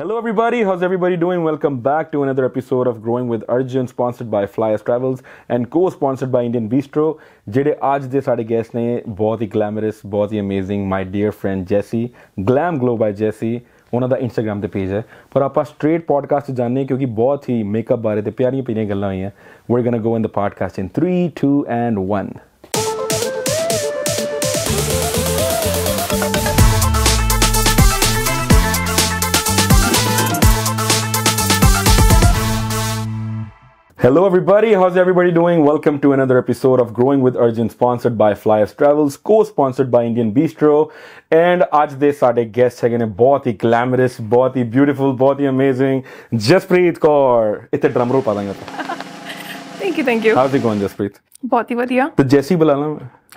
Hello, everybody. How's everybody doing? Welcome back to another episode of Growing with Arjun, sponsored by Flyers Travels and co-sponsored by Indian Bistro. ਜਿਹੜੇ ਅੱਜ ਦੇ ਸਾਡੇ guest ਨੇ ਬਹੁਤ ਹੀ glamorous, ਬਹੁਤ ਹੀ amazing my dear friend Jassi, glam glow by ਜੈਸੀ। ਉਹਨਾਂ ਦਾ ਇੰਸਟਾਗ੍ਰam ਤੇ ਪੇਜ ਹੈ ਪਰ ਆਪਾਂ ਸਟ੍ਰੇਟ ਪੋਡਕਾਸਟ 'ਚ ਜਾਣੇ ਕਿਉਂਕਿ ਬਹੁਤ ਹੀ ਮੇਕਅਪ ਬਾਰੇ ਤੇ ਪਿਆਰੀਆਂ ਪਿਆਰੀਆਂ ਗੱਲਾਂ ਹੋਈਆਂ। We are going go in the podcast in 3 2 and 1 Hello, everybody. How's everybody doing? Welcome to another episode of Growing with Arjun, sponsored by Flyers Travels, co-sponsored by Indian Bistro. And आज दे साडे guest हैगे ने बहुत ही glamorous, बहुत beautiful, बहुत amazing, Jasprit Kaur. इतने drum roll पादांगे तो. Thank you, thank you. How's it going, Jasprit? ਬਹੁਤ ਹੀ ਵਧੀਆ ਤੇ ਜੈਸੀ ਬੁਲਾ ਲਾਂ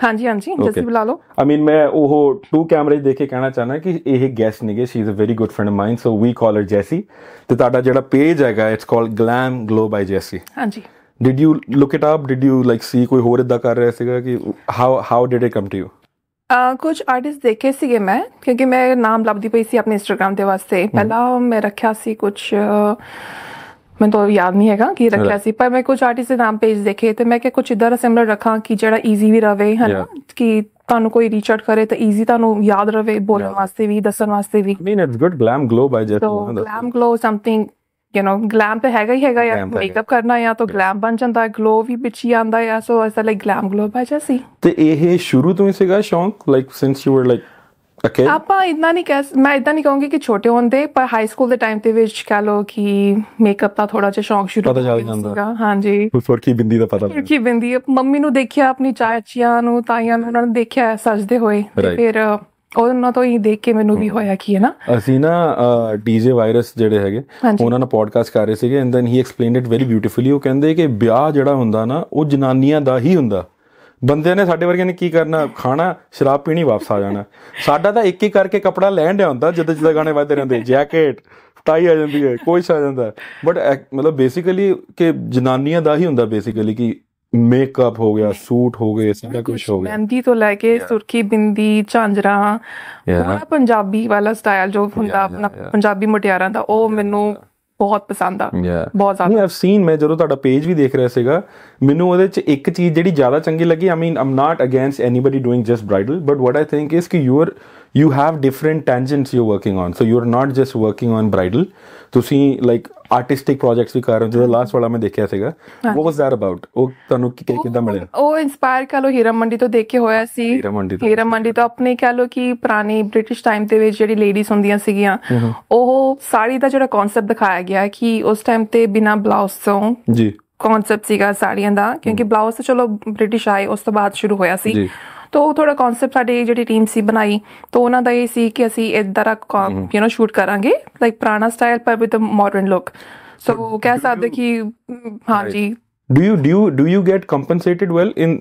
ਹਾਂਜੀ ਹਾਂਜੀ ਜੈਸੀ ਬੁਲਾ ਲਓ ਆਈ ਮੀਨ ਮੈਂ ਉਹ ਟੂ ਕੈਮਰੇ ਦੇਖ ਕੇ ਕਹਿਣਾ ਚਾਹਨਾ ਕਿ ਇਹ ਗੈਸ ਨਿਗੇ she is a very good friend of mine so we call her Jassi ਤੇ ਤੁਹਾਡਾ ਜਿਹੜਾ ਪੇਜ ਹੈਗਾ it's called ਗਲੈਮ glow by Jassi ਹਾਂਜੀ did you look it up did you like ਸੀ ਕੋਈ ਹੋਰ ਇਦਾਂ ਕਰ ਰਿਹਾ ਸੀਗਾ ਕਿ how how did it come to you ਕੁਝ ਆਰਟਿਸਟ ਦੇਖੇ ਸੀਗੇ ਮੈਂ ਕਿਉਂਕਿ ਮੈਂ ਨਾਮ ਲੱਭਦੀ ਪਈ ਸੀ ਆਪਣੇ ਇੰਸਟਾਗ੍ਰam ਦੇ ਵਾਸਤੇ ਪਹਿਲਾਂ ਮੈਂ ਰੱਖਿਆ ਸੀ ਕੁਝ ਮੈਨੂੰ ਤਾਂ ਯਾਦ ਨਹੀਂ ਹੈਗਾ ਕਿ ਰੱਖਿਆ ਸੀ ਪਰ ਮੈਂ ਕੁਝ ਆਰਟਿਸਟ ਦੇ ਨਾਮ ਪੇਜ ਦੇਖੇ ਤੇ ਮੈਂ ਕਿ ਕੁਝ ਇਦਾਂ ਦਾ ਸਿਮਲਰ ਰੱਖਾਂ ਕਿ ਜਿਹੜਾ ਈਜ਼ੀ ਵੀ ਰਵੇ ਹਨਾ ਕਿ ਤੁਹਾਨੂੰ ਕੋਈ ਰੀਚ ਆਊਟ ਕਰੇ ਤਾਂ ਈਜ਼ੀ ਤੁਹਾਨੂੰ ਯਾਦ ਰਵੇ ਬੋਲਣ ਵਾਸਤੇ ਵੀ ਦੱਸਣ ਵਾਸਤੇ ਵੀ mean it's good glam glow by Jassi glam glow something you know glam ਤੇ ਹੈਗਾ ਹੀ ਹੈਗਾ ਯਾ ਮੇਕਅਪ ਕਰਨਾ ਜਾਂ ਤਾਂ ਗਲੈਮ ਬਣ ਜਾਂਦਾ ਗਲੋ ਵੀ ਵਿੱਚ ਹੀ ਆਂਦਾ ਯਾ ਸੋ ਐਸਾ ਲਾਈਕ ਗਲੈਮ ਗਲੋ ਬਾਈ ਜੈਸੀ ਤੇ ਇਹ ਸ਼ੁਰੂ ਤੋਂ ਹੀ ਸੀਗਾ ਸ਼ੌਂਕ like since you were like okay ਆਪਾਂ ਇਦਾਂ ਨਹੀਂ ਕਹਿ ਮੈਂ ਇਦਾਂ ਨਹੀਂ ਕਹੂੰਗੀ ਕਿ ਛੋਟੇ ਹੁੰਦੇ ਪਰ ਹਾਈ ਸਕੂਲ ਦੇ ਟਾਈਮ ਤੇ ਵਿੱਚ ਕਹ ਲੋ ਕਿ ਮੇਕਅਪ ਦਾ ਥੋੜਾ ਜਿਹਾ ਸ਼ੌਂਕ ਸ਼ੁਰੂ ਪਤਾ ਚੱਲ ਜਾਂਦਾ ਹਾਂਜੀ ਕੀ ਬਿੰਦੀ ਦਾ ਪਤਾ ਕਿ ਬਿੰਦੀ ਮੰਮੀ ਨੂੰ ਦੇਖਿਆ ਆਪਣੀ ਚਾਚੀਆਂ ਨੂੰ ਤਾਈਆਂ ਨੂੰ ਉਹਨਾਂ ਨੂੰ ਦੇਖਿਆ ਸਜਦੇ ਹੋਏ ਫਿਰ ਉਹਨਾਂ ਤੋਂ ਹੀ ਦੇਖ ਕੇ ਮੈਨੂੰ ਵੀ ਹੋਇਆ ਕੀ ਹੈ ਨਾ ਅਸੀਂ ਨਾ ਡੀਜੇ ਵਾਇਰਸ ਜਿਹੜੇ ਹੈਗੇ ਉਹਨਾਂ ਨਾਲ ਪੋਡਕਾਸਟ ਕਰ ਰਹੇ ਸੀਗੇ ਐਂਡ ਦੈਨ ਹੀ ਐਕਸਪਲੇਨਡ ਇਟ ਵੈਰੀ ਬਿਊਟੀਫੁਲੀ ਉਹ ਕਹਿੰਦੇ ਕਿ ਵਿਆਹ ਜਿਹੜਾ ਹੁੰਦਾ ਨਾ ਉਹ ਜਨਾਨੀਆਂ ਦਾ ਹੀ ਹੁੰਦਾ ਬੰਦੇ ਨੇ ਸਾਡੇ ਵਰਗਿਆਂ ਨੇ ਕੀ ਕਰਨਾ ਖਾਣਾ ਸ਼ਰਾਬ ਪੀਣੀ ਵਾਪਸ ਆ ਜਾਣਾ ਸਾਡਾ ਤਾਂ ਇੱਕ ਹੀ ਕਰਕੇ ਕਪੜਾ ਲੈਣ ਡਿਆ ਹੁੰਦਾ ਜਦੋਂ ਜਦੋਂ ਗਾਣੇ ਵੱਜਦੇ ਰਹਿੰਦੇ ਜੈਕਟ ਟਾਈ ਆ ਜਾਂਦੀ ਹੈ ਕੋਈ ਸਾ ਜਾਂਦਾ ਬਟ ਮਤਲਬ ਬੇਸਿਕਲੀ ਕਿ ਜਨਾਨੀਆਂ ਦਾ ਹੀ ਹੁੰਦਾ ਬੇਸਿਕਲੀ ਕਿ ਮੇਕਅਪ ਹੋ ਗਿਆ ਸੂਟ ਹੋ ਗਏ ਸਾਰਾ ਕੁਝ ਹੋ ਗਿਆ ਮਹਿੰਦੀ ਤੋਂ ਲੈ ਕੇ ਸੁਰਖੀ ਬਿੰਦੀ ਝਾਂਜਰਾ ਪੂਰਾ ਪੰਜਾਬੀ ਵਾਲਾ ਸਟਾਈਲ ਜੋ ਹੁੰਦਾ ਆਪਣਾ ਪੰਜਾਬੀ ਮੁਟਿਆਰਾਂ ਦਾ ਉਹ ਮੈਨੂੰ ਬਹੁਤ ਪਸੰਦ ਆ ਬਹੁਤ ਜ਼ਿਆਦਾ ਨਹੀਂ ਆਈਵ ਸੀਨ ਮੈਂ ਜਦੋਂ ਤੁਹਾਡਾ ਪੇਜ ਵੀ ਦੇਖ ਰਿਹਾ ਸੀਗਾ ਮੈਨੂੰ ਉਹਦੇ ਚ ਇੱਕ ਚੀਜ਼ ਜਿਹੜੀ ਜ਼ਿਆਦਾ ਚੰਗੀ ਲੱਗੀ I mean I'm not against anybody doing just bridal but what I think is ਕਿ you are you have different tangents you're working on so you're not just working on bridal ਤੁਸੀਂ ਲਾਈਕ ਆਰਟਿਸਟਿਕ ਪ੍ਰੋਜੈਕਟਸ ਵੀ ਕਰ ਰਹੇ ਹੋ ਜਿਹੜਾ last ਵਾਲਾ ਮੈਂ ਦੇਖਿਆ ਸੀਗਾ ਵਾਟ ਵਾਸ ਦੈਟ ਅਬਾਊਟ ਉਹ ਤੁਹਾਨੂੰ ਕਿ ਕਿਦਾਂ ਮਿਲਿਆ ਉਹ ਇਨਸਪਾਇਰ ਕਹ ਲੋ ਹੀਰਾ ਮੰਡੀ ਤੋਂ ਦੇਖ ਕੇ ਹੋਇਆ ਸੀ ਹੀਰਾ ਮੰਡੀ ਤੋਂ ਹੀਰਾ ਮੰਡੀ ਤੋਂ ਆਪਣੇ ਕਹ ਲੋ ਕਿ ਪੁਰਾਣੀ ਬ੍ਰਿਟਿਸ਼ ਟਾਈਮ ਤੇ ਵਿੱਚ ਜਿਹੜੀ ਲੇਡੀਜ਼ ਹੁੰਦੀਆਂ ਸੀਗੀਆਂ ਉਹ ਸਾੜੀ ਦਾ ਜਿਹੜਾ ਕਨਸੈਪਟ ਦਿਖਾਇਆ ਗਿਆ ਕਿ ਉਸ ਟਾਈਮ ਤੇ ਬਿਨਾ ਬਲਾਊਜ਼ ਤੋਂ ਜੀ ਕਨਸੈਪਟ ਸੀਗਾ ਸਾੜੀਆਂ ਦਾ ਕਿਉਂਕਿ ਬਲਾਊਜ਼ ਤਾਂ ਚਲੋ ਬ੍ਰਿਟਿਸ਼ ਆਏ ਉਸ ਤੋਂ ਬਾਅਦ ਸ਼ੁਰੂ ਹੋਇਆ ਸੀ ਤੋਂ ਥੋੜਾ ਕਨਸੈਪਟ ਸਾਡੀ ਜਿਹੜੀ ਟੀਮ ਸੀ ਬਣਾਈ ਤੋਂ ਉਹਨਾਂ ਦਾ ਇਹ ਸੀ ਕਿ ਅਸੀਂ ਇਦਾਂ ਦਾ ਯੂ نو ਸ਼ੂਟ ਕਰਾਂਗੇ ਲਾਈਕ ਪੁਰਾਣਾ ਸਟਾਈਲ ਪਰ with a modern look so ਕਹਿ ਸਕਦੇ ਕਿ ਹਾਂਜੀ do you do do you get compensated well in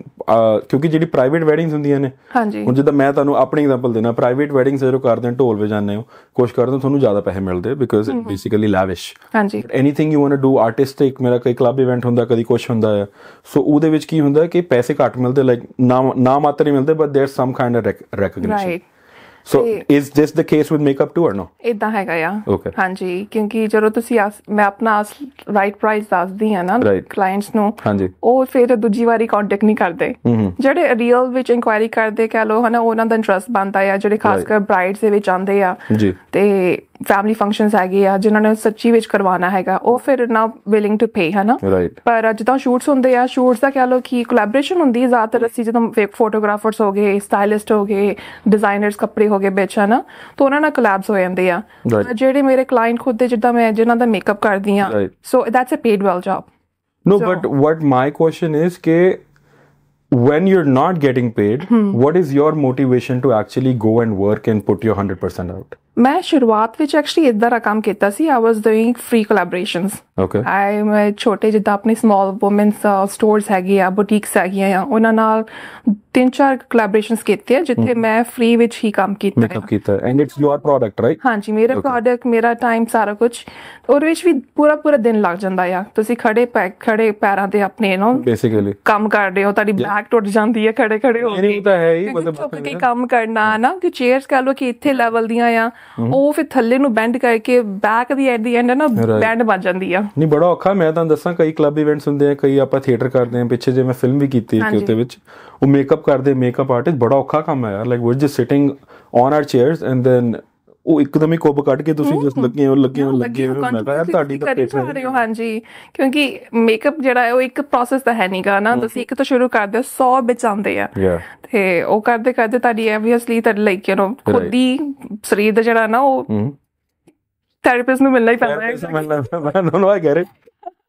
ਕਿਉਂਕਿ ਜਿਹੜੀ ਪ੍ਰਾਈਵੇਟ ਵੈਡਿੰਗਸ ਹੁੰਦੀਆਂ ਨੇ ਹਾਂਜੀ ਹੁਣ ਜਿੱਦਾਂ ਮੈਂ ਤੁਹਾਨੂੰ ਆਪਣੀ ਐਗਜ਼ਾਮਪਲ ਦੇਣਾ ਪ੍ਰਾਈਵੇਟ ਵੈਡਿੰਗਸ ਜਦੋਂ ਕਰਦੇ ਹੋ ਢੋਲ ਵਜਾਉਂਦੇ ਹੋ ਕੋਸ਼ਿਸ਼ ਕਰਦੇ ਹੋ ਤੁਹਾਨੂੰ ਜ਼ਿਆਦਾ ਪੈਸੇ ਮਿਲਦੇ ਬਿਕੋਜ਼ ਇਟ ਬੇਸਿਕਲੀ ਲੈਵਿਸ਼ ਹਾਂਜੀ anything you want to do artistic ਮੇਰਾ ਕੋਈ ਕਲੱਬ ਇਵੈਂਟ ਹੁੰਦਾ ਕਦੀ ਕੁਝ ਹੁੰਦਾ ਹੈ ਸੋ ਉਹਦੇ ਵਿੱਚ ਕੀ ਹੁੰਦਾ ਕਿ ਪੈਸੇ ਘੱਟ ਮਿਲਦੇ ਲਾਈਕ ਨਾ ਨਾ ਮਾਤਰੀ ਮਿਲਦੇ but there some kind of recognition right so is this the case with makeup too or no ਇਦਾਂ ਹੈਗਾ ਯਾ ਹਾਂਜੀ ਕਿਉਂਕਿ ਜਦੋਂ ਤੁਸੀਂ ਮੈਂ ਆਪਣਾ ਰਾਈਟ ਪ੍ਰਾਈਸ ਦੱਸਦੀ ਆ ਨਾ ਕਲਾਇੰਟਸ ਨੂੰ ਹਾਂਜੀ ਉਹ ਫਿਰ ਦੂਜੀ ਵਾਰੀ ਕੰਟੈਕਟ ਨਹੀਂ ਕਰਦੇ ਜਿਹੜੇ ਰੀਅਲ ਵਿੱਚ ਇਨਕੁਆਇਰੀ ਕਰਦੇ ਕਹ ਲੋ ਹਨਾ ਉਹਨਾਂ ਦਾ ਇੰਟਰਸਟ ਬਣਦਾ ਆ ਜਿਹੜੇ ਖਾਸ ਕਰ ਬ੍ਰਾਈਡਸ ਦੇ ਵਿੱਚ ਆਉਂਦੇ ਆ ਜੀ ਤੇ ਫੈਮਿਲੀ ਫੰਕਸ਼ਨਸ ਹੈਗੇ ਆ ਜਿਨ੍ਹਾਂ ਨੇ ਸੱਚੀ ਵਿੱਚ ਕਰਵਾਉਣਾ ਹੈਗਾ ਉਹ ਫਿਰ ਨਾ ਵਿਲਿੰਗ ਟੂ ਪੇ ਹੈ ਨਾ ਪਰ ਜਦੋਂ ਸ਼ੂਟਸ ਹੁੰਦੇ ਆ ਸ਼ੂਟਸ ਦਾ ਕਹ ਲੋ ਕਿ ਕੋਲੈਬੋਰੇਸ਼ਨ ਹੁੰਦੀ ਹੈ ਜ਼ਿਆਦਾਤਰ ਅਸੀਂ ਜਦੋਂ ਫੇਕ ਫੋਟੋਗ੍ਰਾਫਰਸ ਹੋ ਗਏ ਸਟਾਈਲਿਸਟ ਹੋ ਗਏ ਡਿਜ਼ਾਈਨਰਸ ਕੱਪੜੇ ਹੋ ਗਏ ਵਿੱਚ ਹੈ ਨਾ ਤਾਂ ਉਹਨਾਂ ਨਾਲ ਕੋਲੈਬਸ ਹੋ ਜਾਂਦੇ ਆ ਜਿਹੜੇ ਮੇਰੇ ਕਲਾਇੰਟ ਖੁਦ ਦੇ ਜਿੱਦਾਂ ਮੈਂ ਜਿਨ੍ਹਾਂ ਦਾ ਮੇਕਅਪ ਕਰਦੀ ਆ so that's a paid well job no but what my question is ਕਿ when you're not getting paid, hmm. what is your motivation to actually go and work and put your 100% out? ਮੈਂ ਸ਼ੁਰੂਆਤ ਵਿੱਚ actually ਇਦਾਂ ਦਾ ਕੰਮ ਕੀਤਾ ਸੀ I was doing free collaborations okay I ਮੈਂ ਛੋਟੇ ਜਿੱਦਾਂ ਆਪਣੇ ਸਮਾਲ ਔਮਨਸ ਸਟੋਰਸ ਹੈਗੇ ਆ ਬੁਟੀਕਸ ਹੈਗੇ ਆ ਉਹਨਾਂ ਨਾਲ ਤਿੰਨ ਚਾਰ ਕੋਲੈਬੋਰੇਸ਼ਨਸ ਕੀਤੇ ਆ ਜਿੱਥੇ ਮੈਂ ਫ੍ਰੀ ਵਿੱਚ ਹੀ ਕੰਮ ਕੀਤਾ ਹੈ ਮੇਕਅਪ ਕੀਤਾ and it's your product right ਹਾਂਜੀ ਮੇਰਾ ਪ੍ਰੋਡਕਟ ਮੇਰਾ ਟਾਈਮ ਸਾਰਾ ਕੁਝ ਔਰ ਵਿੱਚ ਵੀ ਪੂਰਾ ਪੂਰਾ ਦਿਨ ਲੱਗ ਜਾਂਦਾ ਆ ਤੁਸੀਂ ਖੜੇ ਖੜੇ ਪੈਰਾਂ ਤੇ ਆਪਣੇ ਨੋ ਬੇਸਿਕਲੀ ਕੰਮ ਕਰਦੇ ਹੋ ਤੁਹਾਡੀ ਬੈਕ ਟੁੱਟ ਜਾਂਦੀ ਹੈ ਖੜੇ ਖੜੇ ਹੋ ਕੇ ਨਹੀਂ ਤਾਂ ਹੈ ਹੀ ਮਤਲਬ ਕੰਮ ਕਰਨਾ ਨਾ ਕਿ ਚੇਅਰਸ ਕਹ ਲੋ ਕਿ ਇੱਥੇ ਲੈਵਲ ਦੀਆਂ ਆ ਉਹ ਫਿਰ ਥੱਲੇ ਨੂੰ ਬੈਂਡ ਕਰਕੇ ਬੈਕ ਦੀ ਐਟ ਦੀ ਐਂਡ ਹੈ ਨਾ ਬੈਂਡ ਬਣ ਜਾਂਦੀ ਆ ਨਹੀਂ ਬੜਾ ਔਖਾ ਮੈਂ ਤੁਹਾਨੂੰ ਦੱਸਾਂ ਕਈ ਕਲੱਬ ਇਵੈਂਟਸ ਹੁੰਦੇ ਆ ਕਈ ਆਪਾਂ ਥੀਏਟਰ ਕਰਦੇ ਆ ਪਿੱਛੇ ਜੇ ਮੈਂ ਫਿਲਮ ਵੀ ਕੀਤੀ ਇੱਕ ਉਹਦੇ ਵਿੱਚ ਉਹ ਮੇਕਅਪ ਕਰਦੇ ਮੇਕਅਪ ਆਰਟਿਸਟ ਬੜਾ ਔਖਾ ਕੰਮ ਆ ਯਾਰ like we just sitting on our chairs and then ਉਹ ਇੱਕਦਮ ਹੀ ਕੁੱਬ ਕੱਢ ਕੇ ਤੁਸੀਂ ਜਿਸ ਲੱਗੇ ਹੋ ਲੱਗੇ ਹੋ ਲੱਗੇ ਹੋ ਮੈਂ ਕਿਹਾ ਤੁਹਾਡੀ ਤਾਂ ਪੇਟ ਰਹੇ ਹੋ ਹਾਂਜੀ ਕਿਉਂਕਿ ਮੇਕਅਪ ਜਿਹੜਾ ਹੈ ਉਹ ਇੱਕ ਪ੍ਰੋਸੈਸ ਤਾਂ ਹੈ ਨਹੀਂਗਾ ਨਾ ਤੁਸੀਂ ਇੱਕ ਤੋਂ ਸ਼ੁਰੂ ਕਰਦੇ ਹੋ 100 ਵਿੱਚ ਆਉਂਦੇ ਆ ਤੇ ਉਹ ਕਰਦੇ ਕਰਦੇ ਤੁਹਾਡੀ ਐਬਵੀਅਸਲੀ ਤਾਂ ਲਾਈਕ ਯੂ نو ਖੁਦ ਹੀ ਸਰੀਰ ਦਾ ਜਿਹੜਾ ਨਾ ਉਹ ਥੈਰੇਪਿਸਟ ਨੂੰ ਮਿਲਣਾ ਹੀ ਪੈਂਦਾ ਹੈ ਮਿਲਣਾ ਨੋ ਨੋ ਆਈ ਗੈਟ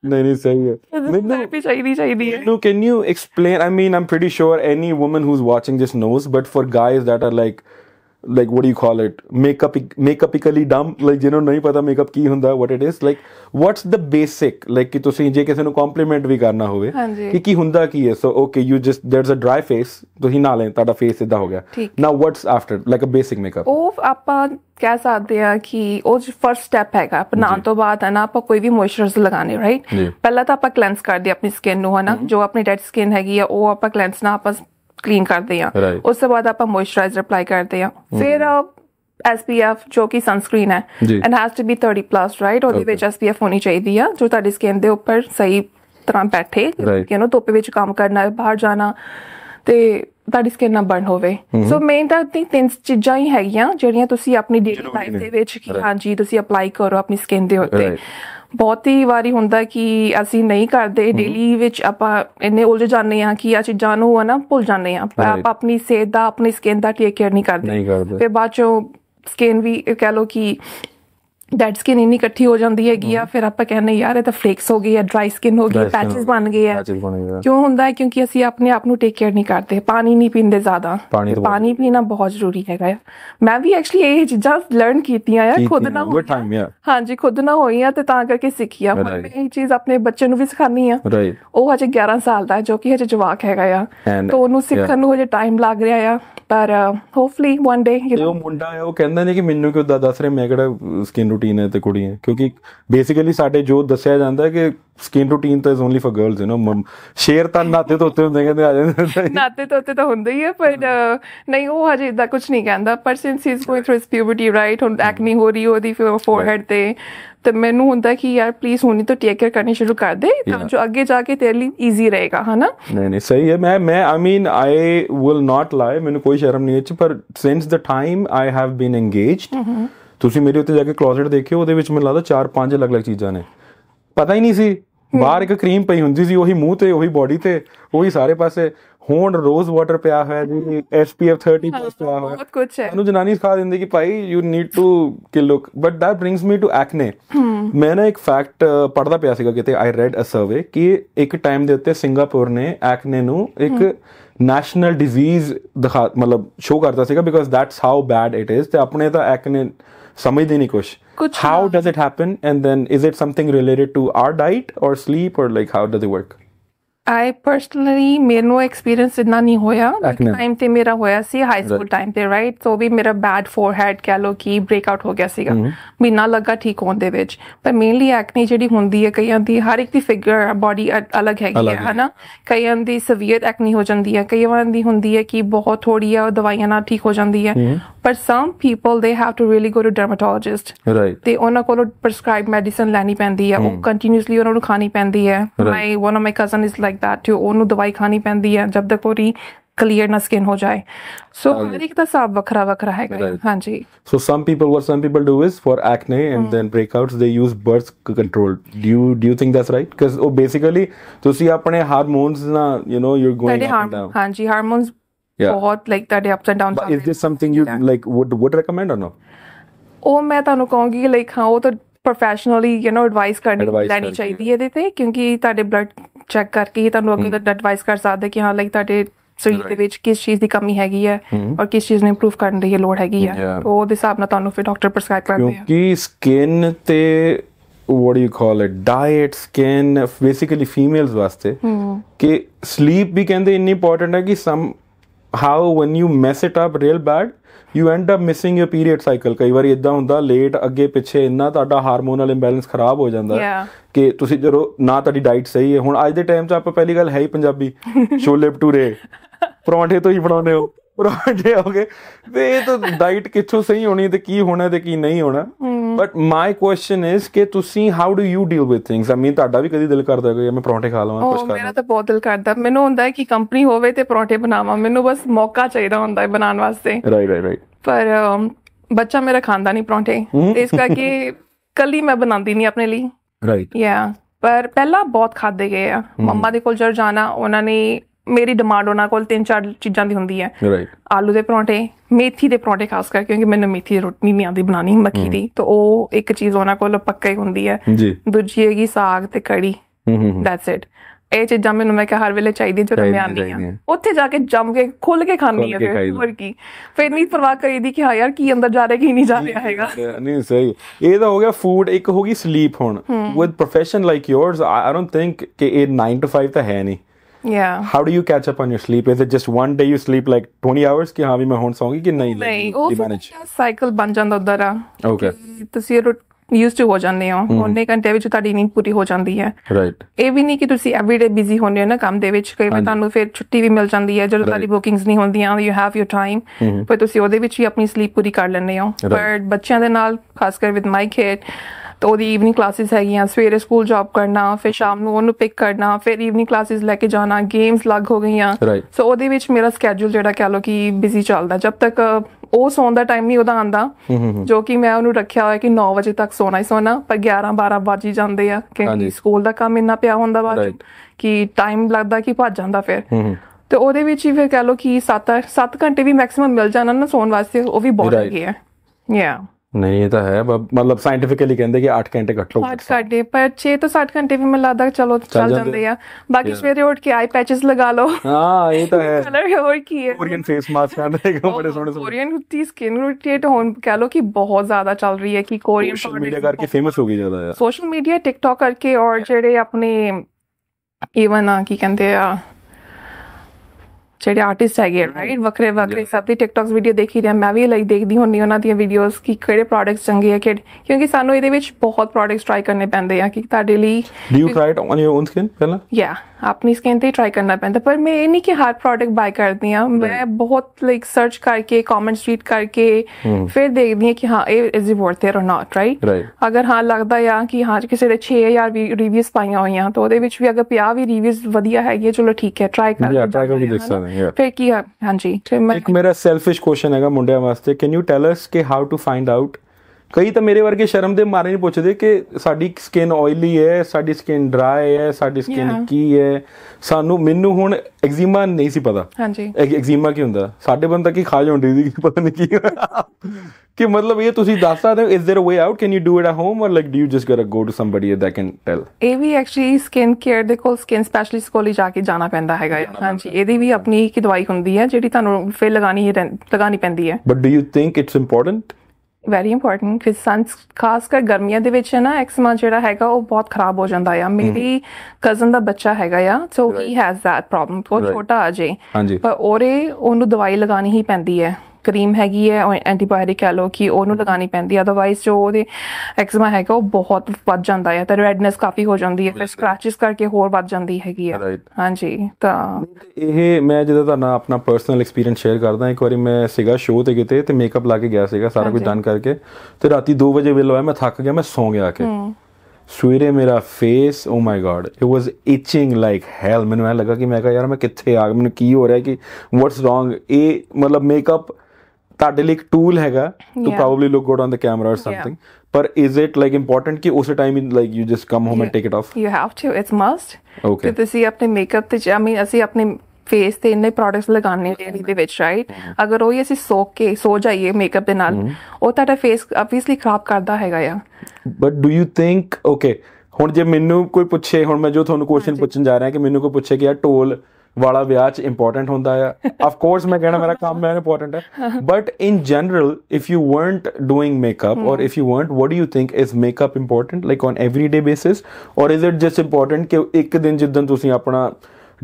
ਨਹੀਂ ਨਹੀਂ ਸਹੀ ਹੈ ਮੈਨੂੰ ਹੈਪੀ ਚਾਹੀਦੀ ਚਾਹੀਦੀ ਹੈ no can you explain I mean I'm pretty sure any woman who's watching this knows but for guys that are like like what do you call makeup makeup makeupically like like ਜਿਹਨੂੰ ਨਹੀਂ ਪਤਾ makeup ਕੀ ਹੁੰਦਾ what it is like what's the basic like ਕਿ ਤੁਸੀਂ ਜੇ ਕਿਸੇ ਨੂੰ ਕੰਪਲੀਮੈਂਟ ਵੀ ਕਰਨਾ ਹੋਵੇ ਕਿ ਕੀ ਹੁੰਦਾ ਕੀ ਹੈ so okay you just there's a dry face ਤੁਸੀਂ ਨਾ ਲੈ ਤੁਹਾਡਾ ਫੇਸ ਸਿੱਧਾ ਹੋ ਗਿਆ now what's after like a basic makeup ਉਹ ਆਪਾਂ ਕਹਿ ਸਕਦੇ ਆ ਕਿ ਉਹ ਫਰਸਟ ਸਟੈਪ ਹੈਗਾ ਆਪਣਾ ਤੋਂ ਬਾਅਦ ਹੈ ਨਾ ਆਪਾਂ ਕੋਈ ਵੀ ਮੋਇਸਚਰਾਈਜ਼ਰ ਲਗਾਣੇ ਰਾਈਟ ਪਹਿਲਾਂ ਤਾਂ ਆਪਾਂ ਕਲੈਂਸ ਕਰਦੇ ਆਪਣੀ ਸਕਿਨ ਨੂੰ ਹੈ ਨਾ ਜੋ ਆਪਣੀ ਡੈਡ ਸਕਿਨ ਹੈਗੀ ਆ ਉਹ ਆਪਾਂ ਕਲੈਂਸ ਨਾ ਆਪਾਂ ਕਲੀਨ ਕਰਦੇ ਆ ਉਸ ਤੋਂ ਬਾਅਦ ਆਪਾਂ ਮੋਇਸਚਰਾਈਜ਼ਰ ਅਪਲਾਈ ਕਰਦੇ ਆ ਫਿਰ SPF ਜੋ ਕਿ ਸਨਸਕ੍ਰੀਨ ਹੈ and has to be 30 plus right ਉਹਦੇ ਵਿੱਚ SPF ਹੋਣੀ ਚਾਹੀਦੀ ਆ ਜੋ ਤੁਹਾਡੀ ਸਕਿਨ ਦੇ ਉੱਪਰ ਸਹੀ ਤਰ੍ਹਾਂ ਬੈਠੇ ਕਿ ਨੋ ਧੁੱਪ ਵਿੱਚ ਕੰਮ ਕਰਨਾ ਬਾਹਰ ਜਾਣਾ ਤੇ ਤੁਹਾਡੀ ਸਕਿਨ ਨਾ ਬਰਨ ਹੋਵੇ ਸੋ ਮੇਨ ਤਾਂ ਤੀ ਤਿੰਨ ਚੀਜ਼ਾਂ ਹੀ ਹੈਗੀਆਂ ਜਿਹੜੀਆਂ ਤੁਸੀਂ ਆਪਣੀ ਡੇਲੀ ਲਾਈਫ ਦੇ ਵਿੱਚ ਕੀ ਹਾਂਜੀ ਤੁਸੀਂ ਅਪਲਾਈ ਕਰੋ ਆਪਣੀ ਸਕਿਨ ਦੇ ਉੱਤੇ ਬਹੁਤ ਹੀ ਵਾਰੀ ਹੁੰਦਾ ਕਿ ਅਸੀਂ ਨਹੀਂ ਕਰਦੇ ਡੇਲੀ ਵਿੱਚ ਆਪਾਂ ਇੰਨੇ ਉਲਝ ਜਾਂਦੇ ਆ ਕਿ ਆ ਚੀਜ਼ਾਂ ਨੂੰ ਹਨਾ ਨਾ ਭੁੱਲ ਜਾਂਦੇ ਆ ਆਪ ਆਪਣੀ ਸਿਹਤ ਦਾ ਆਪਣੀ ਸਕਿਨ ਦਾ ਟੇਕ ਕੇਅਰ ਨਹੀਂ ਕਰਦੇ ਫਿਰ ਬਾਅਦ ਚੋਂ ਸਕਿਨ ਵੀ ਕਹ ਲੋ ਕਿ ਡੈਡ ਸਕਿਨ ਇੰਨੀ ਇਕੱਠੀ ਹੋ ਜਾਂਦੀ ਹੈਗੀ ਆ ਫਿਰ ਆਪਾਂ ਕਹਿੰਦੇ ਯਾਰ ਇਹ ਤਾਂ ਫਲੇਕਸ ਹੋ ਗਈ ਹੈ ਡਰਾਈ ਸਕਿਨ ਹੋ ਗਈ ਪੈਚਸ ਬਣ ਗਏ ਆ ਕਿਉਂ ਹੁੰਦਾ ਹੈ ਕਿਉਂਕਿ ਅਸੀਂ ਆਪਣੇ ਆਪ ਨੂੰ ਟੇਕ ਕੇਅਰ ਨਹੀਂ ਕਰਦੇ ਪਾਣੀ ਨਹੀਂ ਪੀਂਦੇ ਜ਼ਿਆਦਾ ਪਾਣੀ ਪੀਣਾ ਬਹੁਤ ਜ਼ਰੂਰੀ ਹੈਗਾ ਮੈਂ ਵੀ ਐਕਚੁਅਲੀ ਇਹ ਚੀਜ਼ਾਂ ਲਰਨ ਕੀਤੀਆਂ ਆ ਖੁਦ ਨਾ ਹੋਈਆਂ ਹਾਂਜੀ ਖੁਦ ਨਾ ਹੋਈ ਆ ਤੇ ਤਾਂ ਕਰਕੇ ਸਿੱਖੀਆਂ ਹੁਣ ਮੈਂ ਇਹ ਚੀਜ਼ ਆਪਣੇ ਬੱਚੇ ਨੂੰ ਵੀ ਸਿਖਾਣੀ ਆ ਉਹ ਹਜੇ 11 ਸਾਲ ਦਾ ਹੈ ਜੋ ਕਿ ਹਜੇ ਜਵਾਕ ਹੈਗਾ ਆ ਤਾਂ ਉਹਨੂੰ ਸਿੱਖਣ ਨੂੰ ਹਜੇ ਟਾਈਮ ਲੱਗ ਰਿਹਾ ਆ ਪਰ ਹੋਪਫੁਲੀ ਵਨ ਡੇ ਉਹ ਮੁੰਡਾ ਹੈ ਉਹ ਕਹਿੰਦਾ ਨਹੀਂ ਕਿ ਮੈਨੂੰ ਕਿਉਂ ਦੱਸ ਰਹੇ ਮੈਂ ਕਿਹੜਾ ਸਕਿਨ ਰੂਟੀਨ ਹੈ ਤੇ ਕੁੜੀਆਂ ਕਿਉਂਕਿ ਬੇਸਿਕਲੀ ਸਾਡੇ ਜੋ ਦੱਸਿਆ ਜਾਂਦਾ ਹੈ ਕਿ ਸਕਿਨ ਰੂਟੀਨ ਤਾਂ is only for girls you know ਸ਼ੇਰ ਤਾਂ ਨਾਤੇ ਤੋਤੇ ਹੁੰਦੇ ਕਹਿੰਦੇ ਆ ਜਾਂਦੇ ਨਾਤੇ ਤੋਤੇ ਤਾਂ ਹੁੰਦੇ ਹੀ ਆ ਪਰ ਨਹੀਂ ਉਹ ਹਜੇ ਇਦਾਂ ਕੁਝ ਨਹੀਂ ਕਹਿੰਦਾ ਪਰ since he is going through his puberty right ਹੁਣ ਐਕਨੀ ਹੋ ਰਹੀ ਉਹਦੀ ਫੋਰਹੈਡ ਤੇ ਤੇ ਮੈਨੂੰ ਹੁੰਦਾ ਕਿ ਯਾਰ ਪਲੀਜ਼ ਹੁਣੀ ਤਾਂ ਟੇਕ ਕੇਅਰ ਕਰਨੀ ਸ਼ੁਰੂ ਕਰ ਦੇ ਤਾਂ ਜੋ ਅੱਗੇ ਜਾ ਕੇ ਤੇਰੇ ਲਈ ਈਜ਼ੀ ਰਹੇਗਾ ਹਨਾ ਨਹੀਂ ਨਹੀਂ ਸਹੀ ਹੈ ਮੈਂ ਮੈਂ ਆਈ ਮੀਨ ਆਈ ਵਿਲ ਨਾਟ ਲਾਈ ਮੈਨੂੰ ਕੋਈ ਸ਼ਰਮ ਨਹੀਂ ਹੈ ਪਰ since the time I have been engaged ਤੁਸੀਂ ਮੇਰੇ ਉੱਤੇ ਜਾ ਕੇ ਕਲੋਜ਼ਟ ਦੇਖਿਓ ਉਹਦੇ ਵਿੱਚ ਮੈਨੂੰ ਲੱਗਦਾ 4-5 ਅਲੱਗ-ਅਲੱਗ ਚੀਜ਼ਾਂ ਨੇ ਪਤਾ ਹੀ ਨਹੀਂ ਸੀ ਬਾਹਰ ਇੱਕ ਕਰੀਮ ਪਈ ਹੁੰਦੀ ਸੀ ਉਹੀ ਮੂੰਹ ਤੇ ਉਹੀ ਬਾਡੀ ਤੇ ਉਹੀ ਸਾਰੇ ਪਾਸੇ ਹੁਣ ਰੋਜ਼ ਵਾਟਰ ਪਿਆ ਹੋਇਆ ਜੀ SPF 30 ਪਲੱਸ ਪਿਆ ਹੋਇਆ ਬਹੁਤ ਕੁਝ ਹੈ ਤੁਹਾਨੂੰ ਜਨਾਨੀ ਸਿਖਾ ਦਿੰਦੀ ਕਿ ਭਾਈ ਯੂ ਨੀਡ ਟੂ ਕਿ look but that brings me to acne ਮੈਂ ਨਾ ਇੱਕ ਫੈਕਟ ਪੜਦਾ ਪਿਆ ਸੀਗਾ ਕਿਤੇ ਆਈ ਰੈਡ ਅ ਸਰਵੇ ਕਿ ਇੱਕ ਟਾਈਮ ਦੇ ਉੱਤੇ ਸਿੰਗਾਪੁਰ ਨੇ ਐਕਨੇ ਨੂੰ ਇੱਕ ਨੈਸ਼ਨਲ ਡਿਜ਼ੀਜ਼ ਦਿਖਾ ਮਤਲਬ ਸ਼ੋ ਕਰਦਾ ਸੀਗਾ because that's how bad it is ਤੇ ਆਪਣੇ ਤਾਂ ਐਕਨੇ समझते नहीं कुछ how does it happen and then is it something related to our diet और स्लीप और like how does it work I personally ਮੈਨੂੰ ਐਕਸਪੀਰੀਅੰਸ ਇतना ਨਹੀਂ ਹੋਇਆ ਟਾਈਮ ਤੇ ਮੇਰਾ ਹੋਇਆ ਸੀ ਹਾਈ ਸਕੂਲ ਟਾਈਮ ਤੇ ਰਾਈਟ ਸੋ ਵੀ ਮੇਰਾ ਬੈਡ ਫੋਰਹੈਡ ਕਹ ਲੋ ਕਿ ਬ੍ਰੇਕਆਊਟ ਹੋ ਗਿਆ ਸੀਗਾ ਮਹੀਨਾ ਲੱਗਾ ਠੀਕ ਹੋਣ ਦੇ ਵਿੱਚ ਪਰ ਮੇਨਲੀ ਐਕਨੇ ਜਿਹੜੀ ਹੁੰਦੀ ਹੈ ਕਈਆਂ ਦੀ ਹਰ ਇੱਕ ਦੀ ਫਿਗਰ ਬਾਡੀ ਅਲੱਗ ਹੈਗੀ ਹੈ ਹਨਾ ਕਈਆਂ ਦੀ ਸਵੀਅਰ ਐਕਨੇ ਹੋ ਜਾਂਦੀ ਹੈ ਕਈਆਂ ਦੀ ਹੁੰਦੀ ਹੈ ਕਿ ਬਹੁਤ ਥੋੜੀ ਹੈ ਉਹ ਦਵਾਈਆਂ ਨਾਲ ਠੀਕ ਹੋ ਜਾਂਦੀ ਹੈ But some people they have to really go to dermatologist. Right. They ਉਹਨਾਂ ਕੋਲੋਂ prescribed medicine ਲੈਣੀ ਪੈਂਦੀ ਹੈ ਉਹ continuously ਉਹਨਾਂ ਨੂੰ ਖਾਣੀ ਪੈਂਦੀ ਹੈ. My one of my cousin is like that too. ਉਹਨੂੰ ਦਵਾਈ ਖਾਣੀ ਪੈਂਦੀ ਹੈ ਜਦ ਤੱਕ ਉਹਦੀ ਕਲੀਅਰ ਨਾ ਸਕਿਨ ਹੋ ਜਾਏ ਸੋ ਹਰ ਇੱਕ ਦਾ ਸਾਬ ਵੱਖਰਾ ਵੱਖਰਾ ਹੈਗਾ ਹਾਂਜੀ so some people what some people do is for acne and then breakouts they use birth control do you do you think that's right cause uh basically ਤੁਸੀਂ ਆਪਣੇ ਹਾਰਮੋਨਸ ਨਾ you know you are going up and down ਹਾਂਜੀ hormones ਬਹੁਤ like ਤੁਹਾਡੇ ups and downs but is this something you like would would recommend or no ਉਹ ਮੈਂ ਤੁਹਾਨੂੰ ਕਹਾਂਗੀ ਲਾਈਕ ਹਾਂ ਉਹ ਤਾਂ ਪ੍ਰੋਫੈਸ਼ਨਲੀ ਯੂ نو ਐਡਵਾਈਸ ਕਰਨੀ ਲੈਣੀ ਚਾਹੀਦੀ ਹੈ ਇਹਦੇ ਤੇ ਕਿਉਂਕਿ ਤੁਹਾਡੇ ਬਲੱਡ ਚੈੱਕ ਕਰਕੇ ਹੀ ਤੁਹਾਨੂੰ ਅੱਗੇ ਦਾ ਐਡਵਾਈਸ ਕਰ ਸਕਦਾ ਕਿ ਹਾਂ ਲਾਈਕ ਤੁਹਾਡੇ ਸਰੀਰ ਦੇ ਵਿੱਚ ਕਿਸ ਚੀਜ਼ ਦੀ ਕਮੀ ਹੈਗੀ ਹੈ ਔਰ ਕਿਸ ਚੀਜ਼ ਨੂੰ ਇੰਪਰੂਵ ਕਰਨ ਦੀ ਲੋੜ ਹੈਗੀ ਹੈ ਉਹ ਦੇ ਹਿਸਾਬ ਨਾਲ ਤੁਹਾਨੂੰ ਫਿਰ ਡਾਕਟਰ ਪ੍ਰਸਕ੍ਰਾਈਬ ਕਰਦੇ ਆ ਕਿਉਂਕਿ ਸਕਿਨ ਤੇ what do you call it diet skin basically females ਵਾਸਤੇ ਕਿ hmm. sleep ਵੀ ਕਹਿੰਦੇ ਇੰਨੀ ਇੰਪੋਰਟੈਂਟ ਹੈ ਕਿ some how when you mess it up real bad you end up missing your period cycle ਕਈ ਵਾਰੀ ਇਦਾਂ ਹੁੰਦਾ ਲੇਟ ਅੱਗੇ ਪਿੱਛੇ ਇੰਨਾ ਤੁਹਾਡਾ ਹਾਰਮੋਨਲ ਇੰਬੈਲੈਂਸ ਖਰਾਬ ਹੋ ਜਾਂਦਾ ਕਿ ਤੁਸੀਂ ਜਦੋਂ ਨਾ ਤੁਹਾਡੀ ਡਾਈਟ ਸਹੀ ਹੈ ਹੁਣ ਅੱਜ ਦੇ ਟਾਈਮ 'ਚ ਆਪਾਂ ਪਹਿਲੀ ਗੱਲ ਹੈ ਹੀ ਪੰਜਾਬੀ ਛੋਲੇ ਭਟੂਰੇ ਪਰੌਂਠੇ ਤੋਂ ਹੀ ਬਣਾਉਂਦੇ ਹੋ ਪਰੌਂਠੇ ਹੋ ਗਏ ਤੇ ਇਹ ਤਾਂ ਡਾਈਟ ਕਿੱਥੋਂ ਸਹੀ ਹੋਣੀ ਤੇ ਕੀ ਹੋਣਾ ਤੇ ਕੀ ਨਹੀਂ ਹੋਣਾ ਬਟ ਮਾਈ ਕੁਐਸਚਨ ਇਜ਼ ਕਿ ਤੁਸੀਂ how do you deal with things I mean ਤੁਹਾਡਾ ਵੀ ਕਦੀ ਦਿਲ ਕਰਦਾ ਕਿ ਮੈਂ ਪਰੌਂਠੇ ਖਾ ਲਵਾਂ ਕੁਝ ਕਰ ਮੇਰਾ ਤਾਂ ਬਹੁਤ ਦਿਲ ਕਰਦਾ ਮੈਨੂੰ ਹੁੰਦਾ ਹੈ ਕਿ ਕੰਪਨੀ ਹੋਵੇ ਤੇ ਪਰੌਂਠੇ ਬਣਾਵਾਂ ਮੈਨੂੰ ਬਸ ਮੌਕਾ ਚਾਹੀਦਾ ਹੁੰਦਾ ਹੈ ਬਣਾਉਣ ਵਾਸਤੇ ਰਾਈਟ ਰਾਈਟ ਰਾਈਟ ਪਰ ਬੱਚਾ ਮੇਰਾ ਖਾਂਦਾ ਨਹੀਂ ਪਰੌਂਠੇ ਇਸ ਕਰਕੇ ਕੱਲੀ ਮੈਂ ਬਣਾਉਂਦੀ ਨਹੀਂ ਆਪਣੇ ਲਈ ਰਾਈਟ ਯਾ ਪਰ ਪਹਿਲਾਂ ਬਹੁਤ ਖਾਦੇ ਗਏ ਆ ਮੰਮਾ ਦੇ ਕੋਲ ਜਰ ਜਾਣਾ ਉਹਨਾਂ ਨੇ ਮੇਰੀ ਡਿਮਾਂਡ ਉਹਨਾਂ ਕੋਲ ਤਿੰਨ ਚਾਰ ਚੀਜ਼ਾਂ ਦੀ ਹੁੰਦੀ ਹੈ ਰਾਈਟ ਆਲੂ ਦੇ ਪਰੌਂਠੇ ਮੇਥੀ ਦੇ ਪਰੌਂਠੇ ਖਾਸ ਕਰਕੇ ਕਿਉਂਕਿ ਮੈਨੂੰ ਮੇਥੀ ਦੀ ਰੋਟੀ ਨਹੀਂ ਆਉਂਦੀ ਬਣਾਣੀ ਮੱਕੀ ਦੀ ਤਾਂ ਉਹ ਇੱਕ ਚੀਜ਼ ਉਹਨਾਂ ਕੋਲ ਪੱਕਾ ਹੀ ਹੁੰਦੀ ਹੈ ਦੂਜੀ ਹੈਗੀ ਸਾਗ ਤੇ ਕੜੀ ਦੈਟਸ ਇਟ ਇਹ ਚੀਜ਼ਾਂ ਮੈਨੂੰ ਮੈਂ ਕਿ ਹਰ ਵੇਲੇ ਚਾਹੀਦੀ ਜਦੋਂ ਮੈਂ ਆਉਂਦੀ ਆ ਉੱਥੇ ਜਾ ਕੇ ਜੰਮ ਕੇ ਖੁੱਲ ਕੇ ਖਾਣੀ ਹੈ ਫਿਰ ਹੋਰ ਕੀ ਫਿਰ ਨਹੀਂ ਪਰਵਾਹ ਕਰੀਦੀ ਕਿ ਹਾਂ ਯਾਰ ਕੀ ਅੰਦਰ ਜਾ ਰਿਹਾ ਕੀ ਨਹੀਂ ਜਾ ਰਿਹਾ ਹੈਗਾ ਨਹੀਂ ਸਹੀ ਇਹ ਤਾਂ ਹੋ ਗਿਆ ਫੂਡ ਇੱਕ ਹੋ ਗਈ ਸਲੀਪ ਹੁਣ with profession like yours I don't think ਕਿ ਇਹ 9 ਟੂ 5 ਤਾਂ ਹੈ ਨਹੀਂ yeah how do you catch up on your sleep is it just one day you sleep like 20 hours ਕਿ ਹਾਂ ਵੀ ਮੈਂ ਹੁਣ ਸੌਂਗੀ ਕਿ ਨਹੀਂ ਨਹੀਂ ਉਹ ਸਾਈਕਲ ਬਣ ਜਾਂਦਾ ਉਧਰ ਆ ਓਕੇ ਤੁਸੀਂ ਯੂਜ਼ ਟੂ ਹੋ ਜਾਂਦੇ ਹੋ ਉਹਨੇ ਘੰਟੇ ਵਿੱਚ ਤੁਹਾਡੀ ਨੀਂਦ ਪੂਰੀ ਹੋ ਜਾਂਦੀ ਹੈ ਰਾਈਟ ਇਹ ਵੀ ਨਹੀਂ ਕਿ ਤੁਸੀਂ ਐਵਰੀਡੇ ਬਿਜ਼ੀ ਹੁੰਦੇ ਹੋ ਨਾ ਕੰਮ ਦੇ ਵਿੱਚ ਕਈ ਵਾਰ ਤੁਹਾਨੂੰ ਫਿਰ ਛੁੱਟੀ ਵੀ ਮਿਲ ਜਾਂਦੀ ਹੈ ਜਦੋਂ ਤੁਹਾਡੀ ਬੁਕਿੰਗਸ ਨਹੀਂ ਹੁੰਦੀਆਂ ਯੂ ਹੈਵ ਯੂਰ ਟਾਈਮ ਪਰ ਤੁਸੀਂ ਉਹਦੇ ਵਿੱਚ ਵੀ ਆਪਣੀ ਸਲੀਪ ਪੂਰੀ ਕਰ ਲੈਂਦੇ ਹੋ ਪਰ ਬੱਚਿਆਂ ਦੇ ਨਾਲ ਖਾਸ ਕਰ ਵਿਦ ਮਾਈ ਕਿਡ ਉਹਦੀ ਈਵਨਿੰਗ ਕਲਾਸਿਸ ਹੈਗੀਆਂ ਸਵੇਰੇ ਸਕੂਲ ਜੌਬ ਕਰਨਾ ਫਿਰ ਸ਼ਾਮ ਨੂੰ ਉਹਨੂੰ ਪਿਕ ਕਰਨਾ ਫਿਰ ਈਵਨਿੰਗ ਕਲਾਸਿਸ ਲੈ ਕੇ ਜਾਣਾ ਗੇਮਸ ਲੱਗ ਹੋ ਗਈਆਂ ਸੋ ਉਹਦੇ ਵਿੱਚ ਮੇਰਾ ਸਕੇਡਿਊਲ ਜਿਹੜਾ ਕਹ ਲੋ ਕਿ ਬਿਜ਼ੀ ਚੱਲਦਾ ਜਦ ਤੱਕ ਉਹ ਸੌਣ ਦਾ ਟਾਈਮ ਨਹੀਂ ਉਹਦਾ ਆਂਦਾ ਜੋ ਕਿ ਮੈਂ ਉਹਨੂੰ ਰੱਖਿਆ ਹੋਇਆ ਕਿ 9 ਵਜੇ ਤੱਕ ਸੋਣਾ ਹੀ ਸੋਣਾ ਪਰ 11 12 ਵਜੇ ਜਾਂਦੇ ਆ ਕਿ ਸਕੂਲ ਦਾ ਕੰਮ ਇੰਨਾ ਪਿਆ ਹੁੰਦਾ ਬਾਅਦ ਕਿ ਟਾਈਮ ਲੱਗਦਾ ਕਿ ਭੱਜ ਜਾਂਦਾ ਫਿਰ ਤੇ ਉਹਦੇ ਵਿੱਚ ਹੀ ਫਿਰ ਕਹ ਲੋ ਕਿ 7 7 ਘੰਟੇ ਵੀ ਮੈਕਸਿਮਮ ਮਿਲ ਜਾਣਾ ਨਾ ਸੌਣ ਵਾਸਤੇ ਉਹ ਵੀ ਬਹੁਤ ਹੈਗੇ ਆ ਯਾ ਨਹੀਂ ਇਹ ਤਾਂ ਹੈ ਮਤਲਬ ਸਾਇੰਟੀਫਿਕਲੀ ਕਹਿੰਦੇ ਕਿ 8 ਘੰਟੇ ਘੱਟ ਲੋ 8 ਘੰਟੇ ਪਰ 6 ਤੋਂ 7 ਘੰਟੇ ਵੀ ਮੈਨੂੰ ਲੱਗਦਾ ਚਲੋ ਚੱਲ ਜਾਂਦੇ ਆ ਬਾਕੀ ਸਵੇਰੇ ਉੱਠ ਕੇ ਆਈ ਪੈਚਸ ਲਗਾ ਲਓ ਹਾਂ ਇਹ ਤਾਂ ਹੈ ਕਲਰ ਹੋਰ ਕੀ ਹੈ ਕੋਰੀਅਨ ਫੇਸ ਮਾਸਕ ਆਂਦੇ ਕੋ ਬੜੇ ਸੋਹਣੇ ਕੋਰੀਅਨ ਦੀ ਸਕਿਨ ਰੋਟੇਟ ਹੋਣ ਕਹ ਲੋ ਕਿ ਬਹੁਤ ਜ਼ਿਆਦਾ ਚੱਲ ਰਹੀ ਹੈ ਕਿ ਕੋਰੀਅਨ ਸੋਸ਼ਲ ਮੀਡੀਆ ਕਰਕੇ ਫੇਮਸ ਹੋ ਗਈ ਜ਼ਿਆਦਾ ਯਾਰ ਸੋਸ਼ਲ ਮੀਡੀਆ ਟਿਕਟੌਕ ਕਰਕੇ ਔਰ ਜਿਹੜੇ ਆਪਣੇ ਇਵਨ ਆ ਕੀ ਕਹਿੰਦੇ ਆ ਜਿਹੜੇ ਆਰਟਿਸਟ ਹੈਗੇ ਰਾਈਟ ਵੱਖਰੇ ਵੱਖਰੇ ਸਭ ਦੀ ਟਿਕਟੌਕਸ ਵੀਡੀਓ ਦੇਖੀ ਰਿਆ ਮੈਂ ਵੀ ਲਈ ਦੇਖਦੀ ਹੁੰਨੀ ਉਹਨਾਂ ਦੀਆਂ ਵੀਡੀਓਜ਼ ਕਿ ਕਿਹੜੇ ਪ੍ਰੋਡਕਟਸ ਚੰਗੇ ਆ ਕਿ ਕਿਉਂਕਿ ਸਾਨੂੰ ਇਹਦੇ ਵਿੱਚ ਬਹੁਤ ਪ੍ਰੋਡਕਟਸ ਟਰਾਈ ਕਰਨੇ ਪੈਂਦੇ ਆ ਕਿ ਤੁਹਾਡੇ ਲਈ do you try it on your own skin ਪਹਿਲਾਂ ਯਾ ਆਪਣੀ ਸਕਿਨ ਤੇ ਟਰਾਈ ਕਰਨਾ ਪੈਂਦਾ ਪਰ ਮੈਂ ਇਹ ਨਹੀਂ ਕਿ ਹਰ ਪ੍ਰੋਡਕਟ ਬਾਈ ਕਰਦੀ ਆ ਮੈਂ ਬਹੁਤ ਲਾਈਕ ਸਰਚ ਕਰਕੇ ਕਮੈਂਟ ਰੀਡ ਕਰਕੇ ਫਿਰ ਦੇਖਦੀ ਆ ਕਿ ਹਾਂ ਇਹ is it worth it or not right ਅਗਰ ਹਾਂ ਲੱਗਦਾ ਆ ਕਿ ਹਾਂ ਕਿਸੇ ਦੇ 6000 ਵੀ ਰਿਵਿਊਜ਼ ਪਾਈਆਂ ਹੋਈਆਂ ਤਾਂ ਉਹਦੇ ਵਿੱਚ ਵੀ ਅਗਰ 50 ਵੀ ਰਿਵਿਊਜ਼ ਵਧੀਆ ਹੈਗੇ ਚਲੋ ਠੀਕ ਹੈ ਟਰਾਈ ਕਰ ਯਾ ਟਰਾਈ ਕਰਕੇ ਦੇਖ ਸਕਦੇ here ਫਿਰ ਕੀ ਆ- ਹਾਂਜੀ ਇੱਕ ਮੇਰਾ ਸੈਲਫਿਸ਼ ਕੁਐਸਚਨ ਹੈਗਾ ਮੁੰਡਿਆਂ ਵਾਸਤੇ ਕੈਨ ਯੂ ਟੈਲ ਅਸ ਕਿ ਹਾਊ ਟੂ ਫਾਈਂਡ ਆਊਟ ਕਈ ਤਾਂ ਮੇਰੇ ਵਰਗੇ ਸ਼ਰਮ ਦੇ ਮਾਰੇ ਨਹੀਂ ਪੁੱਛਦੇ ਕਿ ਸਾਡੀ ਸਕਿਨ ਆਇਲੀ ਹੈ ਸਾਡੀ ਸਕਿਨ ਡਰਾਈ ਹੈ ਸਾਡੀ ਸਕਿਨ ਕੀ ਹੈ ਸਾਨੂੰ ਮੈਨੂੰ ਹੁਣ ਐਗਜ਼ੀਮਾ ਨਹੀਂ ਸੀ ਪਤਾ ਹਾਂਜੀ ਐਗਜ਼ੀਮਾ ਕੀ ਹੁੰਦਾ ਸਾਡੇ ਬੰਦਾ ਕੀ ਖਾ ਹੁੰਦੀ ਸੀ ਪਤਾ ਨਹੀਂ ਕੀ ਕਿ ਮਤਲਬ ਇਹ ਤੁਸੀਂ ਦੱਸ ਸਕਦੇ ਹੋ is there a way out can you do it at home or like do you just got go to somebody that can tell ਇਹ ਵੀ ਐਕਚੁਅਲੀ ਸਕਿਨ ਕੇਅਰ ਦੇ ਕੋਲ ਸਕਿਨ ਸਪੈਸ਼ਲਿਸਟ ਕੋਲ ਹੀ ਜਾ ਕੇ ਜਾਣਾ ਪੈਂਦਾ ਹੈਗਾ ਹਾਂਜੀ ਇਹਦੀ ਵੀ ਆਪਣੀ ਇੱਕ ਦਵਾਈ ਹੁੰਦੀ ਹੈ ਜਿਹੜੀ ਤੁਹਾਨੂੰ ਫਿਰ ਲਗਾਣੀ ਲਗਾਣੀ ਪੈਂਦੀ ਹੈ but do you think it's important very important ਕਿ ਸਨ ਖਾਸ ਕਰ ਗਰਮੀਆਂ ਦੇ ਵਿੱਚ ਨਾ ਐਕਸਮਾ ਜਿਹੜਾ ਹੈਗਾ ਉਹ ਬਹੁਤ ਖਰਾਬ ਹੋ ਜਾਂਦਾ ਆ ਮੇਰੀ ਕਜ਼ਨ ਦਾ ਬੱਚਾ ਹੈਗਾ ਆ so he has that problem ਉਹ ਛੋਟਾ ਅਜੇ ਪਰ ਉਹਰੇ ਉਹਨੂੰ ਦਵਾਈ ਲਗਾਣੀ ਹੀ ਪੈਂਦੀ ਹੈ ਕਰੀਮ ਹੈਗੀ ਹੈ ਐਂਟੀਬਾਇਓਟਿਕ ਹੈ ਲੋ ਕਿ ਉਹਨੂੰ ਲਗਾਣੀ ਪੈਂਦੀ ਹੈ ਅਦਰਵਾਈਜ਼ ਜੋ ਉਹਦੇ ਐਕਜ਼ਮਾ ਹੈਗਾ ਉਹ ਬਹੁਤ ਵੱਧ ਜਾਂਦਾ ਹੈ ਤਾਂ ਰੈਡਨੈਸ ਕਾਫੀ ਹੋ ਜਾਂਦੀ ਹੈ ਫਿਰ ਸਕ੍ਰੈਚਸ ਕਰਕੇ ਹੋਰ ਵੱਧ ਜਾਂਦੀ ਹੈਗੀ ਹੈ ਹਾਂਜੀ ਤਾਂ ਇਹ ਮੈਂ ਜਦੋਂ ਤੁਹਾਨੂੰ ਆਪਣਾ ਪਰਸਨਲ ਐਕਸਪੀਰੀਅੰਸ ਸ਼ੇਅਰ ਕਰਦਾ ਇੱਕ ਵਾਰੀ ਮੈਂ ਸਿਗਾ ਸ਼ੋਅ ਤੇ ਕਿਤੇ ਤੇ ਮੇਕਅਪ ਲਾ ਕੇ ਗਿਆ ਸੀਗਾ ਸਾਰਾ ਕੁਝ ਡਨ ਕਰਕੇ ਤੇ ਰਾਤੀ 2 ਵਜੇ ਵੇਲੇ ਹੋਇਆ ਮੈਂ ਥੱਕ ਗਿਆ ਮੈਂ ਸੌਂ ਗਿਆ ਕੇ ਸਵੇਰੇ ਮੇਰਾ face oh my god it was itching like hell ਮੈਨੂੰ ਐ ਲੱਗਾ ਕਿ ਮੈਂ ਕਹਾ ਯਾਰ ਮੈਂ ਕਿੱਥੇ ਆ ਗਿਆ ਮੈਨੂੰ ਕੀ ਹੋ ਰਿਹਾ ਕਿ ਵਾਟਸ ਰੋਂਗ ਇਹ ਮਤਲਬ ਮੇਕਅਪ ਤੁਹਾਡੇ ਲਈ ਇੱਕ ਟੂਲ ਹੈਗਾ to probably look good on the camera or something ਪਰ ਇਜ਼ ਇਟ ਲਾਈਕ ਇੰਪੋਰਟੈਂਟ ਕਿ ਉਸੇ ਟਾਈਮ ਹੀ like you just come home and take it off you have to it's must okay ਤੇ ਤੁਸੀਂ ਆਪਣੇ ਮੇਕਅਪ ਤੇ ਆਈ ਮੀਨ ਅਸੀਂ ਆਪਣੇ ਫੇਸ ਤੇ ਇੰਨੇ ਪ੍ਰੋਡਕਟਸ ਲਗਾਉਣੇ ਡੇਲੀ ਦੇ ਵਿੱਚ ਰਾਈਟ mm-hmm. ਅਗਰ ਉਹ ਹੀ ਅਸੀਂ ਸੋਕ ਕੇ ਸੋ ਜਾਈਏ ਮੇਕਅਪ ਦੇ ਨਾਲ mm-hmm. ਉਹ ਤੁਹਾਡਾ ਫੇਸ ਆਬਵੀਅਸਲੀ ਖਰਾਬ ਕਰਦਾ ਹੈਗਾ ਯਾ but do you think okay ਹੁਣ ਜੇ ਮੈਨੂੰ ਕੋਈ ਪੁੱਛੇ ਹੁਣ ਮੈਂ ਜੋ ਤੁਹਾਨੂੰ ਕੁਐਸਚਨ ਪੁੱਛਣ ਜਾ ਰਿਹਾ ਕਿ ਮੈਨੂੰ ਕੋਈ ਪੁੱਛੇ ਕਿ ਯਾ ਟੋਲ ਵਾਲਾ ਵਿਆਹ ਚ ਇੰਪੋਰਟੈਂਟ ਹੁੰਦਾ ਆ ਆਫ ਕੋਰਸ ਮੈਂ ਕਹਿਣਾ ਮੇਰਾ ਕੰਮ ਮੈਂ ਇੰਪੋਰਟੈਂਟ ਹੈ but in general if you weren't doing makeup or if you weren't what do you think is makeup important like on everyday basis or is it just important ਕਿ ਇੱਕ ਦਿਨ ਜਿੱਦਨ ਤੁਸੀਂ ਆਪਣਾ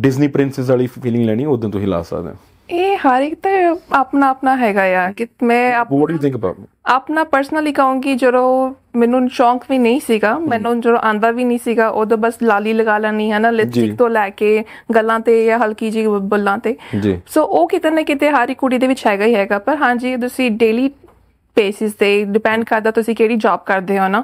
ਡਿਜ਼ਨੀ ਪ੍ਰਿੰਸੈਸ ਵਾਲੀ feeling ਲੈਣੀ ਉਦੋਂ ਤੁਸੀਂ ਲਾ ਸਕਦੇ ਹੋ ਇਹ ਹਰ ਇੱਕ ਤਾਂ ਆਪਣਾ ਆਪਣਾ ਹੈਗਾ ਯਾਰ ਕਿ ਮੈਂ ਵਾਟ ਯੂ ਥਿੰਕ ਅਬਾਊਟ ਆਪਣਾ ਪਰਸਨਲੀ ਕਹਾਂਗੀ ਜਦੋਂ ਮੈਨੂੰ ਸ਼ੌਂਕ ਵੀ ਨਹੀਂ ਸੀਗਾ ਮੈਨੂੰ ਜਦੋਂ ਆਂਦਾ ਵੀ ਨਹੀਂ ਸੀਗਾ ਉਦੋਂ ਬਸ ਲਾਲੀ ਲਗਾ ਲੈਣੀ ਹੈ ਨਾ ਲਿਪਸਟਿਕ ਤੋਂ ਲੈ ਕੇ ਗੱਲਾਂ ਤੇ ਜਾਂ ਹਲਕੀ ਜੀ ਬੱਲਾਂ ਤੇ ਸੋ ਉਹ ਕਿਤੇ ਨਾ ਕਿਤੇ ਹਰ ਇੱਕ ਕੁੜੀ ਦੇ ਵਿੱਚ ਹੈਗਾ ਹੀ ਹੈਗਾ ਪਰ ਹਾਂਜੀ ਤੁਸੀਂ ਡੇਲੀ ਬੇਸਿਸ ਤੇ ਡਿਪੈਂਡ ਕਰਦਾ ਤੁਸੀਂ ਕਿਹੜੀ ਜੌਬ ਕਰਦੇ ਹੋ ਨਾ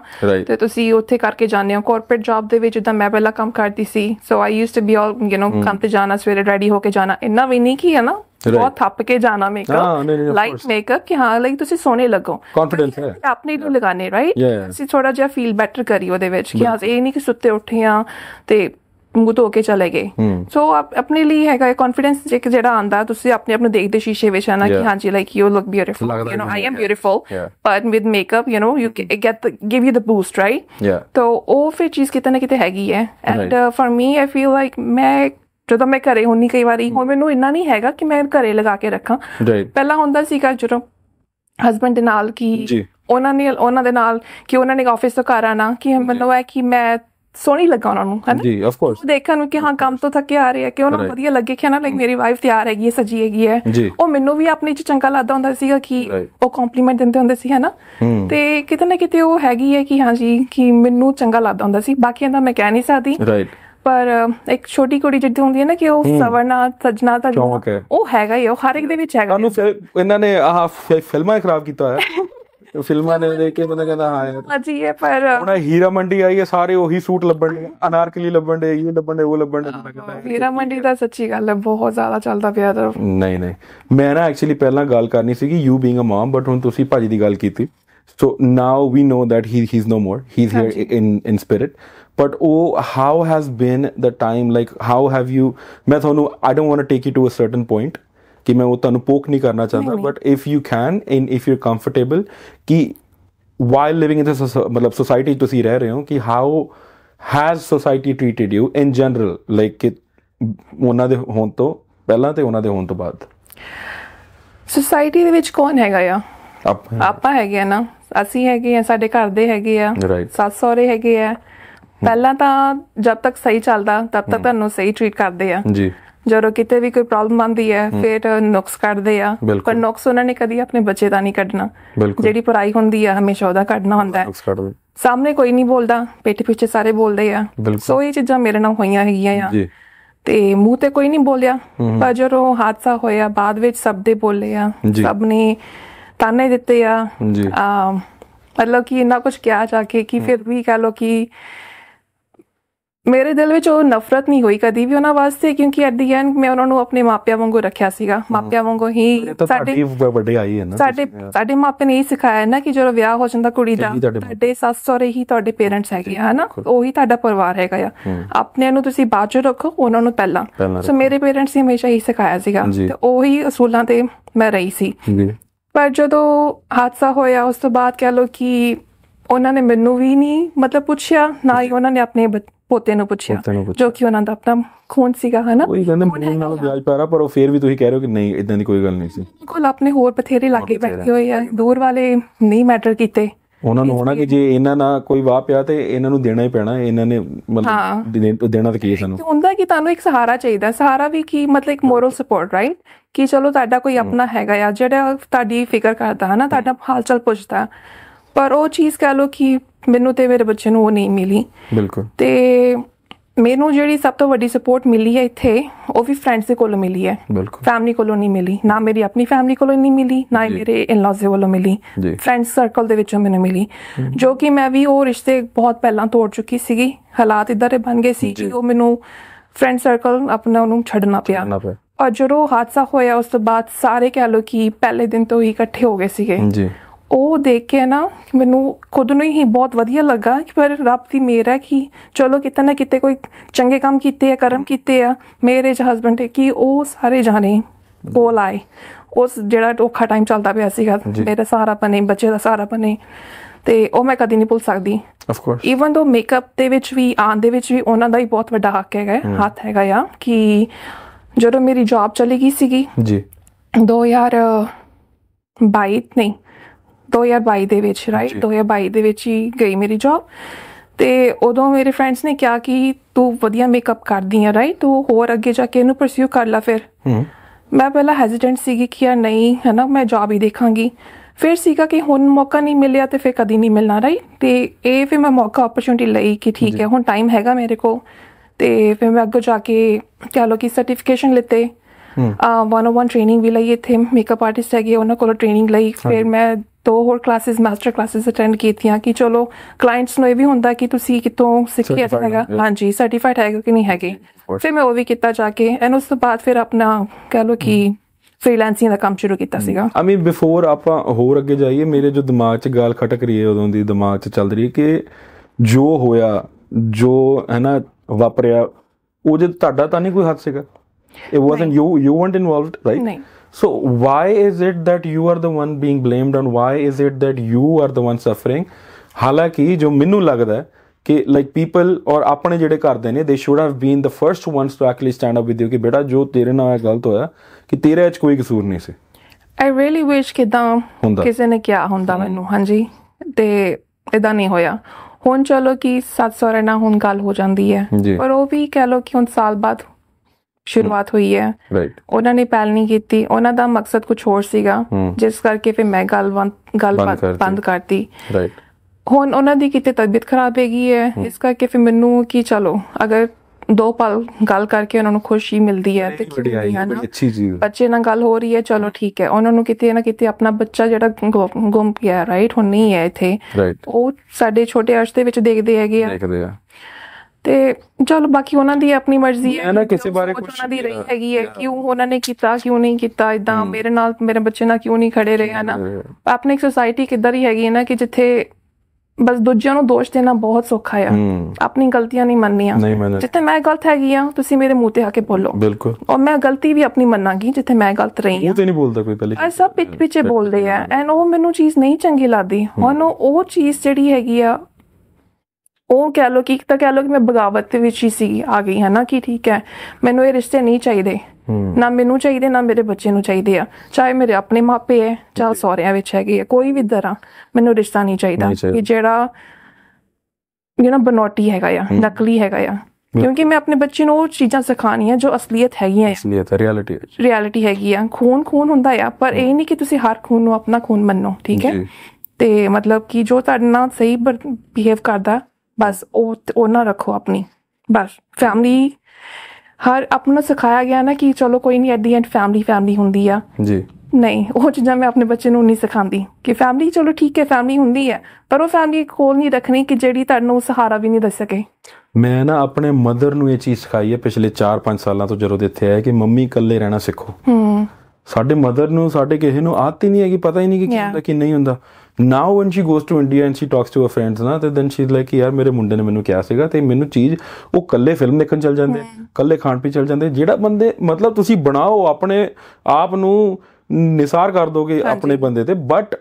ਤੇ ਤੁਸੀਂ ਉੱਥੇ ਕਰਕੇ ਜਾਂਦੇ ਹੋ ਕਾਰਪੋਰੇਟ ਜੌਬ ਦੇ ਵਿੱਚ ਜਿੱਦਾਂ ਮੈਂ ਪਹਿਲਾਂ ਕੰਮ ਕਰਦੀ ਸੀ so I used to be all you know ਕੰਮ ਤੇ ਜਾਣਾ ਸਵੇਰੇ ਰੈਡੀ ਹੋ ਕੇ ਜਾਣਾ ਇੰਨਾ ਵੀ ਨਹੀਂ ਕੀ ਹੈ ਨਾ ਬਹੁਤ ਥੱਪ ਕੇ ਜਾਣਾ ਮੇਕਅਪ ਲਾਈਟ ਮੇਕਅਪ ਕਿ ਹਾਂ ਲਾਈਕ ਤੁਸੀਂ ਸੋਹਣੇ ਲੱਗੋ ਕੌਨਫੀਡੈਂਸ ਹੈ ਆਪਣੇ ਨੂੰ ਲਗਾਣੇ ਰਾਈਟ ਤੁਸੀਂ ਥੋੜਾ ਜਿਹਾ ਫੀਲ ਬੈਟਰ ਕਰੀ ਉਹਦੇ ਵਿੱਚ ਕਿ ਹਾਂ ਇਹ ਨਹੀਂ ਕਿ ਸੁੱਤੇ ਉੱਠੇ ਆ ਤੇ ਮੂੰਹ ਧੋ ਕੇ ਚਲੇ ਗਏ ਸੋ ਆਪਣੇ ਲਈ ਹੈਗਾ ਇਹ ਕੌਨਫੀਡੈਂਸ ਜਿਹੜਾ ਆਂਦਾ ਤੁਸੀਂ ਆਪਣੇ ਆਪ ਨੂੰ ਦੇਖਦੇ ਸ਼ੀਸ਼ੇ ਵਿੱਚ ਆਣਾ ਕਿ ਹਾਂਜੀ like you look beautiful you know I am beautiful but with makeup you know you get give you the boost right ਤੋ ਉਹ ਫਿਰ ਚੀਜ਼ ਕਿਤੇ ਨਾ ਕਿਤੇ ਹੈਗੀ ਹੈ and for me I feel like ਮੈਂ ਜਦੋਂ ਮੈਂ ਘਰੇ ਹੁੰਨੀ ਕਈ ਵਾਰੀ ਹੁਣ ਮੈਨੂੰ ਇੰਨਾ ਨਹੀਂ ਹੈਗਾ ਕਿ ਮੈਂ ਘਰੇ ਲਗਾ ਕੇ ਰੱਖਾਂ ਪਹਿਲਾਂ ਹੁੰਦਾ ਸੀ ਕਿ ਜਦੋਂ ਹਸਬੰਡ ਦੇ ਨਾਲ ਕੀ ਉਹਨਾਂ ਨੇ ਉਹਨਾਂ ਦੇ ਨਾਲ ਕਿ ਉਹਨਾਂ ਨੇ ਆਫਿਸ ਤੋਂ ਘਰ ਆਣਾ ਕਿ ਮਤਲਬ ਹੈ ਕਿ ਮੈਂ ਸੋਹਣੀ ਲੱਗਾ ਉਹਨਾਂ ਨੂੰ ਹੈ ਜੀ ਆਫ ਕੋਰਸ ਦੇਖਣ ਨੂੰ ਕਿ ਹਾਂ ਕੰਮ ਤੋਂ ਥੱਕੇ ਆ ਰਹੇ ਆ ਕਿ ਉਹਨਾਂ ਨੂੰ ਵਧੀਆ ਲੱਗੇ ਕਿ ਨਾ ਲਾਈਕ ਮੇਰੀ ਵਾਈਫ ਤਿਆਰ ਹੈਗੀ ਹੈ ਸਜੀ ਹੈਗੀ ਹੈ ਉਹ ਮੈਨੂੰ ਵੀ ਆਪਣੇ ਚ ਚੰਗਾ ਲੱਗਦਾ ਹੁੰਦਾ ਸੀਗਾ ਕਿ ਉਹ ਕੰਪਲੀਮੈਂਟ ਦਿੰਦੇ ਹੁੰਦੇ ਸੀ ਹੈ ਨਾ ਤੇ ਕਿਤੇ ਨਾ ਕਿਤੇ ਉਹ ਹੈਗੀ ਹੈ ਕਿ ਹਾਂ ਜੀ ਕਿ ਮੈਨੂੰ ਚੰਗਾ ਲੱਗਦਾ ਹੁੰਦਾ ਸੀ ਬਾਕੀ ਇਹਦਾ ਮੈਂ ਕਹਿ ਨਹੀਂ ਸਕਦੀ ਰਾਈਟ ਪਰ ਇੱਕ ਛੋਟੀ ਕੁੜੀ ਜਿੱਦ ਹੁੰਦੀ ਹੈ ਨਾ ਕਿ ਉਹ ਸਵਰਨਾ ਸਜਨਾ ਤਾਂ ਉਹ ਹੈਗਾ ਹੀ ਉਹ ਹਰ ਇੱਕ ਦੇ ਵਿੱਚ ਹੈਗਾ ਤੁਹਾਨੂੰ ਇਹਨਾਂ ਨੇ ਆਹ ਫਿਲਮਾਂ ਖਰਾਬ ਕੀਤਾ ਹੈ ਫਿਲਮਾਂ ਨੇ ਦੇਖ ਕੇ ਬੰਦਾ ਕਹਿੰਦਾ ਹਾਂ ਅਜੀ ਹੈ ਪਰ ਹੁਣ ਹੀਰਾ ਮੰਡੀ ਆਈ ਹੈ ਸਾਰੇ ਉਹੀ ਸੂਟ ਲੱਭਣ ਦੇ ਅਨਾਰਕਲੀ ਲੱਭਣ ਦੇ ਇਹ ਲੱਭਣ ਦੇ ਉਹ ਲੱਭਣ ਦੇ ਹੀਰਾ ਮੰਡੀ ਦਾ ਸੱਚੀ ਗੱਲ ਹੈ ਬਹੁਤ ਜ਼ਿਆਦਾ ਚੱਲਦਾ ਪਿਆ ਤਾਂ ਨਹੀਂ ਨਹੀਂ ਮੈਂ ਨਾ ਐਕਚੁਅਲੀ ਪਹਿਲਾਂ ਗੱਲ ਕਰਨੀ ਸੀ ਕਿ you being a mom but ਹੁਣ ਤੁਸੀਂ ਭਾਜੀ ਦੀ ਗੱਲ ਕੀਤੀ so now we know that he he is no more he is here in in spirit but ਉਹ how has been the time like how have you ਮੈਂ ਤੁਹਾਨੂੰ I don't want take you to a certain point ਕਿ ਮੈਂ ਉਹ ਤੁਹਾਨੂੰ poke ਨਹੀਂ ਕਰਨਾ ਚਾਹੁੰਦਾ but if you can in if you are comfortable ਕਿ ਵਾਈਲ ਲਿਵਿੰਗ ਇਨ this ਮਤਲਬ ਸੋਸਾਇਟੀ ਤੁਸੀਂ ਰਹਿ ਰਹੇ ਹੋ ਕਿ how has society treated you in general like ਕਿ ਉਹਨਾਂ ਦੇ ਹੋਣ ਤੋਂ ਪਹਿਲਾਂ ਤੇ ਉਹਨਾਂ ਦੇ ਹੋਣ ਤੋਂ ਬਾਅਦ ਸੋਸਾਇਟੀ ਦੇ ਵਿੱਚ ਕੌਣ ਹੈਗਾ ਯਾ ਆਪਾਂ ਆਪਾਂ ਹੈਗੇ ਆ ਨਾ ਅਸੀਂ ਹੈਗੇ ਆ ਸਾਡੇ ਘਰ ਦੇ ਹੈਗੇ ਆ ਸੱਸ ਸਹੁਰੇ ਹੈਗੇ ਆ ਪਹਿਲਾਂ ਤਾਂ ਜਦ ਤੱਕ ਸਹੀ ਚੱਲਦਾ ਤਦ ਤੱਕ ਤੁਹਾਨੂੰ ਸਹੀ ਟ੍ਰੀਟ ਕਰਦੇ ਆ ਜੀ ਜਦੋਂ ਕਿਤੇ ਵੀ ਕੋਈ ਪ੍ਰੋਬਲਮ ਆਂਦੀ ਹੈ ਫਿਰ ਨੁਕਸ ਕੱਢਦੇ ਆ ਪਰ ਨੁਕਸ ਉਹਨਾਂ ਨੇ ਕਦੀ ਆਪਣੇ ਬੱਚੇ ਦਾ ਨਹੀਂ ਕੱਢਣਾ ਜਿਹੜੀ ਪੜਾਈ ਹੁੰਦੀ ਆ ਹਮੇਸ਼ਾ ਉਹਦਾ ਕੱਢਣਾ ਹੁੰਦਾ ਹੈ ਸਾਹਮਣੇ ਕੋਈ ਨਹੀਂ ਬੋਲਦਾ ਪਿੱਠ ਪਿੱਛੇ ਸਾਰੇ ਬੋਲਦੇ ਆ ਸੋ ਇਹ ਚੀਜ਼ਾਂ ਮੇਰੇ ਨਾਲ ਹੋਈਆਂ ਹੈਗੀਆਂ ਆ ਜੀ ਤੇ ਮੂੰਹ ਤੇ ਕੋਈ ਨਹੀਂ ਬੋਲਿਆ ਪਰ ਜਦੋਂ ਹਾਦਸਾ ਹੋਇਆ ਬਾਅਦ ਵਿੱਚ ਸਭ ਦੇ ਬੋਲੇ ਆ ਸਭ ਨੇ ਤਾਨੇ ਦਿੱਤੇ ਆ ਜੀ ਆ ਮਤਲਬ ਕਿ ਇੰਨਾ ਕੁਝ ਕਿਹਾ ਜਾ ਕੇ ਕਿ ਫਿਰ ਵੀ ਕਹ ਲੋ ਕਿ ਮੇਰੇ ਦਿਲ ਵਿੱਚ ਉਹ ਨਫ਼ਰਤ ਨਹੀਂ ਹੋਈ ਕਦੀ ਵੀ ਉਹਨਾਂ ਵਾਸਤੇ ਕਿਉਂਕਿ ਐਟ ਦੀ ਐਂਡ ਮੈਂ ਉਹਨਾਂ ਨੂੰ ਆਪਣੇ ਮਾਪਿਆਂ ਵਾਂਗੂ ਰੱਖਿਆ ਸੀਗਾ ਮਾਪਿਆਂ ਵਾਂਗੂ ਹੀ ਸਾਡੇ ਵੱਡੇ ਆਈ ਹੈ ਨਾ ਸਾਡੇ ਸਾਡੇ ਮਾਪਿਆਂ ਨੇ ਇਹ ਸਿਖਾਇਆ ਹੈ ਨਾ ਕਿ ਜਦੋਂ ਵਿਆਹ ਹੋ ਜਾਂਦਾ ਕੁੜੀ ਦਾ ਤੁਹਾਡੇ ਸੱਸ ਸਹੁਰੇ ਹੀ ਤੁਹਾਡੇ ਪੇਰੈਂਟਸ ਹੈਗੇ ਆ ਹਨਾ ਉਹੀ ਤੁਹਾਡਾ ਪਰਿਵਾਰ ਹੈਗਾ ਆ ਆਪਣੇ ਨੂੰ ਤੁਸੀਂ ਬਾਅਦ ਚ ਰੱਖੋ ਉਹਨਾਂ ਨੂੰ ਪਹਿਲਾਂ ਸੋ ਮੇਰੇ ਪੇਰੈਂਟਸ ਨੇ ਹਮੇਸ਼ਾ ਹੀ ਸਿਖਾਇਆ ਸੀਗਾ ਤੇ ਉਹੀ ਅਸੂਲਾਂ ਤੇ ਮੈਂ ਰਹੀ ਸੀ ਪਰ ਜਦੋਂ ਹਾਦਸਾ ਹੋਇਆ ਉਸ ਤੋਂ ਬਾਅਦ ਕਹ ਲੋ ਕਿ ਉਹਨਾਂ ਨੇ ਮੈਨੂੰ ਵੀ ਨਹੀਂ ਮਤਲਬ ਪੁੱਛਿਆ ਨਾ ਹੀ ਉਹਨਾਂ ਨੇ ਆਪਣੇ ਪੋਤੇ ਨੂੰ ਪੁੱਛਿਆ ਜੋ ਕਿ ਉਹਨਾਂ ਦਾ ਆਪਣਾ ਖੂਨ ਸੀਗਾ ਹਨਾ ਉਹੀ ਕਹਿੰਦੇ ਮੂਨ ਨਾਲ ਵਿਆਜ ਪੈ ਪਰ ਉਹ ਫੇਰ ਵੀ ਤੁਸੀਂ ਕਹਿ ਰਹੇ ਹੋ ਕਿ ਨਹੀਂ ਇਦਾਂ ਦੀ ਕੋਈ ਗੱਲ ਨਹੀਂ ਸੀ ਕੋਲ ਆਪਣੇ ਹੋਰ ਬਥੇਰੇ ਲਾਗੇ ਬੈਠੇ ਹੋਏ ਆ ਦੂਰ ਵਾਲੇ ਨਹੀਂ ਮੈਟਰ ਕੀਤੇ ਉਹਨਾਂ ਨੂੰ ਹੋਣਾ ਕਿ ਜੇ ਇਹਨਾਂ ਨਾਲ ਕੋਈ ਵਾਹ ਪਿਆ ਤੇ ਇਹਨਾਂ ਨੂੰ ਦੇਣਾ ਹੀ ਪੈਣਾ ਇਹਨਾਂ ਨੇ ਮਤਲਬ ਦੇਣਾ ਤਾਂ ਕੀ ਹੈ ਸਾਨੂੰ ਹੁੰਦਾ ਕਿ ਤੁਹਾਨੂੰ ਇੱਕ ਸਹਾਰਾ ਚਾਹੀਦਾ ਸਹਾਰਾ ਵੀ ਕੀ ਮਤਲਬ ਇੱਕ ਮੋਰਲ ਸਪੋਰਟ ਰਾਈਟ ਕਿ ਚਲੋ ਤੁਹਾਡਾ ਕੋਈ ਆਪਣਾ ਹੈਗਾ ਆ ਜਿਹੜਾ ਤੁਹਾਡੀ ਫਿਕਰ ਕਰਦਾ ਹਨਾ ਤੁਹਾਡਾ ਹਾਲ ਚਾਲ ਪੁੱਛਦਾ ਪਰ ਉਹ ਚੀਜ਼ ਕਹ ਲੋ ਕਿ ਮੈਨੂੰ ਤੇ ਮੇਰੇ ਬੱਚੇ ਨੂੰ ਉਹ ਨਹੀਂ ਮਿਲੀ ਬਿਲਕੁਲ ਤੇ ਮੈਨੂੰ ਜਿਹੜੀ ਸਭ ਤੋਂ ਵੱਡੀ ਸਪੋਰਟ ਮਿਲੀ ਹੈ ਇੱਥੇ ਉਹ ਵੀ ਫਰੈਂਡਸ ਦੇ ਕੋਲੋਂ ਮਿਲੀ ਹੈ ਫੈਮਿਲੀ ਕੋਲੋਂ ਨਹੀਂ ਮਿਲੀ ਨਾ ਮੇਰੀ ਆਪਣੀ ਫੈਮਿਲੀ ਕੋਲੋਂ ਨਹੀਂ ਮਿਲੀ ਨਾ ਮੇਰੇ ਇਨ-ਲॉज ਦੇ ਵੱਲੋਂ ਮਿਲੀ ਫਰੈਂਡ ਸਰਕਲ ਦੇ ਵਿੱਚੋਂ ਮੈਨੂੰ ਮਿਲੀ ਜੋ ਕਿ ਮੈਂ ਵੀ ਉਹ ਰਿਸ਼ਤੇ ਬਹੁਤ ਪਹਿਲਾਂ ਤੋੜ ਚੁੱਕੀ ਸੀਗੀ ਹਾਲਾਤ ਇਦਾਂ ਦੇ ਬਣ ਗਏ ਸੀ ਕਿ ਉਹ ਮੈਨੂੰ ਫਰੈਂਡ ਸਰਕਲ ਆਪਣਾ ਉਹਨੂੰ ਛੱਡਣਾ ਪਿਆ ਔਰ ਜਦੋਂ ਹਾਦਸਾ ਹੋਇਆ ਉਸ ਤੋਂ ਬਾਅਦ ਸਾਰੇ ਕਹਿ ਲੋ ਕਿ ਪਹਿਲੇ ਦਿਨ ਤੋਂ ਹੀ ਇਕੱਠੇ ਹੋ ਗਏ ਸੀਗੇ ਜੀ ਉਹ ਦੇਖ ਕੇ ਨਾ ਮੈਨੂੰ ਖੁਦ ਨੂੰ ਹੀ ਬਹੁਤ ਵਧੀਆ ਲੱਗਾ ਕਿ ਪਰ ਰੱਬ ਦੀ ਮਿਹਰ ਹੈ ਕਿ ਚਲੋ ਕਿਤੇ ਨਾ ਕਿਤੇ ਕੋਈ ਚੰਗੇ ਕੰਮ ਕੀਤੇ ਆ ਕਰਮ ਕੀਤੇ ਆ ਮੇਰੇ ਜਿਹੇ ਹਸਬੰਡ ਕਿ ਉਹ ਸਾਰੇ ਜਾਣੇ ਕੋਲ ਆਏ ਉਸ ਜਿਹੜਾ ਔਖਾ ਟਾਈਮ ਚੱਲਦਾ ਪਿਆ ਸੀਗਾ ਮੇਰਾ ਸਾਰਾ ਪਨੇ ਬੱਚੇ ਦਾ ਸਾਰਾ ਪਨੇ ਤੇ ਉਹ ਮੈਂ ਕਦੀ ਨਹੀਂ ਭੁੱਲ ਸਕਦੀ of course even though makeup ਦੇ ਵਿੱਚ ਵੀ ਆਨ ਦੇ ਵਿੱਚ ਵੀ ਉਹਨਾਂ ਦਾ ਹੀ ਬਹੁਤ ਵੱਡਾ ਹੱਕ ਹੈਗਾ ਹੱਥ ਹੈਗਾ ਆ ਕਿ ਜਦੋਂ ਮੇਰੀ ਜੌਬ ਚਲੀ ਗਈ ਸੀਗੀ ਜੀ ਬਾਈਟ ਨਹੀਂ 2022 ਦੇ ਵਿੱਚ ਰਾਈਟ 2022 ਦੇ ਵਿੱਚ ਹੀ ਗਈ ਮੇਰੀ ਜੌਬ ਤੇ ਉਦੋਂ ਮੇਰੇ ਫਰੈਂਡਸ ਨੇ ਕਿਹਾ ਕਿ ਤੂੰ ਵਧੀਆ ਮੇਕਅਪ ਕਰਦੀ ਆ ਰਾਈਟ ਤੂੰ ਹੋਰ ਅੱਗੇ ਜਾ ਕੇ ਇਹਨੂੰ ਪਰਸਿਊ ਕਰ ਲੈ ਫਿਰ ਮੈਂ ਪਹਿਲਾਂ ਹੈਜ਼ਿਟੈਂਟ ਸੀਗੀ ਕਿ ਯਾਰ ਨਹੀਂ ਹਨਾ ਮੈਂ ਜੌਬ ਹੀ ਦੇਖਾਂਗੀ ਫਿਰ ਸੀਗਾ ਕਿ ਹੁਣ ਮੌਕਾ ਨਹੀਂ ਮਿਲਿਆ ਤੇ ਫਿਰ ਕਦੀ ਨਹੀਂ ਮਿਲਣਾ ਰਾਈ ਤੇ ਇਹ ਫਿਰ ਮੈਂ ਮੌਕਾ ਓਪਰਚੁਨਿਟੀ ਲਈ ਕਿ ਠੀਕ ਹੈ ਹੁਣ ਟਾਈਮ ਹੈਗਾ ਮੇਰੇ ਕੋਲ ਤੇ ਫਿਰ ਮੈਂ ਅੱਗੇ ਜਾ ਕੇ ਕਹ ਲੋ ਕਿ ਸਰਟੀਫਿਕੇਸ਼ਨ ਲਿੱਤੇ 101 ਟ੍ਰੇਨਿੰਗ ਵੀ ਲਈ ਇਥੇ ਮੇਕਅਪ ਆਰਟਿਸਟ ਹੈਗੇ ਉਹਨਾਂ ਕੋਲੋਂ ਟ੍ਰੇਨਿੰਗ ਲਈ ਫਿਰ ਮੈਂ ਦੋ ਹੋਰ ਕਲਾਸਿਸ ਮਾਸਟਰ ਕਲਾਸਿਸ ਅਟੈਂਡ ਕੀਤੀਆਂ ਕਿ ਚਲੋ ਕਲਾਇੰਟਸ ਨੂੰ ਇਹ ਵੀ ਹੁੰਦਾ ਕਿ ਤੁਸੀਂ ਕਿਤੋਂ ਸਿੱਖਿਆ ਹੈਗਾ ਹਾਂਜੀ ਸਰਟੀਫਾਈਡ ਹੈਗਾ ਕਿ ਨਹੀਂ ਹੈਗੇ ਫਿਰ ਮੈਂ ਉਹ ਵੀ ਕੀਤਾ ਜਾ ਕੇ ਐਂਡ ਉਸ ਤੋਂ ਬਾਅਦ ਫਿਰ ਆਪਣਾ ਕਹ ਲੋ ਕਿ ਫ੍ਰੀਲੈਂਸਿੰਗ ਦਾ ਕੰਮ ਸ਼ੁਰੂ ਕੀਤਾ ਸੀਗਾ ਆਈ ਮੀਨ ਬਿਫੋਰ ਆਪਾਂ ਹੋਰ ਅੱਗੇ ਜਾਈਏ ਮੇਰੇ ਜੋ ਦਿਮਾਗ 'ਚ ਗੱਲ ਖਟਕ ਰਹੀ ਹੈ ਉਦੋਂ ਦੀ ਦਿਮਾਗ 'ਚ ਚੱਲ ਰਹੀ ਹੈ ਕਿ ਜੋ ਹੋਇਆ ਜੋ ਹੈ ਨਾ ਵਾਪਰਿਆ ਉਹਦੇ ਤੁਹਾਡਾ ਤਾਂ ਨਹੀਂ ਕੋਈ ਹੱਥ ਸੀਗਾ It wasn't right. you. You weren't involved, right? No. So why is it that you are the one being blamed and why is it that you are the one suffering? ਹਾਲਾਂਕਿ ਜੋ ਮੈਨੂੰ ਲੱਗਦਾ ਹੈ ਕਿ ਲਾਈਕ ਪੀਪਲ ਔਰ ਆਪਣੇ ਜਿਹੜੇ ਕਰਦੇ ਨੇ they should have been the first ones to actually stand up with you ਕਿ ਬੇਟਾ ਜੋ ਤੇਰੇ ਨਾਲ ਇਹ ਗਲਤ ਹੋਇਆ ਕਿ ਤੇਰੇ ਵਿੱਚ ਕੋਈ ਕਸੂਰ ਨਹੀਂ ਸੀ ਆਈ ਰੀਲੀ ਵਿਸ਼ ਕਿਦਾਂ ਕਿਸੇ ਨੇ ਕਿਹਾ ਹੁੰਦਾ ਮੈਨੂੰ ਹਾਂਜੀ ਤੇ ਇਦਾਂ ਨਹੀਂ ਹੋਇਆ ਹੁਣ ਚਲੋ ਕਿ ਸੱਤ ਸੌਰੇ ਨਾਲ ਹੁਣ ਗੱਲ ਹੋ ਜਾਂਦੀ ਹੈ ਪਰ ਉਹ ਵੀ ਕਹਿ ਲੋ ਕਿ ਹੁਣ ਸਾਲ ਬਾਅਦ ਸ਼ੁਰੂਆਤ ਹੋਈ ਹੈ ਰਾਈਟ ਉਹਨਾਂ ਨੇ ਪਹਿਲ ਨਹੀਂ ਕੀਤੀ ਉਹਨਾਂ ਦਾ ਮਕਸਦ ਕੁਝ ਹੋਰ ਸੀਗਾ ਜਿਸ ਕਰਕੇ ਫਿਰ ਮੈਂ ਗੱਲ ਗੱਲ ਬੰਦ ਕਰਤੀ ਰਾਈਟ ਹੁਣ ਉਹਨਾਂ ਦੀ ਕਿਤੇ ਤਬੀਅਤ ਖਰਾਬ ਗਈ ਹੈ ਇਸ ਕਰਕੇ ਫਿਰ ਮੈਨੂੰ ਕੀ ਚਲੋ ਅਗਰ ਦੋ ਪਲ ਗੱਲ ਕਰਕੇ ਉਹਨਾਂ ਨੂੰ ਖੁਸ਼ੀ ਮਿਲਦੀ ਹੈ ਤੇ ਕੀ ਹੈ ਨਾ ਅੱਛੀ ਚੀਜ਼ ਬੱਚੇ ਨਾਲ ਗੱਲ ਹੋ ਰਹੀ ਹੈ ਚਲੋ ਠੀਕ ਹੈ ਉਹਨਾਂ ਨੂੰ ਕਿਤੇ ਨਾ ਕਿਤੇ ਆਪਣਾ ਬੱਚਾ ਜਿਹੜਾ ਗੁੰਮ ਗਿਆ ਰਾਈਟ ਹੁਣ ਨਹੀਂ ਹੈ ਇੱਥੇ ਉਹ ਸਾਡੇ ਛੋਟੇ ਅਰਸ਼ ਦੇ ਵਿੱਚ ਦੇਖਦੇ ਹੈਗੇ ਆ ਦੇਖਦੇ ਆ ਤੇ ਚਲ ਬਾਕੀ ਉਹਨਾਂ ਦੀ ਆਪਣੀ ਮਰਜ਼ੀ ਹੈ ਮੈਂ ਨਾ ਕਿਸੇ ਬਾਰੇ ਕੁਝ ਉਹਨਾਂ ਦੀ ਰਹੀ ਹੈਗੀ ਹੈ ਕਿਉਂ ਉਹਨਾਂ ਨੇ ਕੀਤਾ ਕਿਉਂ ਨਹੀਂ ਕੀਤਾ ਇਦਾਂ ਮੇਰੇ ਨਾਲ ਮੇਰੇ ਬੱਚੇ ਨਾਲ ਕਿਉਂ ਨਹੀਂ ਖੜੇ ਰਹੇ ਨਾ ਆਪਣੀ ਇੱਕ ਸੋਸਾਇਟੀ ਕਿਦਾਂ ਦੀ ਹੈਗੀ ਹੈ ਨਾ ਕਿ ਜਿੱਥੇ ਬਸ ਦੂਜਿਆਂ ਨੂੰ ਦੋਸ਼ ਦੇਣਾ ਬਹੁਤ ਸੌਖਾ ਆ ਆਪਣੀ ਗਲਤੀਆਂ ਨਹੀਂ ਮੰਨਣੀਆਂ ਜਿੱਥੇ ਮੈਂ ਗਲਤ ਹੈਗੀ ਆ ਤੁਸੀਂ ਮੇਰੇ ਮੂੰਹ ਤੇ ਆ ਕੇ ਬੋਲੋ ਬਿਲਕੁਲ ਔਰ ਮੈਂ ਗਲਤੀ ਵੀ ਆਪਣੀ ਮੰਨਾਂਗੀ ਜਿੱਥੇ ਮੈਂ ਗਲਤ ਰਹੀ ਆ ਉਹ ਤੇ ਨਹੀਂ ਬੋਲਦਾ ਕੋਈ ਪਹਿਲੇ ਆ ਸਭ ਪਿੱਛੇ ਬੋਲਦੇ ਆ ਐਂਡ ਉਹ ਮੈਨੂੰ ਚੀਜ਼ ਨਹੀਂ ਚੰਗੀ ਲੱਗਦੀ ਹੁਣ ਉਹ ਚੀਜ਼ ਜਿਹੜੀ ਹੈਗੀ ਆ ਉਹ ਕਹਿ ਲੋ ਕਿ ਤਾਂ ਕਹਿ ਲੋ ਕਿ ਮੈਂ ਬਗਾਵਤ ਵਿੱਚ ਹੀ ਸੀ ਆ ਗਈ ਹੈ ਨਾ ਕਿ ਠੀਕ ਹੈ ਮੈਨੂੰ ਇਹ ਰਿਸ਼ਤੇ ਨਹੀਂ ਚਾਹੀਦੇ ਨਾ ਮੈਨੂੰ ਚਾਹੀਦੇ ਨਾ ਮੇਰੇ ਬੱਚੇ ਨੂੰ ਚਾਹੀਦੇ ਆ ਚਾਹੇ ਮੇਰੇ ਆਪਣੇ ਮਾਪੇ ਹੈ ਚਾਹੇ ਸਹੁਰਿਆਂ ਵਿੱਚ ਹੈਗੇ ਆ ਕੋਈ ਵੀ ਤਰ੍ਹਾਂ ਮੈਨੂੰ ਰਿਸ਼ਤਾ ਨਹੀਂ ਚਾਹੀਦਾ ਕਿ ਜਿਹੜਾ ਜਿਹੜਾ ਬਨੋਟੀ ਹੈਗਾ ਆ ਨਕਲੀ ਹੈਗਾ ਆ ਕਿਉਂਕਿ ਮੈਂ ਆਪਣੇ ਬੱਚੇ ਨੂੰ ਉਹ ਚੀਜ਼ਾਂ ਸਿਖਾਣੀਆਂ ਜੋ ਅਸਲੀਅਤ ਹੈਗੀਆਂ ਅਸਲੀਅਤ ਹੈ ਰਿਐਲਿਟੀ ਰਿਐਲਿਟੀ ਹੈਗੀ ਆ ਖੂਨ ਖੂਨ ਹੁੰਦਾ ਆ ਪਰ ਇਹ ਨਹੀਂ ਕਿ ਤੁਸੀਂ ਹਰ ਖੂਨ ਨੂੰ ਆਪਣਾ ਖੂਨ ਮੰਨੋ ਠੀਕ ਹੈ ਤੇ ਮਤਲਬ ਕਿ ਜੋ ਤੁਹਾਡਾ ਨਾਲ ਸਹੀ ਬਿਹੇਵ ਕਰਦਾ ਬਸ ਉਹ ਉਹਨਾਂ ਰੱਖੋ ਆਪਣੀ ਬਸ ਫੈਮਿਲੀ ਹਰ ਆਪਣਾ ਸਿਖਾਇਆ ਗਿਆ ਨਾ ਕਿ ਚਲੋ ਕੋਈ ਨਹੀਂ at the end family family ਹੁੰਦੀ ਆ ਜੀ ਨਹੀਂ ਉਹ ਚੀਜ਼ਾਂ ਮੈਂ ਆਪਣੇ ਬੱਚੇ ਨੂੰ ਨਹੀਂ ਸਿਖਾਉਂਦੀ ਕਿ ਫੈਮਿਲੀ ਚਲੋ ਠੀਕ ਹੈ ਫੈਮਿਲੀ ਹੁੰਦੀ ਹੈ ਪਰ ਉਹ ਫੈਮਿਲੀ ਕੋਲ ਨਹੀਂ ਰੱਖਣੀ ਕਿ ਜਿਹੜੀ ਤੁਹਾਨੂੰ ਸਹਾਰਾ ਵੀ ਨਹੀਂ ਦੇ ਸਕੇ ਮੈਂ ਨਾ ਆਪਣੇ ਮਦਰ ਨੂੰ ਇਹ ਚੀਜ਼ ਸਿਖਾਈ ਹੈ ਪਿਛਲੇ 4-5 ਸਾਲਾਂ ਤੋਂ ਜਦੋਂ ਦੇ ਇੱਥੇ ਆਇਆ ਕਿ ਮੰਮੀ ਇਕੱਲੇ ਰਹਿਣਾ ਸਿੱਖੋ ਹੂੰ ਸਾਡੇ ਮਦਰ ਨੂੰ ਸਾਡੇ ਕਿਸੇ ਨੂੰ ਆਤ ਹੀ ਨਹੀਂ ਹੈਗੀ ਪਤਾ ਹੀ ਨਹੀਂ ਕਿ ਕੀ ਹੁੰਦਾ ਕਿ ਨਹੀਂ ਹੁੰਦਾ now one she goes to India and she talks to her friends ਨਾ ਤੇ ਦੈਨ ਸ਼ੀ ਇਜ਼ ਲਾਈਕ ਯਾਰ ਮੇਰੇ ਮੁੰਡੇ ਨੇ ਮੈਨੂੰ ਕਿਹਾ ਸੀਗਾ ਤੇ ਮੈਨੂੰ ਚੀਜ਼ ਉਹ ਕੱਲੇ ਫਿਲਮ ਦੇਖਣ ਚਲ ਜਾਂਦੇ ਕੱਲੇ ਖਾਣ ਪੀ ਚਲ ਜਾਂਦੇ ਜਿਹੜਾ ਬੰਦੇ ਮਤਲਬ ਤੁਸੀਂ ਬਣਾਓ ਆਪਣੇ ਆਪ ਨੂੰ ਨਿਸਾਰ ਕਰ ਦੋਗੇ ਆਪਣੇ ਬੰਦੇ ਤੇ ਬਟ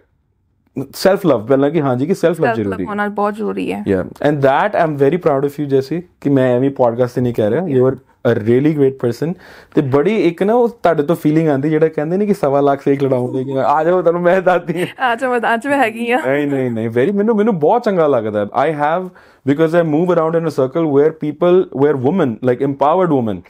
ਸੈਲਫ ਲਵ ਪਹਿਲਾਂ ਕਿ ਹਾਂਜੀ ਕਿ ਸੈਲਫ ਲਵ ਜ਼ਰੂਰੀ ਹੈ ਹੋਣਾ ਬਹੁਤ ਜ਼ਰੂਰੀ ਹੈ ਯਾ and that I'm very proud of you Jessie ਕਿ ਮੈਂ ਐਵੇਂ ਪੋਡਕਾਸਟ ਨਹੀਂ ਕਹਿ ਰਿਹਾ you are a really great person ਤੇ ਬੜੀ ਇੱਕ ਨਾ ਉਹ ਤੁਹਾਡੇ ਤੋਂ ਫੀਲਿੰਗ ਆਂਦੀ ਜਿਹੜਾ ਕਹਿੰਦੇ ਨੇ ਕਿ ਸਵਾ ਲੱਖ ਸੇਕ ਲੜਾਉਂਦੇ ਕਿ ਆ ਜਾਓ ਤੁਹਾਨੂੰ ਮੈਂ ਦੱਸਦੀ ਆ ਜਾਓ ਮੈਂ ਦੱਸ ਮੈਂ ਹੈਗੀ ਆ ਨਹੀਂ ਨਹੀਂ ਨਹੀਂ ਵੈਰੀ ਮੈਨੂੰ ਮੈਨੂੰ ਬਹੁਤ ਚੰਗਾ ਲੱਗਦਾ I have because I move around in a circle where people where women like empowered women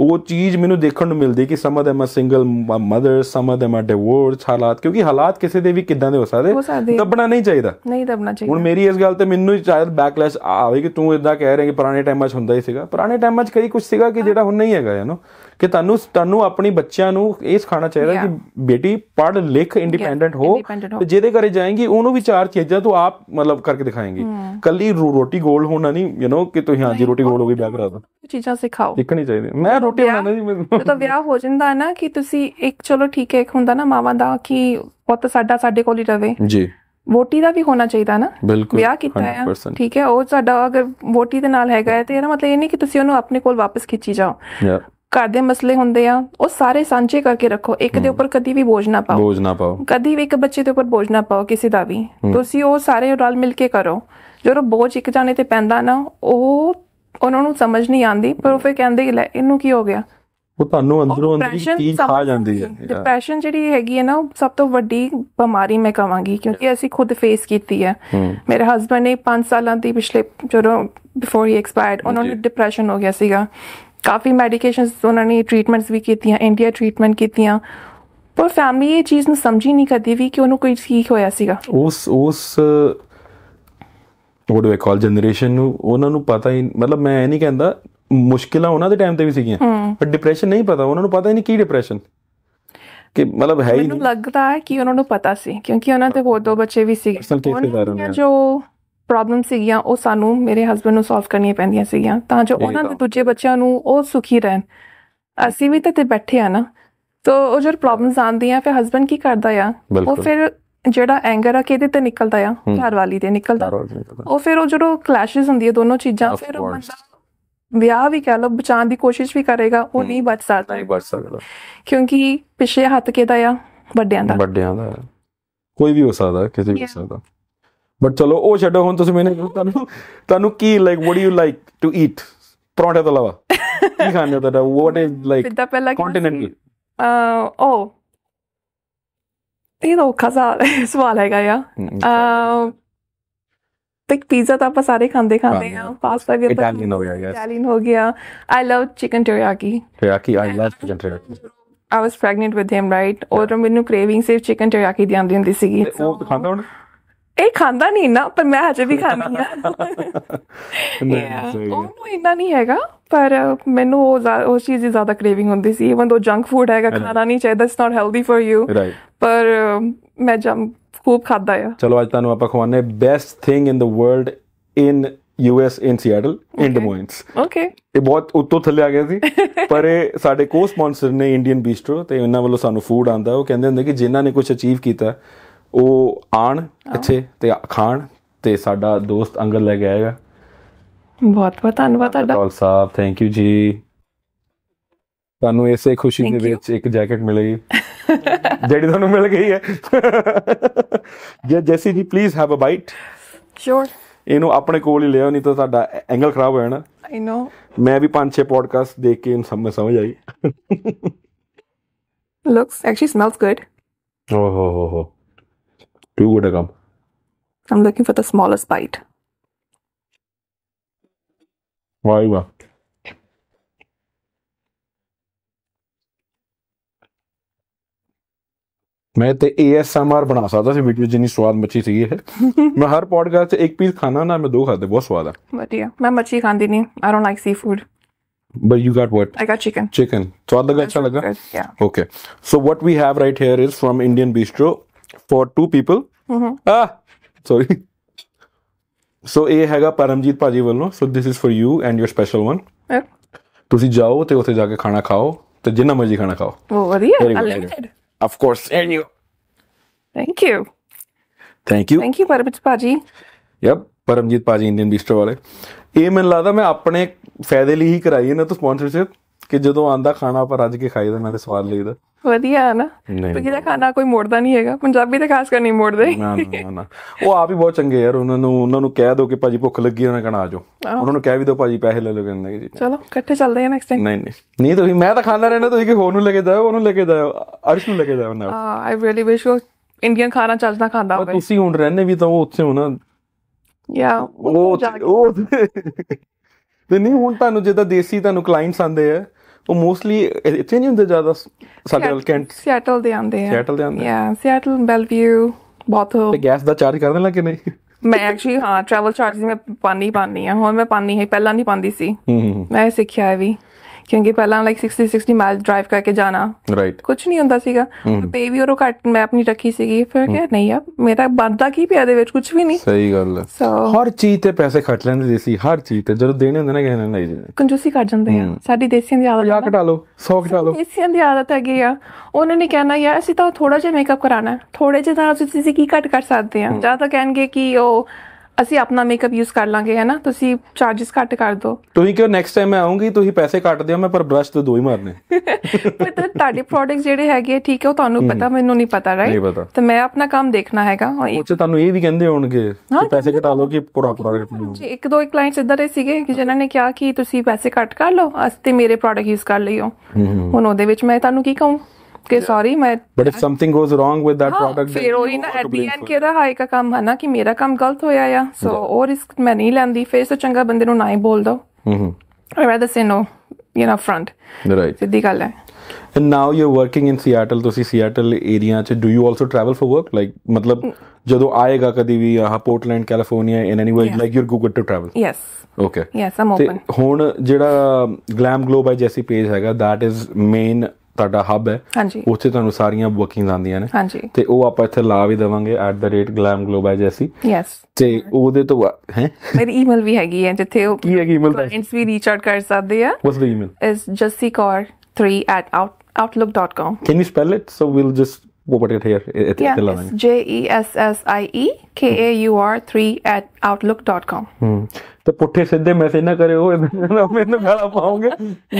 ਉਹ ਚੀਜ਼ ਮੈਨੂੰ ਦੇਖਣ ਨੂੰ ਮਿਲਦੀ ਕਿ some of them single mother some of them are ਹਾਲਾਤ ਕਿਉਂਕਿ ਹਾਲਾਤ ਕਿਸੇ ਦੇ ਵੀ ਕਿਦਾਂ ਦੇ ਹੋ ਸਕਦੇ ਦੱਬਣਾ ਨਹੀਂ ਚਾਹੀਦਾ ਨਹੀਂ ਦੱਬਣਾ ਚਾਹੀਦਾ ਹੁਣ ਮੇਰੀ ਇਸ ਗੱਲ ਤੇ ਮੈਨੂੰ ਸ਼ਾਇਦ ਬੈਕਲੈਸ਼ ਆਵੇ ਕਿ ਤੂੰ ਇਦਾਂ ਕਹਿ ਰਿਹਾ ਕਿ ਪੁਰਾਣੇ ਟਾਈਮਾਂ 'ਚ ਹੁੰਦਾ ਹੀ ਸੀਗਾ ਪੁਰਾਣੇ ਟਾਈਮਾਂ 'ਚ ਕਈ ਕੁਝ ਸੀਗਾ ਕਿ ਜਿਹੜਾ ਹੁਣ ਨਹੀਂ ਹੈਗਾ ਯਾਨੋ ਕਿ ਤੁਹਾਨੂੰ ਤੁਹਾਨੂੰ ਆਪਣੀ ਬੱਚਿਆਂ ਨੂੰ ਇਹ ਸਿਖਾਉਣਾ ਚਾਹੀਦਾ ਕਿ ਬੇਟੀ ਪੜ੍ਹ ਲਿਖ ਇੰਡੀਪੈਂਡੈਂਟ ਹੋ ਤੇ ਜਿਹਦੇ ਘਰੇ ਜਾਏਗੀ ਉਹਨੂੰ ਵੀ ਚਾਰ ਚੀਜ਼ਾਂ ਤੋਂ ਆਪ ਮਤਲਬ ਕਰਕੇ ਦਿਖਾਏਗੀ ਕੱਲੀ ਰੋਟੀ ਗੋਲ ਹੋਣਾ ਨਹੀਂ ਯੂ نو ਕਿ ਤੁਸੀਂ ਹਾਂਜੀ ਰੋਟੀ ਗੋਲ ਹੋ ਗਈ ਵਿਆਹ ਕਰਾ ਦੋ ਚੀਜ਼ਾਂ ਸਿਖਾਓ ਸਿੱਖਣੀ ਚਾਹੀਦੀ ਮੈਂ ਰੋਟੀ ਬਣਾਉਂਦਾ ਜੀ ਮੈਨੂੰ ਤਾਂ ਵਿਆਹ ਹੋ ਜਾਂਦਾ ਨਾ ਕਿ ਤੁਸੀਂ ਇੱਕ ਚਲੋ ਠੀਕ ਹੈ ਇੱਕ ਹੁੰਦਾ ਨਾ ਮਾਵਾ ਦਾ ਕਿ ਪੁੱਤ ਸਾਡਾ ਸਾਡੇ ਕੋਲ ਹੀ ਰਵੇ ਜੀ ਵੋਟੀ ਦਾ ਵੀ ਹੋਣਾ ਚਾਹੀਦਾ ਨਾ ਵਿਆਹ ਕੀਤਾ ਹੈ ਠੀਕ ਹੈ ਉਹ ਸਾਡਾ ਅਗਰ ਵੋਟੀ ਦੇ ਨਾਲ ਹੈਗਾ ਤੇ ਇਹਦਾ ਮਤਲਬ ਇਹ ਨਹੀਂ ਕਿ ਤੁਸੀਂ ਉਹਨੂੰ ਆਪਣੇ ਕੋਲ ਵਾਪਸ ਖਿੱਚੀ ਜਾਓ ਘਰ ਦੇ ਮਸਲੇ ਹੁੰਦੇ ਆ ਉਹ ਸਾਰੇ ਸਾਂਝੇ ਕਰਕੇ ਰੱਖੋ ਇੱਕ ਦੇ ਉੱਪਰ ਕਦੀ ਵੀ ਬੋਝ ਨਾ ਪਾਓ ਬੋਝ ਨਾ ਪਾਓ ਕਦੀ ਵੀ ਇੱਕ ਬੱਚੇ ਦੇ ਉੱਪਰ ਬੋਝ ਨਾ ਪਾਓ ਕਿਸੇ ਦਾ ਵੀ ਤੁਸੀਂ ਉਹ ਸਾਰੇ ਰਲ ਮਿਲ ਕੇ ਕਰੋ ਜਦੋਂ ਬੋਝ ਇੱਕ ਜਾਣੇ ਤੇ ਪੈਂਦਾ ਨਾ ਉਹ ਉਹਨਾਂ ਨੂੰ ਸਮਝ ਨਹੀਂ ਆਉਂਦੀ ਪਰ ਉਹ ਫਿਰ ਕਹਿੰਦੇ ਲੈ ਇਹਨੂੰ ਕੀ ਹੋ ਗਿਆ ਉਹ ਤੁਹਾਨੂੰ ਅੰਦਰੋਂ ਅੰਦਰੀ ਚੀਜ਼ ਖਾ ਜਾਂਦੀ ਹੈ ਡਿਪਰੈਸ਼ਨ ਜਿਹੜੀ ਹੈਗੀ ਹੈ ਨਾ ਉਹ ਸਭ ਤੋਂ ਵੱਡੀ ਬਿਮਾਰੀ ਮੈਂ ਕਹਾਂਗੀ ਕਿਉਂਕਿ ਅਸੀਂ ਖੁਦ ਫੇਸ ਕੀਤੀ ਹੈ ਮੇਰੇ ਹਸਬੰਦ ਨੇ 5 ਸਾਲਾਂ ਦੀ ਪਿਛਲੇ ਜਦੋਂ ਬਿਫੋਰ ਹੀ ਐਕਸਪਾਇਰਡ ਉਹਨਾਂ ਨੂੰ ਡਿਪਰੈਸ਼ਨ ਹੋ ਗਿਆ ਸੀਗਾ ਕਾਫੀ ਮੈਡੀਕੇਸ਼ਨਸ ਉਹਨਾਂ ਨੇ ਟ੍ਰੀਟਮੈਂਟਸ ਵੀ ਕੀਤੀਆਂ ਇੰਡੀਆ ਟ੍ਰੀਟਮੈਂਟ ਕੀਤੀਆਂ ਪਰ ਫੈਮਿਲੀ ਇਹ ਚੀਜ਼ ਨੂੰ ਸਮਝੀ ਨਹੀਂ ਕਰਦੀ ਵੀ ਕਿ ਉਹਨੂੰ ਕੋਈ ਠੀਕ ਹੋਇਆ ਸੀਗਾ ਉਸ ਉਸ ਉਹ ਦੇ ਕਾਲ ਜਨਰੇਸ਼ਨ ਨੂੰ ਉਹਨਾਂ ਨੂੰ ਪਤਾ ਹੀ ਮਤਲਬ ਮੈਂ ਇਹ ਨਹੀਂ ਕਹਿੰਦਾ ਮੁਸ਼ਕਿਲਾਂ ਉਹਨਾਂ ਦੇ ਟਾਈਮ ਤੇ ਵੀ ਸੀਗੀਆਂ ਪਰ ਡਿਪਰੈਸ਼ਨ ਨਹੀਂ ਪਤਾ ਉਹਨਾਂ ਨੂੰ ਪਤਾ ਹੀ ਨਹੀਂ ਕੀ ਡਿਪਰੈਸ਼ਨ ਕਿ ਮਤਲਬ ਹੈ ਹੀ ਨਹੀਂ ਮੈਨੂੰ ਲੱਗਦਾ ਹੈ ਕਿ ਉਹਨਾਂ ਨੂੰ ਪਤਾ ਸੀ ਕਿਉਂਕਿ ਉਹਨਾਂ ਦੇ ਉਹ ਦੋ ਬੱਚੇ ਵੀ ਸੀਗੇ ਜੋ ਪ੍ਰੋਬਲਮ ਸੀਗੀਆਂ ਉਹ ਸਾਨੂੰ ਮੇਰੇ ਹਸਬੰਡ ਨੂੰ ਸੋਲਵ ਕਰਨੀਆਂ ਪੈਂਦੀਆਂ ਸੀਗੀਆਂ ਤਾਂ ਜੋ ਉਹਨਾਂ ਦੇ ਦੂਜੇ ਬੱਚਿਆਂ ਨੂੰ ਉਹ ਸੁਖੀ ਰਹਿਣ ਅਸੀਂ ਵੀ ਤੇ ਬੈਠੇ ਆ ਨਾ ਤੋ ਉਹ ਜਦ ਪ੍ਰੋਬਲਮਸ ਆਉਂਦੀਆਂ ਫਿਰ ਹਸਬੰਡ ਕੀ ਕਰਦਾ ਆ ਉਹ ਫਿਰ ਜਿਹੜਾ ਐਂਗਰ ਆ ਕਿਹਦੇ ਤੇ ਨਿਕਲਦਾ ਆ ਘਰ ਵਾਲੀ ਤੇ ਨਿਕਲਦਾ ਉਹ ਫਿਰ ਉਹ ਜਦੋਂ ਕਲੈਸ਼ਸ ਹੁੰਦੀ ਦੋਨੋਂ ਚੀਜ਼ਾਂ ਫਿਰ ਉਹ ਬੰਦਾ ਵਿਆਹ ਵੀ ਕਹਿ ਲੋ ਬਚਾਉਣ ਦੀ ਕੋਸ਼ਿਸ਼ ਵੀ ਕਰੇਗਾ ਉਹ ਨਹੀਂ ਬਚ ਸਕਦਾ ਨਹੀਂ ਬਚ ਸਕਦਾ ਕਿਉਂਕਿ ਪਿਛੇ ਹੱਥ ਕਿਹਦਾ ਆ ਵੱਡਿਆਂ ਦਾ ਵੱਡਿਆਂ ਦਾ ਕੋਈ ਵੀ ਹੋ ਸਕਦਾ ਕਿਸੇ ਵੀ ਹੋ ਸਕਦਾ ਬਟ ਚਲੋ ਉਹ ਛੱਡੋ ਹੁਣ ਤੁਸੀਂ ਮੈਨੂੰ ਤੁਹਾਨੂੰ ਤੁਹਾਨੂੰ ਕੀ like what do you like to eat ਪਰੌਂਠੇ ਤੋਂ ਲਵਾ ਕੀ ਖਾਂਦੇ ਹੋ ਤੁਹਾਡਾ ਵਾਟ ਇਜ਼ ਲਾਈਕ ਪਿੱਤਾ ਪਹਿਲਾਂ ਕੰਟੀਨੈਂਟਲ ਅ ਓ ਇਹ ਲੋ ਕਜ਼ਾ ਸਵਾਲ ਹੈਗਾ ਯਾ ਅ ਤੇ ਪੀਜ਼ਾ ਤਾਂ ਆਪਾਂ ਸਾਰੇ ਖਾਂਦੇ ਖਾਂਦੇ ਆ ਪਾਸਤਾ ਵੀ ਆਪਾਂ ਇਟਾਲੀਅਨ ਹੋ ਗਿਆ ਯੈਸ ਇਟਾਲੀਅਨ ਹੋ ਗਿਆ I love chicken teriyaki teriyaki I love chicken teriyaki I was pregnant with him right ਔਰ ਮੈਨੂੰ ਕ੍ਰੇਵਿੰਗ ਸਿਰਫ ਚਿਕਨ ਟਰੀਆਕੀ ਦੀ ਆਉਂਦੀ ਹੁੰਦੀ ਸੀਗੀ ਉਹ ਖਾਂਦਾ ਹੁਣ ਇਹ ਖਾਂਦਾ ਨਹੀਂ ਨਾ ਪਰ ਮੈਂ ਅਜੇ ਵੀ ਖਾਂਦੀ ਆ ਉਹਨੂੰ ਇੰਨਾ ਨਹੀਂ ਹੈਗਾ ਪਰ ਮੈਨੂੰ ਉਹ ਉਸ ਚੀਜ਼ ਦੀ ਜ਼ਿਆਦਾ ਕ੍ਰੇਵਿੰਗ ਹੁੰਦੀ ਸੀ ਇਵਨ ਦੋ ਜੰਕ ਫੂਡ ਹੈਗਾ ਖਾਣਾ ਨਹੀਂ ਚਾਹੀਦਾ it's not healthy for you ਪਰ ਮੈਂ ਜੰਕ ਖੂਬ ਖਾਦਾ ਆ ਚਲੋ ਅੱਜ ਤੁਹਾਨੂੰ ਆਪਾਂ ਖਵਾਣੇ best thing in the world in US in Seattle in the Moines okay ਇਹ ਬਹੁਤ ਉੱਤੋਂ ਥੱਲੇ ਆ ਗਿਆ ਸੀ ਪਰ ਇਹ ਸਾਡੇ ਕੋ ਸਪਾਂਸਰ ਨੇ ਇੰਡੀਅਨ ਬੀਸਟਰੋ ਤੇ ਉਹਨਾਂ ਵੱਲੋਂ ਸਾਨੂੰ ਫੂਡ ਆਂਦਾ ਉਹ ਕਹਿੰਦੇ ਹੁੰਦੇ ਕਿ ਜਿਨ੍ਹਾਂ ਨੇ ਕੁਝ ਅਚੀਵ ਕੀਤਾ ਉਹ ਆਣ ਇੱਥੇ ਤੇ ਖਾਣ ਤੇ ਸਾਡਾ ਦੋਸਤ ਅੰਗਰ ਲੈ ਕੇ ਆਏਗਾ ਬਹੁਤ ਬਹੁਤ ਧੰਨਵਾਦ ਤੁਹਾਡਾ ਡਾਕਟਰ ਸਾਹਿਬ ਥੈਂਕ ਯੂ ਜੀ ਤੁਹਾਨੂੰ ਇਸੇ ਖੁਸ਼ੀ ਦੇ ਵਿੱਚ ਇੱਕ ਜੈਕਟ ਮਿਲੇਗੀ ਜਿਹੜੀ ਤੁਹਾਨੂੰ ਮਿਲ ਗਈ ਹੈ ਜੇ Jessie ji please have a bite sure ਇਹਨੂੰ ਆਪਣੇ ਕੋਲ ਹੀ ਲਿਓ ਨਹੀਂ ਤਾਂ ਤੁਹਾਡਾ ਐਂਗਲ ਖਰਾਬ ਹੋ ਜਾਣਾ ਆਈ نو ਮੈਂ ਵੀ ਪੰਜ ਛੇ ਪੋਡਕਾਸਟ ਦੇਖ ਕੇ ਇਹਨੂੰ ਸਮਝ ਸਮਝ I looks actually smells good oh ਹੋ ਹੋ ਹੋ Do good account. I'm looking for the smallest bite. Why wow. ਮੈਂ ਤੇ ASMR ਬਣਾ ਸਕਦਾ ਸੀ ਵੀਡੀਓ ਜਿੰਨੀ ਸਵਾਦ ਮੱਛੀ ਸੀਗੀ ਇਹ ਮੈਂ ਹਰ ਪੋਡਕਾਸਟ 'ਚ ਇੱਕ ਪੀਸ ਖਾਣਾ ਨਾ ਮੈਂ ਦੋ ਖਾਦੇ ਬਹੁਤ ਸਵਾਦ ਆ ਵਧੀਆ ਮੈਂ ਮੱਛੀ ਖਾਂਦੀ ਨਹੀਂ I don't like sea food But you got what? I got chicken. Chicken. So, acha laga? Yeah. Okay. So, what we have right here is from Indian Bistro. For two people ਆ sorry so ਇਹ ਹੈਗਾ ਪਰਮਜੀਤ ਭਾਜੀ ਵੱਲੋਂ so this is for you and your special one ਤੁਸੀਂ ਜਾਓ ਤੇ ਉੱਥੇ ਜਾ ਕੇ ਖਾਣਾ ਖਾਓ ਤੇ ਜਿੰਨਾ ਮਰਜ਼ੀ ਖਾਣਾ ਖਾਓ ਉਹ oh, ਵਧੀਆ unlimited of course and you thank you thank you thank you Paramjit ਭਾਜੀ ਯਪ ਪਰਮਜੀਤ ਭਾਜੀ ਇੰਡੀਅਨ ਬਿਸਟਰੋ ਵਾਲੇ ਇਹ ਮੈਨੂੰ ਲੱਗਦਾ ਮੈਂ ਆਪਣੇ ਫਾਇਦੇ ਲਈ ਹੀ ਕਰਾਈ ਇਹਨਾਂ ਤੋਂ ਸਪਾਂਸਰਸ਼ਿਪ ਕਿ ਜਦੋਂ ਆਂਦਾ ਖਾਣਾ ਪਰ ਅੱਜ ਕੇ ਖਾਈਦਾ ਮੈਂ ਤੇ ਸਵਾਦ ਲਈਦਾ ਵਧੀਆ ਹੈ ਨਾ ਕਿਉਂਕਿ ਦਾ ਖਾਣਾ ਕੋਈ ਮੋੜਦਾ ਨਹੀਂ ਹੈਗਾ ਪੰਜਾਬੀ ਤਾਂ ਖਾਸ ਕਰ ਨਹੀਂ ਮੋੜਦੇ ਨਾ ਨਾ ਉਹ ਆਪ ਹੀ ਬਹੁਤ ਚੰਗੇ ਯਾਰ ਉਹਨਾਂ ਨੂੰ ਉਹਨਾਂ ਨੂੰ ਕਹਿ ਦੋ ਕਿ ਭਾਜੀ ਭੁੱਖ ਲੱਗੀ ਉਹਨਾਂ ਕਹਣਾ ਆਜੋ ਉਹਨਾਂ ਨੂੰ ਕਹਿ ਵੀ ਦੋ ਭਾਜੀ ਪੈਸੇ ਲੈ ਲਓ ਕਹਿੰਦੇ ਜੀ ਚਲੋ ਇਕੱਠੇ ਚੱਲਦੇ ਆ ਨੈਕਸਟ ਟਾਈਮ ਨਹੀਂ ਨਹੀਂ ਨਹੀਂ ਤੁਸੀਂ ਮੈਂ ਤਾਂ ਖਾਣਾ ਰਹਿਣਾ ਤੁਸੀਂ ਕਿ ਹੋਰ ਨੂੰ ਲੈ ਕੇ ਜਾਓ ਉਹਨੂੰ ਲੈ ਕੇ ਜਾਓ ਅਰਸ਼ ਨੂੰ ਲੈ ਕੇ ਜਾਓ ਨਾ I really wish you Indian ਖਾਣਾ ਚੱਲਦਾ ਖਾਂਦਾ ਹੋਵੇ ਤੁਸੀਂ ਹੁਣ ਰਹਿੰਦੇ ਵੀ ਤਾਂ ਉਹ ਉੱਥੇ ਹੋਣਾ ਨਾ ਯਾ ਉਹ ਉਹ ਤੇ ਨਹੀਂ ਹੁਣ ਤੁਹਾਨੂੰ ਜਿੱਦਾਂ ਦੇਸੀ ਤੁਹਾਨੂੰ ਕਲਾਇੰਟਸ ਆਂਦੇ ਆ ਉਹ ਮੋਸਟਲੀ ਇੱਥੇ ਨਹੀਂ ਹੁੰਦੇ ਜ਼ਿਆਦਾ ਸਾਡੇ ਵਾਲ ਕੈਂਟ ਸਿਆਟਲ ਦੇ ਆਂਦੇ ਆ ਸਿਆਟਲ ਦੇ ਆਂਦੇ ਆ ਯਾ ਸਿਆਟਲ ਬੈਲਵਿਊ ਬੋਥੋ ਤੇ ਗੈਸ ਦਾ ਚਾਰਜ ਕਰਦੇ ਲਾ ਕਿ ਨਹੀਂ ਮੈਂ ਐਕਚੁਅਲੀ ਹਾਂ ਟਰੈਵਲ ਚਾਰਜਸ ਮੈਂ ਪਾਣੀ ਪਾਣੀ ਆ ਹੁਣ ਮੈਂ ਪਾਣੀ ਹੀ ਪਹਿਲਾਂ ਨਹੀਂ ਪਾਉਂਦੀ ਸੀ ਮੈਂ ਸਿੱਖਿਆ ਵੀ ਕਿਉਂਕਿ ਪਹਿਲਾਂ ਲਾਈਕ 60 60 ਮਾਈਲ ਡਰਾਈਵ ਕਰਕੇ ਜਾਣਾ ਰਾਈਟ ਕੁਝ ਨਹੀਂ ਹੁੰਦਾ ਸੀਗਾ ਪੇ ਵੀ ਉਹ ਘੱਟ ਮੈਂ ਆਪਣੀ ਰੱਖੀ ਸੀਗੀ ਫਿਰ ਕਿ ਨਹੀਂ ਆ ਮੇਰਾ ਬੰਦਾ ਕੀ ਪਿਆ ਦੇ ਵਿੱਚ ਕੁਝ ਵੀ ਨਹੀਂ ਸਹੀ ਗੱਲ ਹੈ ਹਰ ਚੀਜ਼ ਤੇ ਪੈਸੇ ਖਰਚ ਲੈਂਦੇ ਸੀ ਹਰ ਚੀਜ਼ ਤੇ ਜਦੋਂ ਦੇਣੇ ਹੁੰਦੇ ਨੇ ਕਿਸੇ ਨਹੀਂ ਜੀ ਕੰਜੂਸੀ ਕਰ ਜਾਂਦੇ ਆ ਸਾਡੀ ਦੇਸੀਆਂ ਦੀ ਆਦਤ ਆ ਘਟਾ ਲਓ 100 ਘਟਾ ਲਓ ਦੇਸੀਆਂ ਦੀ ਆਦਤ ਹੈਗੀ ਆ ਉਹਨਾਂ ਨੇ ਕਹਿਣਾ ਯਾਰ ਅਸੀਂ ਤਾਂ ਥੋੜਾ ਜਿਹਾ ਮੇਕਅਪ ਕਰਾਣਾ ਥੋੜੇ ਜਿਹਾ ਤਾਂ ਅਸੀਂ ਕੀ ਘਟ ਕਰ ਸਕਦੇ ਆ ਜਾਂ ਤਾਂ ਕਹਿਣਗੇ ਕਿ ਉਹ ਅਸੀਂ ਆਪਣਾ ਮੇਕਅਪ ਯੂਜ਼ ਕਰ ਲਾਂਗੇ ਹੈ ਨਾ ਤੁਸੀਂ ਚਾਰजेस ਘੱਟ ਕਰ ਦਿਓ ਤੁਸੀਂ ਕਿਉਂ ਨੈਕਸਟ ਟਾਈਮ ਮੈਂ ਆਉਂਗੀ ਤੁਸੀਂ ਪੈਸੇ ਕੱਟ ਦਿਓ ਮੈਂ ਪਰ ਬ੍ਰਸ਼ ਤੇ ਦੋ ਹੀ ਮਾਰਨੇ ਮਤਲਬ ਤੁਹਾਡੇ ਪ੍ਰੋਡਕਟ ਜਿਹੜੇ ਹੈਗੇ ਠੀਕ ਹੈ ਉਹ ਤੁਹਾਨੂੰ ਪਤਾ ਮੈਨੂੰ ਨਹੀਂ ਪਤਾ ਰਾਈਟ ਤੇ ਮੈਂ ਆਪਣਾ ਕੰਮ ਦੇਖਣਾ ਹੈਗਾ ਉਹ ਤੁਹਾਨੂੰ ਇਹ ਵੀ ਕਹਿੰਦੇ ਹੋਣਗੇ ਕਿ ਪੈਸੇ ਘਟਾ ਲਓ ਕਿ ਪੂਰਾ ਪ੍ਰੋਡਕਟ ਜੀ ਇੱਕ ਦੋ ਕਲਾਇੰਟਸ ਇਦਾਂ ਦੇ ਸੀਗੇ ਕਿ ਜਿਨ੍ਹਾਂ ਨੇ ਕਿਹਾ ਕਿ ਤੁਸੀਂ ਪੈਸੇ ਕੱਟ ਕਰ ਲਓ ਅਸੀਂ ਮੇਰੇ ਪ੍ਰੋਡਕਟ ਯੂਜ਼ ਕਰ ਲਈਓ ਹੁਣ ਉਹਦੇ ਵਿੱਚ ਮੈਂ ਤੁਹਾਨੂੰ ਕੀ ਕਹਾਂ ਕਿ ਸੌਰੀ ਮੈਂ but if something goes wrong with that product ਫਿਰ ਉਹ ਹੀ ਨਾ ਐਟ ਦੀ ਐਂਡ ਕਿਹਦਾ ਹਾਈ ਦਾ ਕੰਮ ਹੈ ਨਾ ਕਿ ਮੇਰਾ ਕੰਮ ਗਲਤ ਹੋਇਆ ਆ ਸੋ ਉਹ ਰਿਸਕ ਮੈਂ ਨਹੀਂ ਲੈਂਦੀ ਫੇਰ ਸੋ ਚੰਗਾ ਬੰਦੇ ਨੂੰ ਨਾ ਹੀ ਬੋਲ ਦੋ hmm I rather say no you ਨਾ ਫਰੰਟ ਰਾਈਟ ਸਿੱਧੀ ਗੱਲ ਹੈ and now you are working in Seattle ਤੁਸੀਂ ਸੀਐਟਲ ਏਰੀਆ ਚ do you also travel for work like ਮਤਲਬ ਜਦੋਂ ਆਏਗਾ ਕਦੀ ਵੀ ਆਹ Portland California in any way like you are good to travel yes okay yes I'm open ਹੁਣ ਜਿਹੜਾ ਗਲੈਮ ਗਲੋ ਬਾਈ ਜੈਸੀ ਪੇਜ ਹੈਗਾ ਦੈਟ ਇਜ਼ ਮੇਨ ਤੁਹਾਡਾ ਹੱਬ ਹੈ ਉੱਥੇ ਤੁਹਾਨੂੰ ਸਾਰੀਆਂ ਬੁਕਿੰਗਸ ਆਉਂਦੀਆਂ ਨੇ ਤੇ ਉਹ ਆਪਾਂ ਇੱਥੇ ਲਾ ਵੀ ਦਵਾਂਗੇ @glamglobe ਜੈਸੀ ਯੈਸ ਤੇ ਉਹਦੇ ਤੋਂ ਹੈ ਮੇਰੀ ਈਮੇਲ ਵੀ ਹੈਗੀ ਹੈ ਜਿੱਥੇ ਉਹ ਕੀ ਹੈਗੀ ਈਮੇਲ ਦਾ ਇਨਸ ਵੀ ਰੀਚ ਆਊਟ ਕਰ ਸਕਦੇ ਆ what's the email is jessicor3@outlook.com can you spell it so we'll just we'll but it here it yeah, the J E S S I E K A U R 3 at ਤੇ ਪੁੱਠੇ ਸਿੱਧੇ message ਨਾ ਕਰਿਓ ਮੈਨੂੰ ਗਾਲਾਂ ਪਾਉਂਗੇ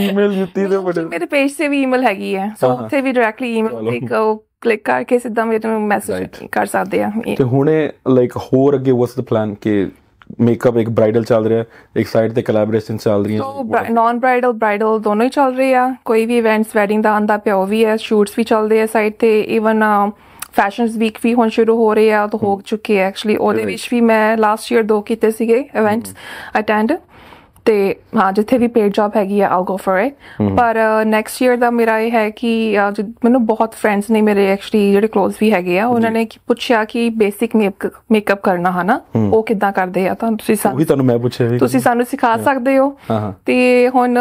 email ਜੁੱਤੀ ਦੇ ਬੜੇ ਮੇਰੇ ਪੇਜ ਤੇ ਵੀ ਈਮੇਲ ਹੈਗੀ ਹੈ ਸੋ ਉੱਥੇ ਵੀ ਡਾਇਰੈਕਟਲੀ ਈਮੇਲ ਲਾਈਕ ਉਹ ਕਲਿੱਕ ਕਰਕੇ ਸਿੱਧਾ ਮੇਰੇ ਨੂੰ ਮੈਸੇਜ ਕਰ ਸਕਦੇ ਆ ਤੇ ਹੁਣੇ ਲਾਈਕ ਹੋਰ ਅੱਗੇ ਵਾਸ ਦ ਪਲਾਨ ਕਿ ਮੇਕਅਪ ਇੱਕ ਬ੍ਰਾਈਡਲ ਚੱਲ ਰਿਹਾ ਇੱਕ ਸਾਈਡ ਤੇ ਕੋਲੈਬੋਰੇਸ਼ਨ ਚੱਲ ਹੈ ਸੋ ਨਾਨ ਬ੍ਰਾਈਡਲ ਬ੍ਰਾਈਡਲ ਦੋਨੋਂ ਹੀ ਚੱਲ ਰਹੀ ਆ ਕੋਈ ਵੀ ਇਵੈਂਟਸ ਵੈਡਿੰਗ ਦਾ ਆਂਦਾ ਪਿਆ ਉਹ ਵੀ ਹੈ ਸ਼ੂਟਸ ਵੀ ਚੱਲਦੇ ਆ ਸਾਈਡ ਤੇ ਇਵਨ ਫੈਸ਼ਨਸ ਵੀਕ ਵੀ ਹੁਣ ਸ਼ੁਰੂ ਹੋ ਰਹੀ ਹੈ ਤਾਂ ਹੋ ਚੁੱਕੇ ਹੈ ਐਕਚੁਅਲੀ ਉਹਦੇ ਵਿੱਚ ਵੀ ਮੈਂ ਲਾਸਟ ਈਅਰ ਦੋ ਕੀਤੇ ਸੀਗੇ ਇਵੈਂਟਸ ਅਟੈਂਡ ਤੇ ਹਾਂ ਜਿੱਥੇ ਵੀ ਪੇਡ ਜੌਬ ਹੈਗੀ ਆ ਆਲ ਗੋ ਫॉर ਇਟ ਪਰ ਨੈਕਸਟ ਈਅਰ ਦਾ ਮੇਰਾ ਇਹ ਹੈ ਕਿ ਮੈਨੂੰ ਬਹੁਤ ਫਰੈਂਡਸ ਨੇ ਮੇਰੇ ਐਕਚੁਅਲੀ ਜਿਹੜੇ ক্লোਜ਼ ਵੀ ਹੈਗੇ ਆ ਉਹਨਾਂ ਨੇ ਪੁੱਛਿਆ ਕਿ ਬੇਸਿਕ ਮੇਕਅਪ ਕਰਨਾ ਨਾ ਉਹ ਕਿੱਦਾਂ ਕਰਦੇ ਆ ਤਾਂ ਤੁਸੀਂ ਸਾਨੂੰ ਉਹੀ ਤੁਹਾਨੂੰ ਮੈਂ ਪੁੱਛਿਆ ਤੁਸੀਂ ਸਾਨੂੰ ਸਿਖਾ ਸਕਦੇ ਹੋ ਤੇ ਹੁਣ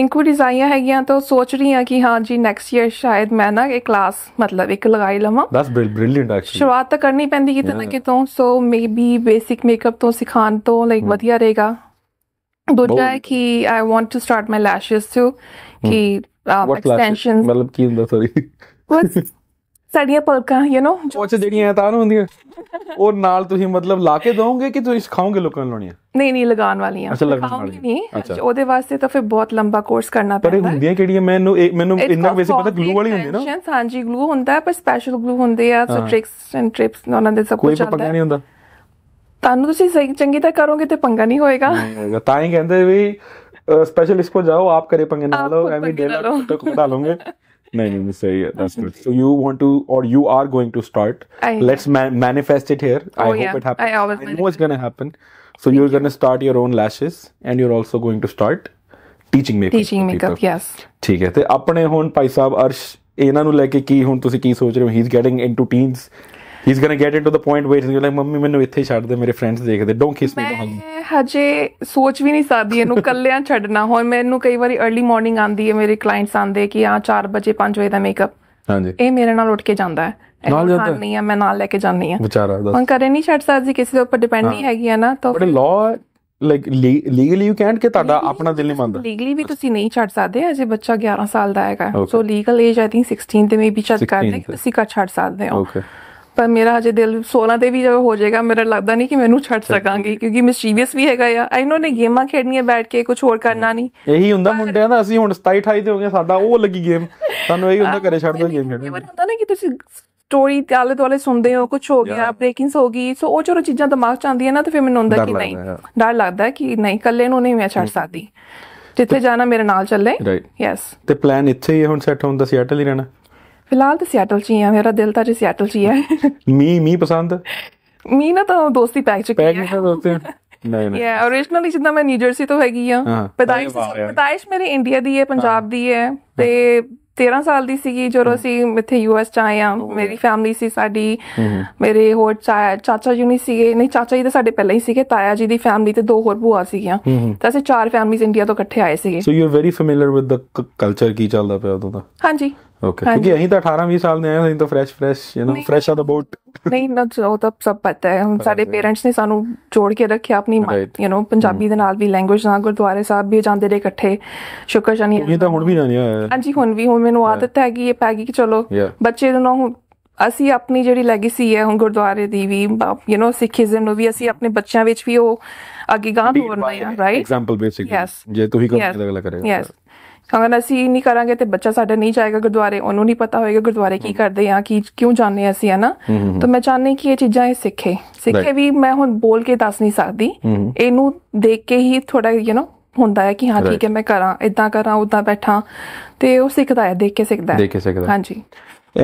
ਇਨਕੁਆਰੀਜ਼ ਆਈਆਂ ਹੈਗੀਆਂ ਤਾਂ ਸੋਚ ਰਹੀ ਹਾਂ ਕਿ ਹਾਂ ਜੀ ਨੈਕਸਟ ਈਅਰ ਸ਼ਾਇਦ ਮੈਂ ਨਾ ਇੱਕ ਕਲਾਸ ਮਤਲਬ ਇੱਕ ਲਗਾਈ ਲਵਾਂ ਦੈਟਸ ਬ੍ਰਿਲੀਅੰਟ ਐਕਚੁਅਲੀ ਸ਼ੁਰੂਆਤ ਤਾਂ ਕਰਨੀ ਪੈਂਦੀ ਕਿਤੇ ਨਾ ਕਿਤੋਂ ਸੋ ਮੇਬੀ ਬੇਸਿਕ ਮੇਕਅਪ ਤੋਂ ਸਿਖਾਣ ਤੋਂ ਲਾਈਕ hmm. ਵਧੀਆ ਰਹੇਗਾ ਦੂਜਾ ਹੈ ਕਿ I want to start my lashes too ਕਿ ਐਕਸਟੈਂਸ਼ਨ ਮਤਲਬ ਕੀ ਹੁੰਦਾ ਸੌਰੀ ਸਾਡੀਆਂ ਪਲਕਾਂ ਯੂ نو ਉਹ ਜਿਹੜੀਆਂ ਐਤਾਨ ਹੁੰਦੀਆਂ ਉਹ ਨਾਲ ਤੁਸੀਂ ਮਤਲਬ ਲਾ ਕੇ ਦੋਗੇ ਕਿ ਤੁਸੀਂ ਖਾਓਗੇ ਲੋਕਾਂ ਨੂੰ ਲਾਉਣੀਆਂ ਨਹੀਂ ਨਹੀਂ ਲਗਾਉਣ ਵਾਲੀਆਂ ਅੱਛਾ ਲਗਾਉਣ ਵਾਲੀਆਂ ਨਹੀਂ ਉਹਦੇ ਵਾਸਤੇ ਤਾਂ ਫਿਰ ਬਹੁਤ ਲੰਬਾ ਕੋਰਸ ਕਰਨਾ ਪੈਂਦਾ ਪਰ ਹੁੰਦੀਆਂ ਕਿਹੜੀਆਂ ਮੈਨੂੰ ਮੈਨੂੰ ਇੰਨਾ ਵੇਸੇ ਪਤਾ ਗਲੂ ਵਾਲੀ ਹੁੰਦੀ ਨਾ ਹਾਂਜੀ ਗਲੂ ਹੁੰਦਾ ਪਰ ਸਪੈਸ਼ਲ ਗਲੂ ਹੁੰਦੇ ਆ ਸੋ ਟ੍ਰਿਕਸ ਐਂਡ ਟ੍ਰਿਪਸ ਉਹਨਾਂ ਦੇ ਸਭ ਕੁਝ ਚੱਲਦਾ ਕੋਈ ਪੰਗਾ ਨਹੀਂ ਹੁੰਦਾ ਤੁਹਾਨੂੰ ਤੁਸੀਂ ਸਹੀ ਚੰਗੀ ਤਰ੍ਹਾਂ ਕਰੋਗੇ ਤੇ ਪੰਗਾ ਨਹੀਂ ਹੋਏਗਾ ਤਾਂ ਹੀ ਕਹਿੰਦੇ ਵੀ ਸਪੈਸ਼ਲਿਸਟ ਕੋ ਜਾਓ ਆਪ ਕਰੇ ਪੰਗੇ ना लो आई मीन डेला टुक डालोगे No, no, sorry. That's good. So you want to, or you are going to start. Let's ma- manifest it here. Oh, I hope it happens. I always know it's gonna happen. So you. are going to start your own lashes, and you're also going to start teaching makeup. Teaching makeup, yes. ਠੀਕ ਹੈ ਤੇ ਆਪਣੇ ਹੁਣ ਭਾਈ ਸਾਹਿਬ ਅਰਸ਼ ਇਹਨਾਂ ਨੂੰ ਲੈ ਕੇ ਕੀ ਹੁਣ ਤੁਸੀਂ ਕੀ ਸੋਚ ਰਹੇ ਹੋ he is getting into teens he is going get into the point where you like ਮੰਮੀ ਮੈਨੂੰ ਇੱਥੇ ਛੱਡ ਦੇ ਮੇਰੇ ਫਰੈਂਡਸ ਦੇਖਦੇ ਡੋਨਟ ਕਿਸ ਮੀ ਡੋਨਟ ਮੈਂ ਹਜੇ ਸੋਚ ਵੀ ਨਹੀਂ ਸਕਦੀ ਇਹਨੂੰ ਕੱਲਿਆਂ ਛੱਡਣਾ ਹੋਰ ਮੈਨੂੰ ਕਈ ਵਾਰੀ अर्ਲੀ ਮਾਰਨਿੰਗ ਆਂਦੀ ਹੈ ਮੇਰੇ ਕਲਾਇੰਟਸ ਆਂਦੇ ਕਿ ਆ 4 ਵਜੇ 5 ਵਜੇ ਦਾ ਮੇਕਅਪ ਹਾਂਜੀ ਇਹ ਮੇਰੇ ਨਾਲ ਉੱਠ ਕੇ ਜਾਂਦਾ ਹੈ ਨਾਲ ਜਾਂਦਾ ਨਹੀਂ ਆ ਮੈਂ ਨਾਲ ਲੈ ਕੇ ਜਾਂਦੀ ਆ ਵਿਚਾਰਾ ਦੱਸ ਹੁਣ ਕਰੇ ਨਹੀਂ ਛੱਡ ਸਕਦੀ ਕਿਸੇ ਦੇ ਉੱਪਰ ਡਿਪੈਂਡ ਨਹੀਂ ਹੈਗੀ ਆ ਨਾ ਤਾਂ ਬਟ ਲਾ ਲਾਈਕ ਲੀਗਲੀ ਯੂ ਕੈਨਟ ਕਿ ਤੁਹਾਡਾ ਆਪਣਾ ਦਿਲ ਨਹੀਂ ਮੰਨਦਾ ਲੀਗਲੀ ਵੀ ਤੁਸੀਂ ਨਹੀਂ ਛੱਡ ਸਕਦੇ ਅਜੇ ਬੱਚਾ 11 ਸਾਲ ਦਾ ਹੈਗਾ so legal age I think 16 ਤੇ ਮੇਬੀ ਕਰ ਲੈ ਤੁਸੀਂ ਕਾ ਛੱਡ ਸਕਦੇ ਹੋ ਓਕੇ ਪਰ ਮੇਰਾ ਹਜੇ ਦਿਲ 16 ਤੇ ਵੀ ਜਦੋਂ ਹੋ ਜਾਏਗਾ ਮੇਰਾ ਲੱਗਦਾ ਨਹੀਂ ਕਿ ਮੈਨੂੰ ਛੱਡ ਸਕਾਂਗੀ ਕਿਉਂਕਿ ਮਿਸਚੀਵੀਅਸ ਵੀ ਹੈਗਾ ਆ ਇਹਨਾਂ ਨੇ ਗੇਮਾਂ ਖੇਡਣੀਆਂ ਬੈਠ ਕੇ ਕੁਝ ਹੋਰ ਕਰਨਾ ਨਹੀਂ ਇਹੀ ਹੁੰਦਾ ਮੁੰਡਿਆਂ ਦਾ ਅਸੀਂ ਹੁਣ 27 28 ਦੇ ਹੋ ਗਏ ਸਾਡਾ ਉਹ ਲੱਗੀ ਗੇਮ ਤੁਹਾਨੂੰ ਇਹੀ ਹੁੰਦਾ ਕਰੇ ਛੱਡ ਦੋ ਗੇਮ ਖੇਡਣੀ ਹੁੰਦਾ ਨਾ ਕਿ ਤੁਸੀਂ ਸਟੋਰੀ ਤੇ ਆਲੇ ਸੁਣਦੇ ਹੋ ਕੁਝ ਹੋ ਗਿਆ ਬ੍ਰੇਕਿੰਗਸ ਹੋ ਗਈ ਸੋ ਉਹ ਚੋਰ ਚੀਜ਼ਾਂ ਦਿਮਾਗ 'ਚ ਆਉਂਦੀਆਂ ਨਾ ਤੇ ਫਿਰ ਮੈਨੂੰ ਹੁੰਦਾ ਕਿ ਨਹੀਂ ਡਰ ਲੱਗਦਾ ਕਿ ਨਹੀਂ ਕੱਲੇ ਨੂੰ ਨਹੀਂ ਮੈਂ ਛੱਡ ਸਕਦੀ ਜਿੱਥੇ ਜਾਣਾ ਮੇਰੇ ਨਾਲ ਚੱਲੇ ਯੈਸ ਤੇ ਪਲਾਨ ਇੱਥੇ ਹੀ ਹੁਣ ਸੈੱਟ ਹੁੰਦਾ ਸੀਐਟਲ ਹੀ ਰਹਿਣਾ ਫਿਲਹਾਲ ਤਾਂ ਸਿਆਟਲ ਚ ਹੀ ਆ ਮੇਰਾ ਦਿਲ ਤਾਂ ਜੀ ਸਿਆਟਲ ਚ ਹੀ ਹੈ ਮੀ ਮੀ ਨਾ ਤਾਂ ਦੋਸਤੀ ਪੈ ਚੁੱਕੀ ਹੈ ਪੈਕ ਤਾਂ ਦੋਸਤੇ ਨਹੀਂ ਨਹੀਂ ਯਾ ਓਰੀਜਨਲੀ ਜਿੱਦਾਂ ਮੈਂ ਨਿਊ ਜਰਸੀ ਤੋਂ ਹੈਗੀ ਆ ਪਤਾਇਸ਼ ਪਤਾਇਸ਼ ਮੇਰੀ ਇੰਡੀਆ ਦੀ ਹੈ ਪੰਜਾਬ ਦੀ ਹੈ ਤੇ 13 ਸਾਲ ਦੀ ਸੀਗੀ ਜਦੋਂ ਅਸੀਂ ਇੱਥੇ ਯੂਐਸ ਚ ਆਏ ਆ ਮੇਰੀ ਫੈਮਿਲੀ ਸੀ ਸਾਡੀ ਮੇਰੇ ਹੋਰ ਚਾਚਾ ਜੀ ਨਹੀਂ ਸੀਗੇ ਨਹੀਂ ਚਾਚਾ ਜੀ ਤਾਂ ਸਾਡੇ ਪਹਿਲਾਂ ਹੀ ਸੀਗੇ ਤਾਇਆ ਜੀ ਦੀ ਫੈਮਿਲੀ ਤੇ ਦੋ ਹੋਰ ਭੂਆ ਸੀਗੀਆਂ ਤਾਂ ਅਸੀਂ ਚਾਰ ਫੈਮਿਲੀਜ਼ ਇੰਡੀਆ ਤੋਂ ਇਕੱਠੇ ਆਏ ਸੀਗੇ so you are very familiar with the culture ਕੀ ਚੱਲਦਾ ਪਿਆ ਉਦੋਂ ਦਾ ਹਾਂਜੀ ਓਕੇ ਕਿਉਂਕਿ ਅਸੀਂ ਤਾਂ 18 20 ਸਾਲ ਦੇ ਆਏ ਅਸੀਂ ਤਾਂ fresh fresh you know fresh off the boat ਨਹੀਂ ਨਾ ਉਹ ਤਾਂ ਸਭ ਪਤਾ ਹੈ ਹੁਣ ਸਾਡੇ ਪੇਰੈਂਟਸ ਨੇ ਸਾਨੂੰ ਜੋੜ ਕੇ ਰੱਖਿਆ ਆਪਣੀ ਯੂ نو ਪੰਜਾਬੀ ਦੇ ਨਾਲ ਵੀ ਲੈਂਗੁਏਜ ਨਾਲ ਗੁਰਦੁਆਰੇ ਸਾਹਿਬ ਵੀ ਜਾਂਦੇ ਰਹੇ ਇਕੱਠੇ ਸ਼ੁਕਰ ਜਾਨੀ ਇਹ ਤਾਂ ਹੁਣ ਵੀ ਜਾਂਦੇ ਆ ਹਾਂਜੀ ਹੁਣ ਵੀ ਹੁਣ ਮੈਨੂੰ ਆਦਤ ਹੈ ਕਿ ਇਹ ਪੈ ਗਈ ਕਿ ਚਲੋ ਬੱਚੇ ਨੂੰ ਅਸੀਂ ਆਪਣੀ ਜਿਹੜੀ ਲੈਗੇਸੀ ਹੈ ਹੁਣ ਗੁਰਦੁਆਰੇ ਦੀ ਵੀ ਯੂ نو ਸਿੱਖੀਜ਼ਮ ਨੂੰ ਵੀ ਅਸੀਂ ਆਪਣੇ ਬੱਚਿਆਂ ਵਿੱਚ ਵੀ ਉਹ ਅੱਗੇ ਗਾਂਹ ਤੋਰਨਾ ਹੈ ਰਾਈਟ ਐਗਜ਼ਾਮਪਲ ਬੇਸਿਕਲੀ ਜੇ ਤੁਸੀਂ ਕੋਈ ਅਗਲਾ ਕਰੇਗਾ ਯੈਸ ਕਹਿੰਦਾ ਅਸੀਂ ਨਹੀਂ ਕਰਾਂਗੇ ਤੇ ਬੱਚਾ ਸਾਡਾ ਨਹੀਂ ਜਾਏਗਾ ਗੁਰਦੁਆਰੇ ਉਹਨੂੰ ਨਹੀਂ ਪਤਾ ਹੋਏਗਾ ਗੁਰਦੁਆਰੇ ਕੀ ਕਰਦੇ ਆ ਕੀ ਕਿਉਂ ਜਾਂਦੇ ਅਸੀਂ ਹਨਾ ਨਾ ਤਾਂ ਮੈਂ ਚਾਹੁੰਦੀ ਕਿ ਇਹ ਚੀਜ਼ਾਂ ਇਹ ਸਿੱਖੇ ਸਿੱਖੇ ਵੀ ਮੈਂ ਹੁਣ ਬੋਲ ਕੇ ਦੱਸ ਨਹੀਂ ਸਕਦੀ ਇਹਨੂੰ ਦੇਖ ਕੇ ਹੀ ਥੋੜਾ ਯੂ نو ਹੁੰਦਾ ਹੈ ਕਿ ਹਾਂ ਠੀਕ ਹੈ ਮੈਂ ਕਰਾਂ ਇਦਾਂ ਕਰਾਂ ਉਦਾਂ ਬੈਠਾਂ ਤੇ ਉਹ ਸਿੱਖਦਾ ਹੈ ਦੇਖ ਕੇ ਸਿੱਖਦਾ ਹੈ ਦੇਖ ਕੇ ਸਿੱਖਦਾ ਹਾਂਜੀ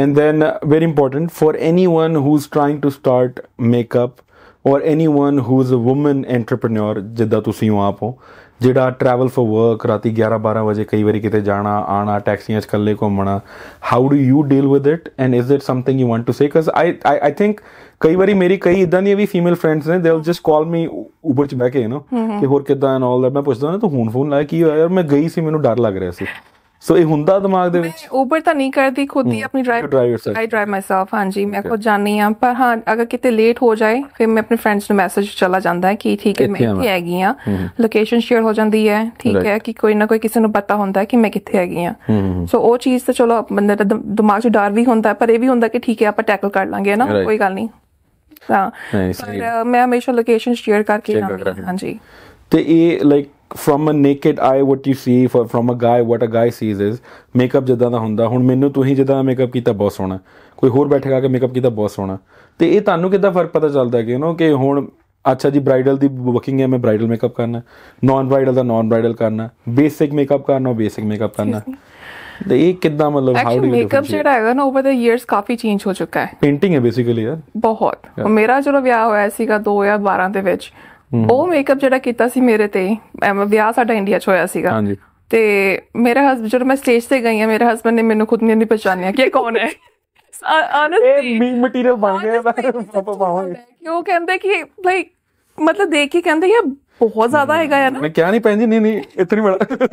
and then very important for anyone who is trying to start makeup or anyone who is a woman entrepreneur ਜਿੱਦਾਂ ਤੁਸੀਂ ਹੋ ਆਪ ਹੋ ਜਿਹੜਾ ਟਰੈਵਲ ਫॉर ਵਰਕ ਰਾਤੀ 11 12 ਵਜੇ ਕਈ ਵਾਰੀ ਕਿਤੇ ਜਾਣਾ ਆਣਾ ਟੈਕਸੀਆਂ 'ਚ ਇਕੱਲੇ ਘੁੰਮਣਾ how do you deal with it and is it something you want to say cause I I think ਕਈ ਵਾਰੀ ਮੇਰੀ ਕਈ ਇਦਾਂ ਦੀਆਂ ਵੀ ਫੀਮੇਲ ਫਰੈਂਡਸ ਨੇ they will just call me Uber 'ਚ ਬਹਿ ਕੇ ਯੂ نو ਕਿ ਹੋਰ ਕਿਦਾਂ ਐਂਡ ਆਲ ਦੈਟ ਮੈਂ ਪੁੱਛਦਾ ਨਾ ਤੂੰ ਹੁਣ ਫੋਨ ਲਾਇਆ ਕੀ ਹੋਇਆ ਯਾਰ ਮੈਂ ਗਈ ਸੀ ਮੈਨੂੰ ਡਰ ਲੱਗ ਰਿਹਾ ਸੀ ਸੋ ਇਹ ਹੁੰਦਾ ਦਿਮਾਗ ਦੇ ਵਿੱਚ ਉਬਰ ਤਾਂ ਨਹੀਂ ਕਰਦੀ ਖੁਦ ਹੀ ਆਪਣੀ ਡਰਾਈਵ ਆਈ ਡਰਾਈਵ ਮਾਈਸੈਲਫ ਹਾਂਜੀ ਮੈਂ ਕੋ ਜਾਣੀ ਆ ਪਰ ਹਾਂ ਅਗਰ ਕਿਤੇ ਲੇਟ ਹੋ ਜਾਏ ਫਿਰ ਮੈਂ ਆਪਣੇ ਫਰੈਂਡਸ ਨੂੰ ਮੈਸੇਜ ਚਲਾ ਜਾਂਦਾ ਹੈ ਕਿ ਠੀਕ ਹੈ ਮੈਂ ਇੱਥੇ ਹੈਗੀ ਆ ਲੋਕੇਸ਼ਨ ਸ਼ੇਅਰ ਹੋ ਜਾਂਦੀ ਹੈ ਠੀਕ ਹੈ ਕਿ ਕੋਈ ਨਾ ਕੋਈ ਕਿਸੇ ਨੂੰ ਪਤਾ ਹੁੰਦਾ ਕਿ ਮੈਂ ਕਿੱਥੇ ਹੈਗੀ ਆ ਸੋ ਉਹ ਚੀਜ਼ ਤਾਂ ਚਲੋ ਬੰਦੇ ਦਾ ਦਿਮਾਗ 'ਚ ਡਰ ਵੀ ਹੁੰਦਾ ਪਰ ਇਹ ਵੀ ਹੁੰਦਾ ਕਿ ਠੀਕ ਹੈ ਆਪਾਂ ਟੈਕਲ ਕਰ ਲਾਂਗੇ ਨਾ ਕੋਈ ਗੱਲ ਨਹੀਂ ਤਾਂ ਮੈਂ ਹਮੇਸ਼ਾ ਲੋਕੇਸ਼ਨ ਸ਼ੇਅਰ ਕਰਕੇ ਜਾਂਦੀ ਹਾਂ ਹਾਂਜੀ ਤੇ ਇਹ like from a naked eye what you see for from a guy what ਅ ਗਾਈ ਸੀਜ਼ ਇਜ਼ ਮੇਕਅਪ ਜਿੱਦਾਂ ਦਾ ਹੁੰਦਾ ਹੁਣ ਮੈਨੂੰ ਤੁਸੀਂ ਜਿੱਦਾਂ ਦਾ ਮੇਕਅਪ ਕੀਤਾ ਬਹੁਤ ਸੋਹਣਾ ਕੋਈ ਹੋਰ ਬੈਠੇਗਾ ਕਿ ਮੇਕਅਪ ਕੀਤਾ ਬਹੁਤ ਸੋਹਣਾ ਤੇ ਇਹ ਤੁਹਾਨੂੰ ਕਿੱਦਾਂ ਫਰਕ ਪਤਾ ਚੱਲਦਾ ਕਿ ਯੂ نو ਕਿ ਹੁਣ ਅੱਛਾ ਜੀ ਬ੍ਰਾਈਡਲ ਦੀ ਬੁਕਿੰਗ ਹੈ ਮੈਂ ਬ੍ਰਾਈਡਲ ਮੇਕਅਪ ਕਰਨਾ ਨਾਨ ਬ੍ਰਾਈਡਲ ਦਾ ਨਾਨ ਬ੍ਰਾਈਡਲ ਕਰਨਾ ਬੇਸਿਕ ਮੇਕਅਪ ਕਰਨਾ ਬੇਸਿਕ ਮੇਕਅਪ ਕਰਨਾ ਤੇ ਇਹ ਕਿੱਦਾਂ ਮਤਲਬ ਹਾਊ ਡੂ ਯੂ ਮੇਕਅਪ ਜਿਹੜਾ ਹੈਗਾ ਨਾ ਓਵਰ ਦ ਇਅਰਸ ਕਾਫੀ ਚੇਂਜ ਹੋ ਚੁੱਕਾ ਹੈ ਪੇਂਟਿੰਗ ਹੈ ਬੇਸਿਕਲੀ ਯਾਰ ਬਹੁਤ ਮੇਰਾ ਜਦੋਂ ਵਿਆਹ ਹੋਇਆ ਸੀਗਾ 2012 ਦੇ ਵਿੱਚ ਉਹ ਮੇਕਅਪ ਜਿਹੜਾ ਕੀਤਾ ਸੀ ਮੇਰੇ ਤੇ ਵਿਆਹ ਸਾਡਾ ਇੰਡੀਆ 'ਚ ਹੋਇਆ ਸੀਗਾ ਹਾਂਜੀ ਤੇ ਮੇਰੇ ਹਸਬੰਦ ਜਦੋਂ ਮੈਂ ਸਟੇਜ ਤੇ ਗਈ ਆ ਮੇਰੇ ਹਸਬੰਦ ਨੇ ਮੈਨੂੰ ਖੁਦ ਨਹੀਂ ਪਛਾਣਿਆ ਕਿ ਕੌਣ ਹੈ ਆਨੈਸਟਲੀ ਇਹ ਮੀਮ ਮਟੀਰੀਅਲ ਬਣ ਗਿਆ ਪਾਪਾ ਪਾਵਾਂਗੇ ਕਿਉਂ ਕਹਿੰਦੇ ਕਿ ਲਾਈਕ ਮਤਲਬ ਦੇਖ ਕੇ ਕਹਿੰਦੇ ਯਾ ਬਹੁਤ ਜ਼ਿਆਦਾ ਹੈਗਾ ਯਾਰ ਮੈਂ ਕਿਹਾ ਨਹੀਂ ਪੈਂਦੀ ਨਹੀਂ ਨਹੀਂ ਇਤਨੀ ਬੜਾ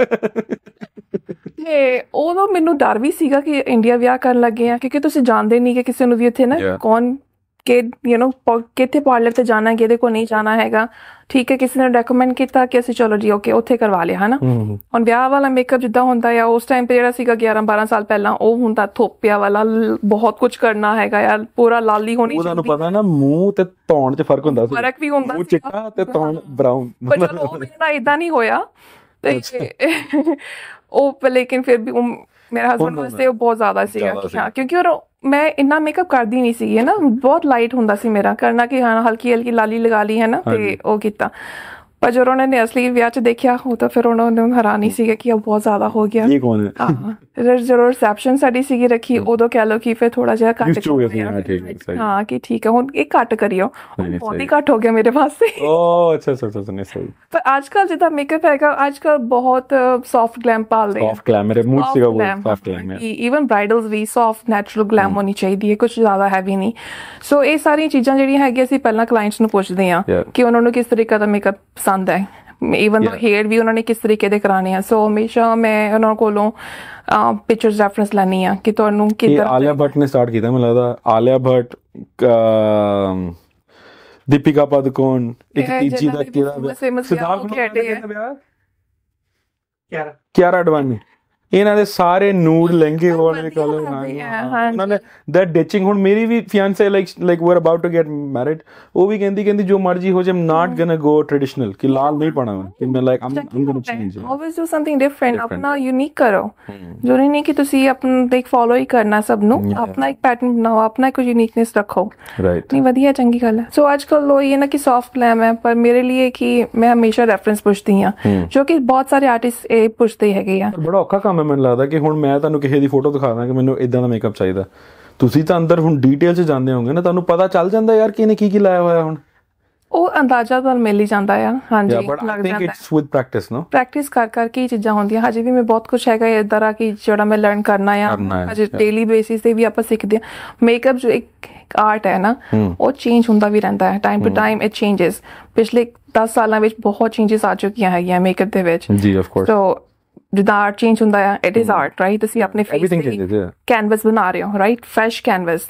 ਤੇ ਉਦੋਂ ਮੈਨੂੰ ਡਰ ਵੀ ਸੀਗਾ ਕਿ ਇੰਡੀਆ ਵਿਆਹ ਕਰਨ ਲੱਗੇ ਆ ਕਿਉਂਕਿ ਤੁਸੀਂ ਜਾਣਦੇ ਨਹੀਂ ਕਿ ਕਿਸੇ ਨੂੰ ਵੀ ਇੱਥੇ ਨਾ ਕੌਣ ਕਿ ਯੂ نو ਕਿਤੇ ਪਾਰਲਰ ਤੇ ਜਾਣਾ ਹੈ ਕਿਹਦੇ ਕੋ ਨਹੀਂ ਜਾਣਾ ਹੈਗਾ ਠੀਕ ਹੈ ਕਿਸੇ ਨੇ ਰეკਮੈਂਡ ਕੀਤਾ ਕਿ ਅਸੀਂ ਚਲੋ ਜੀ ਓਕੇ ਉੱਥੇ ਕਰਵਾ ਲਿਆ ਹਨਾ ਹੁਣ ਵਿਆਹ ਵਾਲਾ ਮੇਕਅਪ ਜਿੱਦਾਂ ਹੁੰਦਾ ਆ ਉਸ ਟਾਈਮ ਤੇ ਜਿਹੜਾ ਸੀਗਾ 11 12 ਸਾਲ ਪਹਿਲਾਂ ਉਹ ਹੁੰਦਾ ਥੋਪਿਆ ਵਾਲਾ ਬਹੁਤ ਕੁਝ ਕਰਨਾ ਹੈਗਾ ਯਾਰ ਪੂਰਾ ਲਾਲੀ ਹੋਣੀ ਚਾਹੀਦੀ ਉਹਨਾਂ ਨੂੰ ਪਤਾ ਨਾ ਮੂੰਹ ਤੇ ਤੌਣ 'ਚ ਫਰਕ ਹੁੰਦਾ ਸੀ ਫਰਕ ਵੀ ਹੁੰਦਾ ਮੂੰਹ ਚਿੱਟਾ ਤੇ ਤੌਣ ਬਰਾਊਨ ਪਰ ਚਲੋ ਉਹ ਮੇਰਾ ਇਦਾਂ ਨਹੀਂ ਹੋਇਆ ਤੇ ਉਹ ਲੇਕਿਨ ਫਿਰ ਵੀ ਮੇਰਾ ਹਸਬੰਦ ਵਾਸਤੇ ਉਹ ਬਹੁਤ ਜ਼ਿਆਦਾ ਸੀਗਾ ਕਿਉਂਕਿ ਉਹ ਮੈਂ ਇੰਨਾ ਮੇਕਅਪ ਕਰਦੀ ਨਹੀਂ ਸੀ ਹੈ ਨਾ ਬਹੁਤ ਲਾਈਟ ਹੁੰਦਾ ਸੀ ਮੇਰਾ ਕਰਨਾ ਕਿ ਹਾਂ ਹਲਕੀ ਹਲਕੀ ਲਾਲੀ ਲਗਾ ਲਈ ਹੈ ਨਾ ਤੇ ਉਹ ਕੀਤਾ ਪਰ ਜਦੋਂ ਉਹਨਾਂ ਨੇ ਅਸਲੀ ਵਿਆਹ 'ਚ ਦੇਖਿਆ ਉਹ ਤਾਂ ਫਿਰ ਉਹਨਾਂ ਨੂੰ ਹੈਰਾਨੀ ਸੀ ਕਿ ਇਹ ਬਹੁਤ ਜ਼ਿਆਦਾ ਹੋ ਗਿਆ ਇਹ ਕੌਣ ਹੈ ਹਾਂ ਜਦੋਂ ਰਿਸੈਪਸ਼ਨ ਸਾਡੀ ਸੀਗੀ ਰੱਖੀ ਉਦੋਂ ਕਹਿ ਲੋ ਕਿ ਫਿਰ ਥੋੜਾ ਜਿਹਾ ਕੱਟ ਹੋ ਹਾਂ ਕਿ ਠੀਕ ਹੈ ਹੁਣ ਇਹ ਕੱਟ ਕਰਿਓ ਬਹੁਤ ਹੀ ਘੱਟ ਹੋ ਗਿਆ ਮੇਰੇ ਵਾਸਤੇ ਓ ਅੱਛਾ ਸਰ ਸਰ ਨਹੀਂ ਸਹੀ ਪਰ ਅੱਜ ਕੱਲ ਜਿੱਦਾਂ ਮੇਕਅਪ ਹੈਗਾ ਅੱਜ ਕੱਲ ਬਹੁਤ ਸੌਫਟ ਗਲੈਮ ਪਾਲਦੇ ਆ ਸੌਫਟ ਗਲੈਮ ਮੇਰੇ ਮੂਡ ਸੀਗਾ ਉਹ ਸੌਫਟ ਗਲੈਮ ਹੈ ਇਵਨ ਬ੍ਰਾਈਡਲਸ ਵੀ ਸੌਫਟ ਨੈਚੁਰਲ ਗਲੈਮ ਹੋਣੀ ਚਾਹੀਦੀ ਹੈ ਕੁਝ ਜ਼ਿਆਦਾ ਹੈਵੀ ਨਹੀਂ ਸੋ ਇਹ ਸਾਰੀਆਂ ਚੀਜ਼ਾਂ ਜਿਹੜੀਆਂ ਹੈਗੀਆਂ ਅਸੀਂ ਪਹਿਲਾਂ ਕਲਾਇੰਟਸ ਨੂੰ ਪੁੱਛਦੇ ਆ ਕਿ ਉਹਨਾਂ ਨੂੰ ਕਿਸ ਤਰੀਕੇ ਦਾ ਮੇਕਅਪ ਪਸੰਦ ਹੈ ਇਵਨ ਦੋ ਹੇਅਰ ਵੀ ਉਹਨਾਂ ਨੇ ਕਿਸ ਤਰੀਕੇ ਦੇ ਕਰਾਣੇ ਆ ਸੋ ਹਮੇਸ਼ਾ ਮੈਂ ਉਹਨਾਂ ਕੋਲੋਂ ਪਿਕਚਰਸ ਰੈਫਰੈਂਸ ਲੈਣੀ ਆ ਕਿ ਤੁਹਾਨੂੰ ਕਿੱਧਰ ਆਲਿਆ ਭੱਟ ਨੇ ਸਟਾਰਟ ਕੀਤਾ ਮੈਨੂੰ ਲੱਗਦਾ ਆਲਿਆ ਭੱਟ ਦੀਪਿਕਾ ਪਾਦੂਕੋਨ ਇੱਕ ਤੀਜੀ ਦਾ ਕਿਹੜਾ ਸਿਧਾਰਥ ਨੂੰ ਕਿਹੜਾ ਕਿਆਰਾ ਕਿਆਰਾ ਅਡਵਾਨੀ ਇਹਨਾਂ ਦੇ ਸਾਰੇ ਨੂਡ ਲਹਿੰਗੇ ਵਾਲੇ ਕਲਰ ਉਹਨਾਂ ਨੇ ਦੈਟ ਡਿਚਿੰਗ ਹੁਣ ਮੇਰੀ ਵੀ fiancee like like we are about to get married ਉਹ ਵੀ ਕਹਿੰਦੀ ਕਹਿੰਦੀ ਜੋ ਮਰਜ਼ੀ ਹੋ ਜਾਏ I'm not going to go traditional ਕਿ ਲਾਲ ਨਹੀਂ ਪਾਣਾ ਕਿ ਮੈਂ like I'm I'm going to change always do something different ਆਪਣਾ ਯੂਨੀਕ ਕਰੋ ਜ਼ਰੂਰੀ ਨਹੀਂ ਕਿ ਤੁਸੀਂ ਆਪਣਾ ਦੇਖ ਫੋਲੋ ਹੀ ਕਰਨਾ ਸਭ ਨੂੰ ਆਪਣਾ ਇੱਕ ਪੈਟਰਨ ਬਣਾਓ ਆਪਣਾ ਕੁਝ ਯੂਨੀਕਨੈਸ ਰੱਖੋ ਰਾਈਟ ਨਹੀਂ ਵਧੀਆ ਚੰਗੀ ਗੱਲ ਹੈ ਸੋ ਅੱਜ ਕੱਲ ਲੋ ਇਹ ਨਾ ਕਿ ਸੌਫਟ ਗਲੈਮ ਹੈ ਪਰ ਮੇਰੇ ਲਈ ਕਿ ਮੈਂ ਹਮੇਸ਼ਾ ਰੈਫਰੈਂਸ ਪੁੱਛਦੀ ਹਾਂ ਜੋ ਕਿ ਬਹੁਤ ਸਾਰੇ ਆਰਟਿਸਟ ਇਹ ਪੁੱਛਦੇ ਹੈਗੇ ਆ ਬੜਾ ਔਖਾ ਕੰਮ ਭਾਵੇਂ ਮੈਨੂੰ ਲੱਗਦਾ ਕਿ ਹੁਣ ਮੈਂ ਤੁਹਾਨੂੰ ਕਿਸੇ ਦੀ ਫੋਟੋ ਦਿਖਾ ਦਾਂ ਕਿ ਮੈਨੂੰ ਇਦਾਂ ਦਾ ਮੇਕਅਪ ਚਾਹੀਦਾ ਤੁਸੀਂ ਤਾਂ ਅੰਦਰ ਹੁਣ ਡੀਟੇਲ 'ਚ ਜਾਂਦੇ ਹੋਗੇ ਨਾ ਤੁਹਾਨੂੰ ਪਤਾ ਚੱਲ ਜਾਂਦਾ ਯਾਰ ਕਿ ਇਹਨੇ ਕੀ ਕੀ ਲਾਇਆ ਹੋਇਆ ਹੁਣ ਉਹ ਅੰਦਾਜ਼ਾ ਤਾਂ ਮਿਲ ਹੀ ਜਾਂਦਾ ਆ ਹਾਂਜੀ ਲੱਗ ਜਾਂਦਾ think it's with practice no practice ਕਰ ਕਰ ਕੇ ਚੀਜ਼ਾਂ ਹੁੰਦੀਆਂ ਹਜੇ ਵੀ ਮੈਂ ਬਹੁਤ ਕੁਝ ਹੈਗਾ ਇਦਾਂ ਆ ਕਿ ਜਿਹੜਾ ਮੈਂ ਲਰਨ ਕਰਨਾ ਆ ਹਜੇ ਡੇਲੀ ਬੇਸਿਸ ਤੇ ਵੀ ਆਪਾਂ ਸਿੱਖਦੇ ਆ ਮੇਕਅਪ ਜੋ ਇੱਕ ਆਰਟ ਹੈ ਨਾ ਉਹ ਚੇਂਜ ਹੁੰਦਾ ਵੀ ਰਹਿੰਦਾ ਹੈ time to time it changes ਪਿਛਲੇ 10 ਸਾਲਾਂ ਵਿੱਚ ਬਹੁਤ ਚੇਂजेस ਆ ਚੁੱਕੀਆਂ ਹੈਗੀਆਂ ਮੇਕਅਪ ਦੇ ਵਿੱਚ ਜੀ ਆਫ ਕੋਰਸ ਸੋ ਜਿਦਾ ਆਰਟ ਚੇਂਜ ਹੁੰਦਾ ਹੈ ਇਟ ਇਜ਼ ਆਰਟ ਰਾਈਟ ਤੁਸੀਂ ਆਪਣੇ ਫੇਸ ਤੇ ਕੈਨਵਸ ਬਣਾ ਰਹੇ ਹੋ ਰਾਈਟ ਫਰੈਸ਼ ਕੈਨਵਸ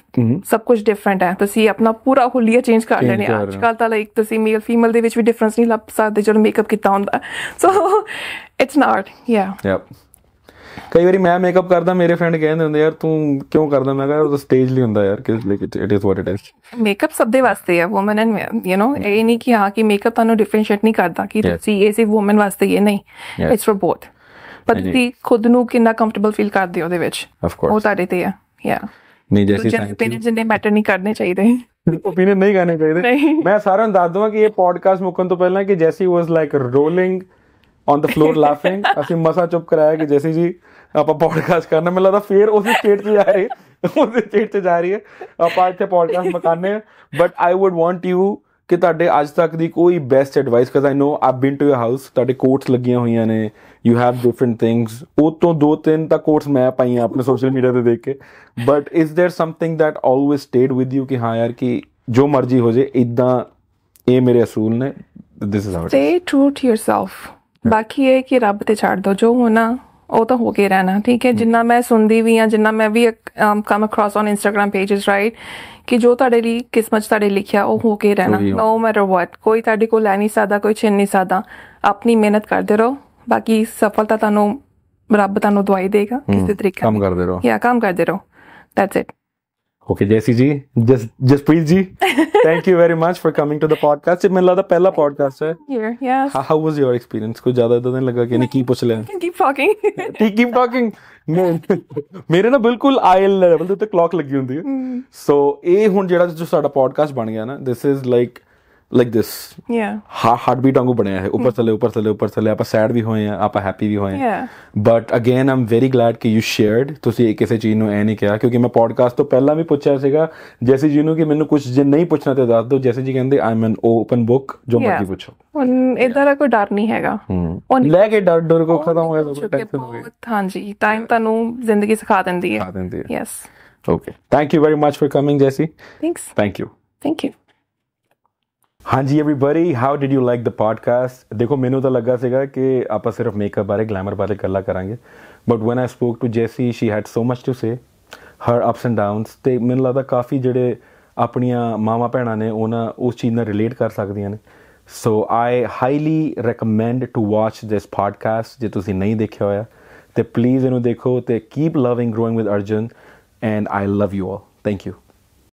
ਸਭ ਕੁਝ ਡਿਫਰੈਂਟ ਹੈ ਤੁਸੀਂ ਆਪਣਾ ਪੂਰਾ ਹੁਲੀਆ ਚੇਂਜ ਕਰ ਲੈਣੇ ਅੱਜ ਕੱਲ ਤਾਂ ਲਾਈਕ ਤੁਸੀਂ ਮੇਲ ਫੀਮੇਲ ਦੇ ਵਿੱਚ ਵੀ ਡਿਫਰੈਂਸ ਨਹੀਂ ਲੱਭ ਸਕਦੇ ਜਦੋਂ ਮੇਕਅਪ ਕੀਤਾ ਹੁੰਦਾ ਸੋ ਇਟਸ ਐਨ ਆਰਟ ਯਾ ਯਾ ਕਈ ਵਾਰੀ ਮੈਂ ਮੇਕਅਪ ਕਰਦਾ ਮੇਰੇ ਫਰੈਂਡ ਕਹਿੰਦੇ ਹੁੰਦੇ ਯਾਰ ਤੂੰ ਕਿਉਂ ਕਰਦਾ ਮੈਂ ਕਹਿੰਦਾ ਉਹ ਤਾਂ ਸਟੇਜ ਲਈ ਹੁੰਦਾ ਯਾਰ ਕਿਸ ਲਈ it is what it is makeup ਸਭ ਦੇ ਵਾਸਤੇ ਹੈ ਔਮਨ ਐਂਡ ਯੂ نو ਇਹ ਨਹੀਂ ਕਿ ਹਾਂ ਕਿ ਮੇਕਅਪ ਤੁਹਾਨੂੰ ਡਿਫਰੈਂਸ਼ੀਏਟ ਨਹੀਂ ਕਰਦਾ ਕਿ ਤੁਸੀਂ ਇਹ ਸੇ ਔਮਨ ਵਾਸਤੇ ਇਹ ਨਹੀਂ ਇਟਸ ਫॉर ਬੋਥ ਪਰ ਤੁਸੀਂ ਖੁਦ ਨੂੰ ਕਿੰਨਾ ਕੰਫਰਟੇਬਲ ਫੀਲ ਕਰਦੇ ਹੋ ਉਹਦੇ ਵਿੱਚ ਉਹ ਤੁਹਾਡੇ ਤੇ ਹੈ ਯਾ ਨਹੀਂ ਜੈਸੀ ਸਾਇੰਸ ਓਪੀਨੀਅਨਸ ਨੇ ਮੈਟਰ ਨਹੀਂ ਕਰਨੇ ਚਾਹੀਦੇ ਓਪੀਨੀਅਨ ਨਹੀਂ ਕਰਨੇ ਚਾਹੀਦੇ ਮੈਂ ਸਾਰਿਆਂ ਨੂੰ ਦੱਸ ਦਵਾਂ ਕਿ ਇਹ ਪੋਡਕਾਸਟ ਮੁਕਣ ਤੋਂ ਪਹਿਲਾਂ ਕਿ Jessie was like rolling on the floor laughing ਅਸੀਂ ਮਸਾ ਚੁੱਪ ਕਰਾਇਆ ਕਿ ਜੈਸੀ ਜੀ ਆਪਾਂ ਪੋਡਕਾਸਟ ਕਰਨਾ ਮੈਨੂੰ ਲੱਗਦਾ ਫੇਰ ਉਸੇ ਸਟੇਟ ਤੇ ਜਾ ਰਹੇ ਉਸੇ ਸਟੇਟ ਤੇ ਜਾ ਰਹੀ ਹੈ ਆਪਾਂ ਇੱਥੇ ਪੋਡਕਾਸਟ ਮਕਾਨੇ but I would want you ਕਿ ਤੁਹਾਡੇ ਅੱਜ ਤੱਕ ਦੀ ਕੋਈ best advice cause I know I've been to your house ਤੁਹਾਡੇ ਕੋਟਸ ਲੱਗੀਆਂ ਹੋਈਆਂ ਨੇ ਯੂ ਹੈਵ ਡਿਫਰੈਂਟ ਥਿੰਗਸ ਉਹ ਤੋਂ ਦੋ ਤਿੰਨ ਤਾਂ ਕੋਟਸ ਮੈਂ ਪਾਈਆਂ ਆਪਣੇ ਸੋਸ਼ਲ ਮੀਡੀਆ ਤੇ ਦੇਖ ਕੇ but is there something that always stayed with you ਕਿ ਹਾਂ ਯਾਰ ਕਿ ਜੋ ਮਰਜ਼ੀ ਹੋ ਜੇ ਇਦਾਂ ਇਹ ਮੇਰੇ ਅਸੂਲ ਨੇ this is out stay true to yourself ਬਾਕੀ ਇਹ ਕਿ ਰੱਬ ਤੇ ਛੱਡ ਦੋ ਜੋ ਹੋਣਾ ਉਹ ਤਾਂ ਹੋ ਕੇ ਰਹਿਣਾ ਠੀਕ ਹੈ ਜਿੰਨਾ ਮੈਂ ਸੁਣਦੀ ਵੀ ਆ ਜਿੰਨਾ ਮੈਂ ਵੀ come across on Instagram pages right ਕਿ ਜੋ ਤੁਹਾਡੇ ਲਈ ਕਿਸਮਤ ਤੁਹਾਡੇ ਲਿਖਿਆ ਉਹ ਹੋ ਕੇ ਰਹਿਣਾ ਨੋ ਮੈਟਰ ਵਾਟ ਕੋਈ ਤੁਹਾਡੇ ਕੋਲ ਲੈ ਨਹੀਂ ਸਕਦਾ ਕੋਈ ਛਿਨ ਨਹੀਂ ਸਾਦਾ ਆਪਣੀ ਮਿਹਨਤ ਕਰਦੇ ਰਹੋ ਬਾਕੀ ਸਫਲਤਾ ਤੁਹਾਨੂੰ ਰੱਬ ਤੁਹਾਨੂੰ ਦਵਾਈ ਦੇਗਾ ਕਿਸੇ ਤਰੀਕੇ ਕੰਮ ਕਰਦੇ ਰਹੋ ਯਾ ਕੰਮ ਕਰਦੇ ਰਹੋ ਦੈਟਸ ਇਟ ਓਕੇ ਜੈਸੀ ji Jaspreet ji thank you very much for coming to the podcast ਇਹ ਮੈਨੂੰ ਲੱਗਦਾ ਪਹਿਲਾ ਪੋਡਕਾਸਟ ਹੈ ਯਾ ਹਾਊ ਵਾਸ ਯੋਰ ਐਕਸਪੀਰੀਅੰਸ ਕੋਈ ਜ਼ਿਆਦਾ ਇਦਾਂ ਨਹੀਂ ਲੱਗਾ ਕਿ ਇਹਨੇ ਕੀ ਪੁੱਛ ਲਿਆ ਕੀਪ ਟਾਕਿੰਗ ਕੀਪ ਟਾਕਿੰਗ ਮੇਰੇ ਨਾ ਬਿਲਕੁਲ ਆਇਲ ਲੈਵਲ ਤੇ ਕਲੌਕ ਲੱਗੀ ਹੁੰਦੀ ਹੈ ਸੋ ਇਹ ਹੁਣ ਜਿਹੜਾ ਜੋ ਸਾਡਾ ਪੋਡਕਾਸਟ ਬਣ ਗਿਆ ਨਾ this is like like this yeah heart beat ਵਾਂਗੂ ਬਣਿਆ ਹੈ ਉੱਪਰ ਥੱਲੇ ਉੱਪਰ ਥੱਲੇ ਉੱਪਰ ਥੱਲੇ ਆਪਾਂ ਸੈਡ ਵੀ ਹੋਏ ਆ ਆਪਾਂ ਹੈਪੀ ਵੀ ਹੋਏ ਆ but again I'm very glad ਕਿ ਯੂ ਸ਼ੇਅਰਡ ਤੁਸੀਂ ਕਿਸੇ ਚੀਜ਼ ਨੂੰ ਐ ਨਹੀਂ ਕਿਹਾ ਕਿਉਂਕਿ ਮੈਂ ਪੋਡਕਾਸਟ ਤੋਂ ਪਹਿਲਾਂ ਵੀ ਪੁੱਛਿਆ ਸੀਗਾ ਜੈਸੀ ਜੀ ਨੂੰ ਕਿ ਮੈਨੂੰ ਕੁਝ ਜੇ ਨਹੀਂ ਪੁੱਛਣਾ ਤੇ ਦੱਸ ਦਿਓ ਜੈਸੀ ਜੀ ਕਹਿੰਦੇ ਆਮ ਐਨ ਓਪਨ ਬੁੱਕ ਜੋ ਮਰਜ਼ੀ ਪੁੱਛੋ ਹੁਣ ਇਦਾਂ ਦਾ ਕੋਈ ਡਰ ਨਹੀਂ ਹੈਗਾ ਹੂੰ ਲੈ ਕੇ ਡਰ ਡਰ ਕੋ ਖਤਮ ਹੋ ਤਾਂ ਬਹੁਤ ਹੋ ਗਈ ਹਾਂਜੀ ਟਾਈਮ ਤੁਹਾਨੂੰ ਜ਼ਿੰਦਗੀ ਸਿਖਾ ਦਿੰਦੀ ਹੈ ਸਿਖਾ ਦਿੰਦੀ ਹੈ yes okay thank you very much for coming Jessie thanks thank you thank you ਹਾਂਜੀ everybody how did you like the podcast ਦੇਖੋ ਮੈਨੂੰ ਤਾਂ ਲੱਗਾ ਸੀਗਾ ਕਿ ਆਪਾਂ ਸਿਰਫ ਮੇਕਅਪ ਬਾਰੇ ਗਲੈਮਰ ਬਾਰੇ ਗੱਲਾਂ ਕਰਾਂਗੇ but when I spoke to Jessie she had so much to say her ups and downs ਤੇ ਮੈਨੂੰ ਲੱਗਾ ਕਾਫੀ ਜਿਹੜੇ ਆਪਣੀਆਂ ਮਾਵਾ ਭੈਣਾਂ ਨੇ ਉਹਨਾਂ ਉਸ ਚੀਜ਼ ਨਾਲ ਰਿਲੇਟ ਕਰ ਸਕਦੀਆਂ ਨੇ so I highly recommend to watch this podcast ਜੇ ਤੁਸੀਂ ਨਹੀਂ ਦੇਖਿਆ ਹੋਇਆ ਤੇ ਪਲੀਜ਼ ਇਹਨੂੰ ਦੇਖੋ ਤੇ keep loving growing with Arjan and I love you all thank you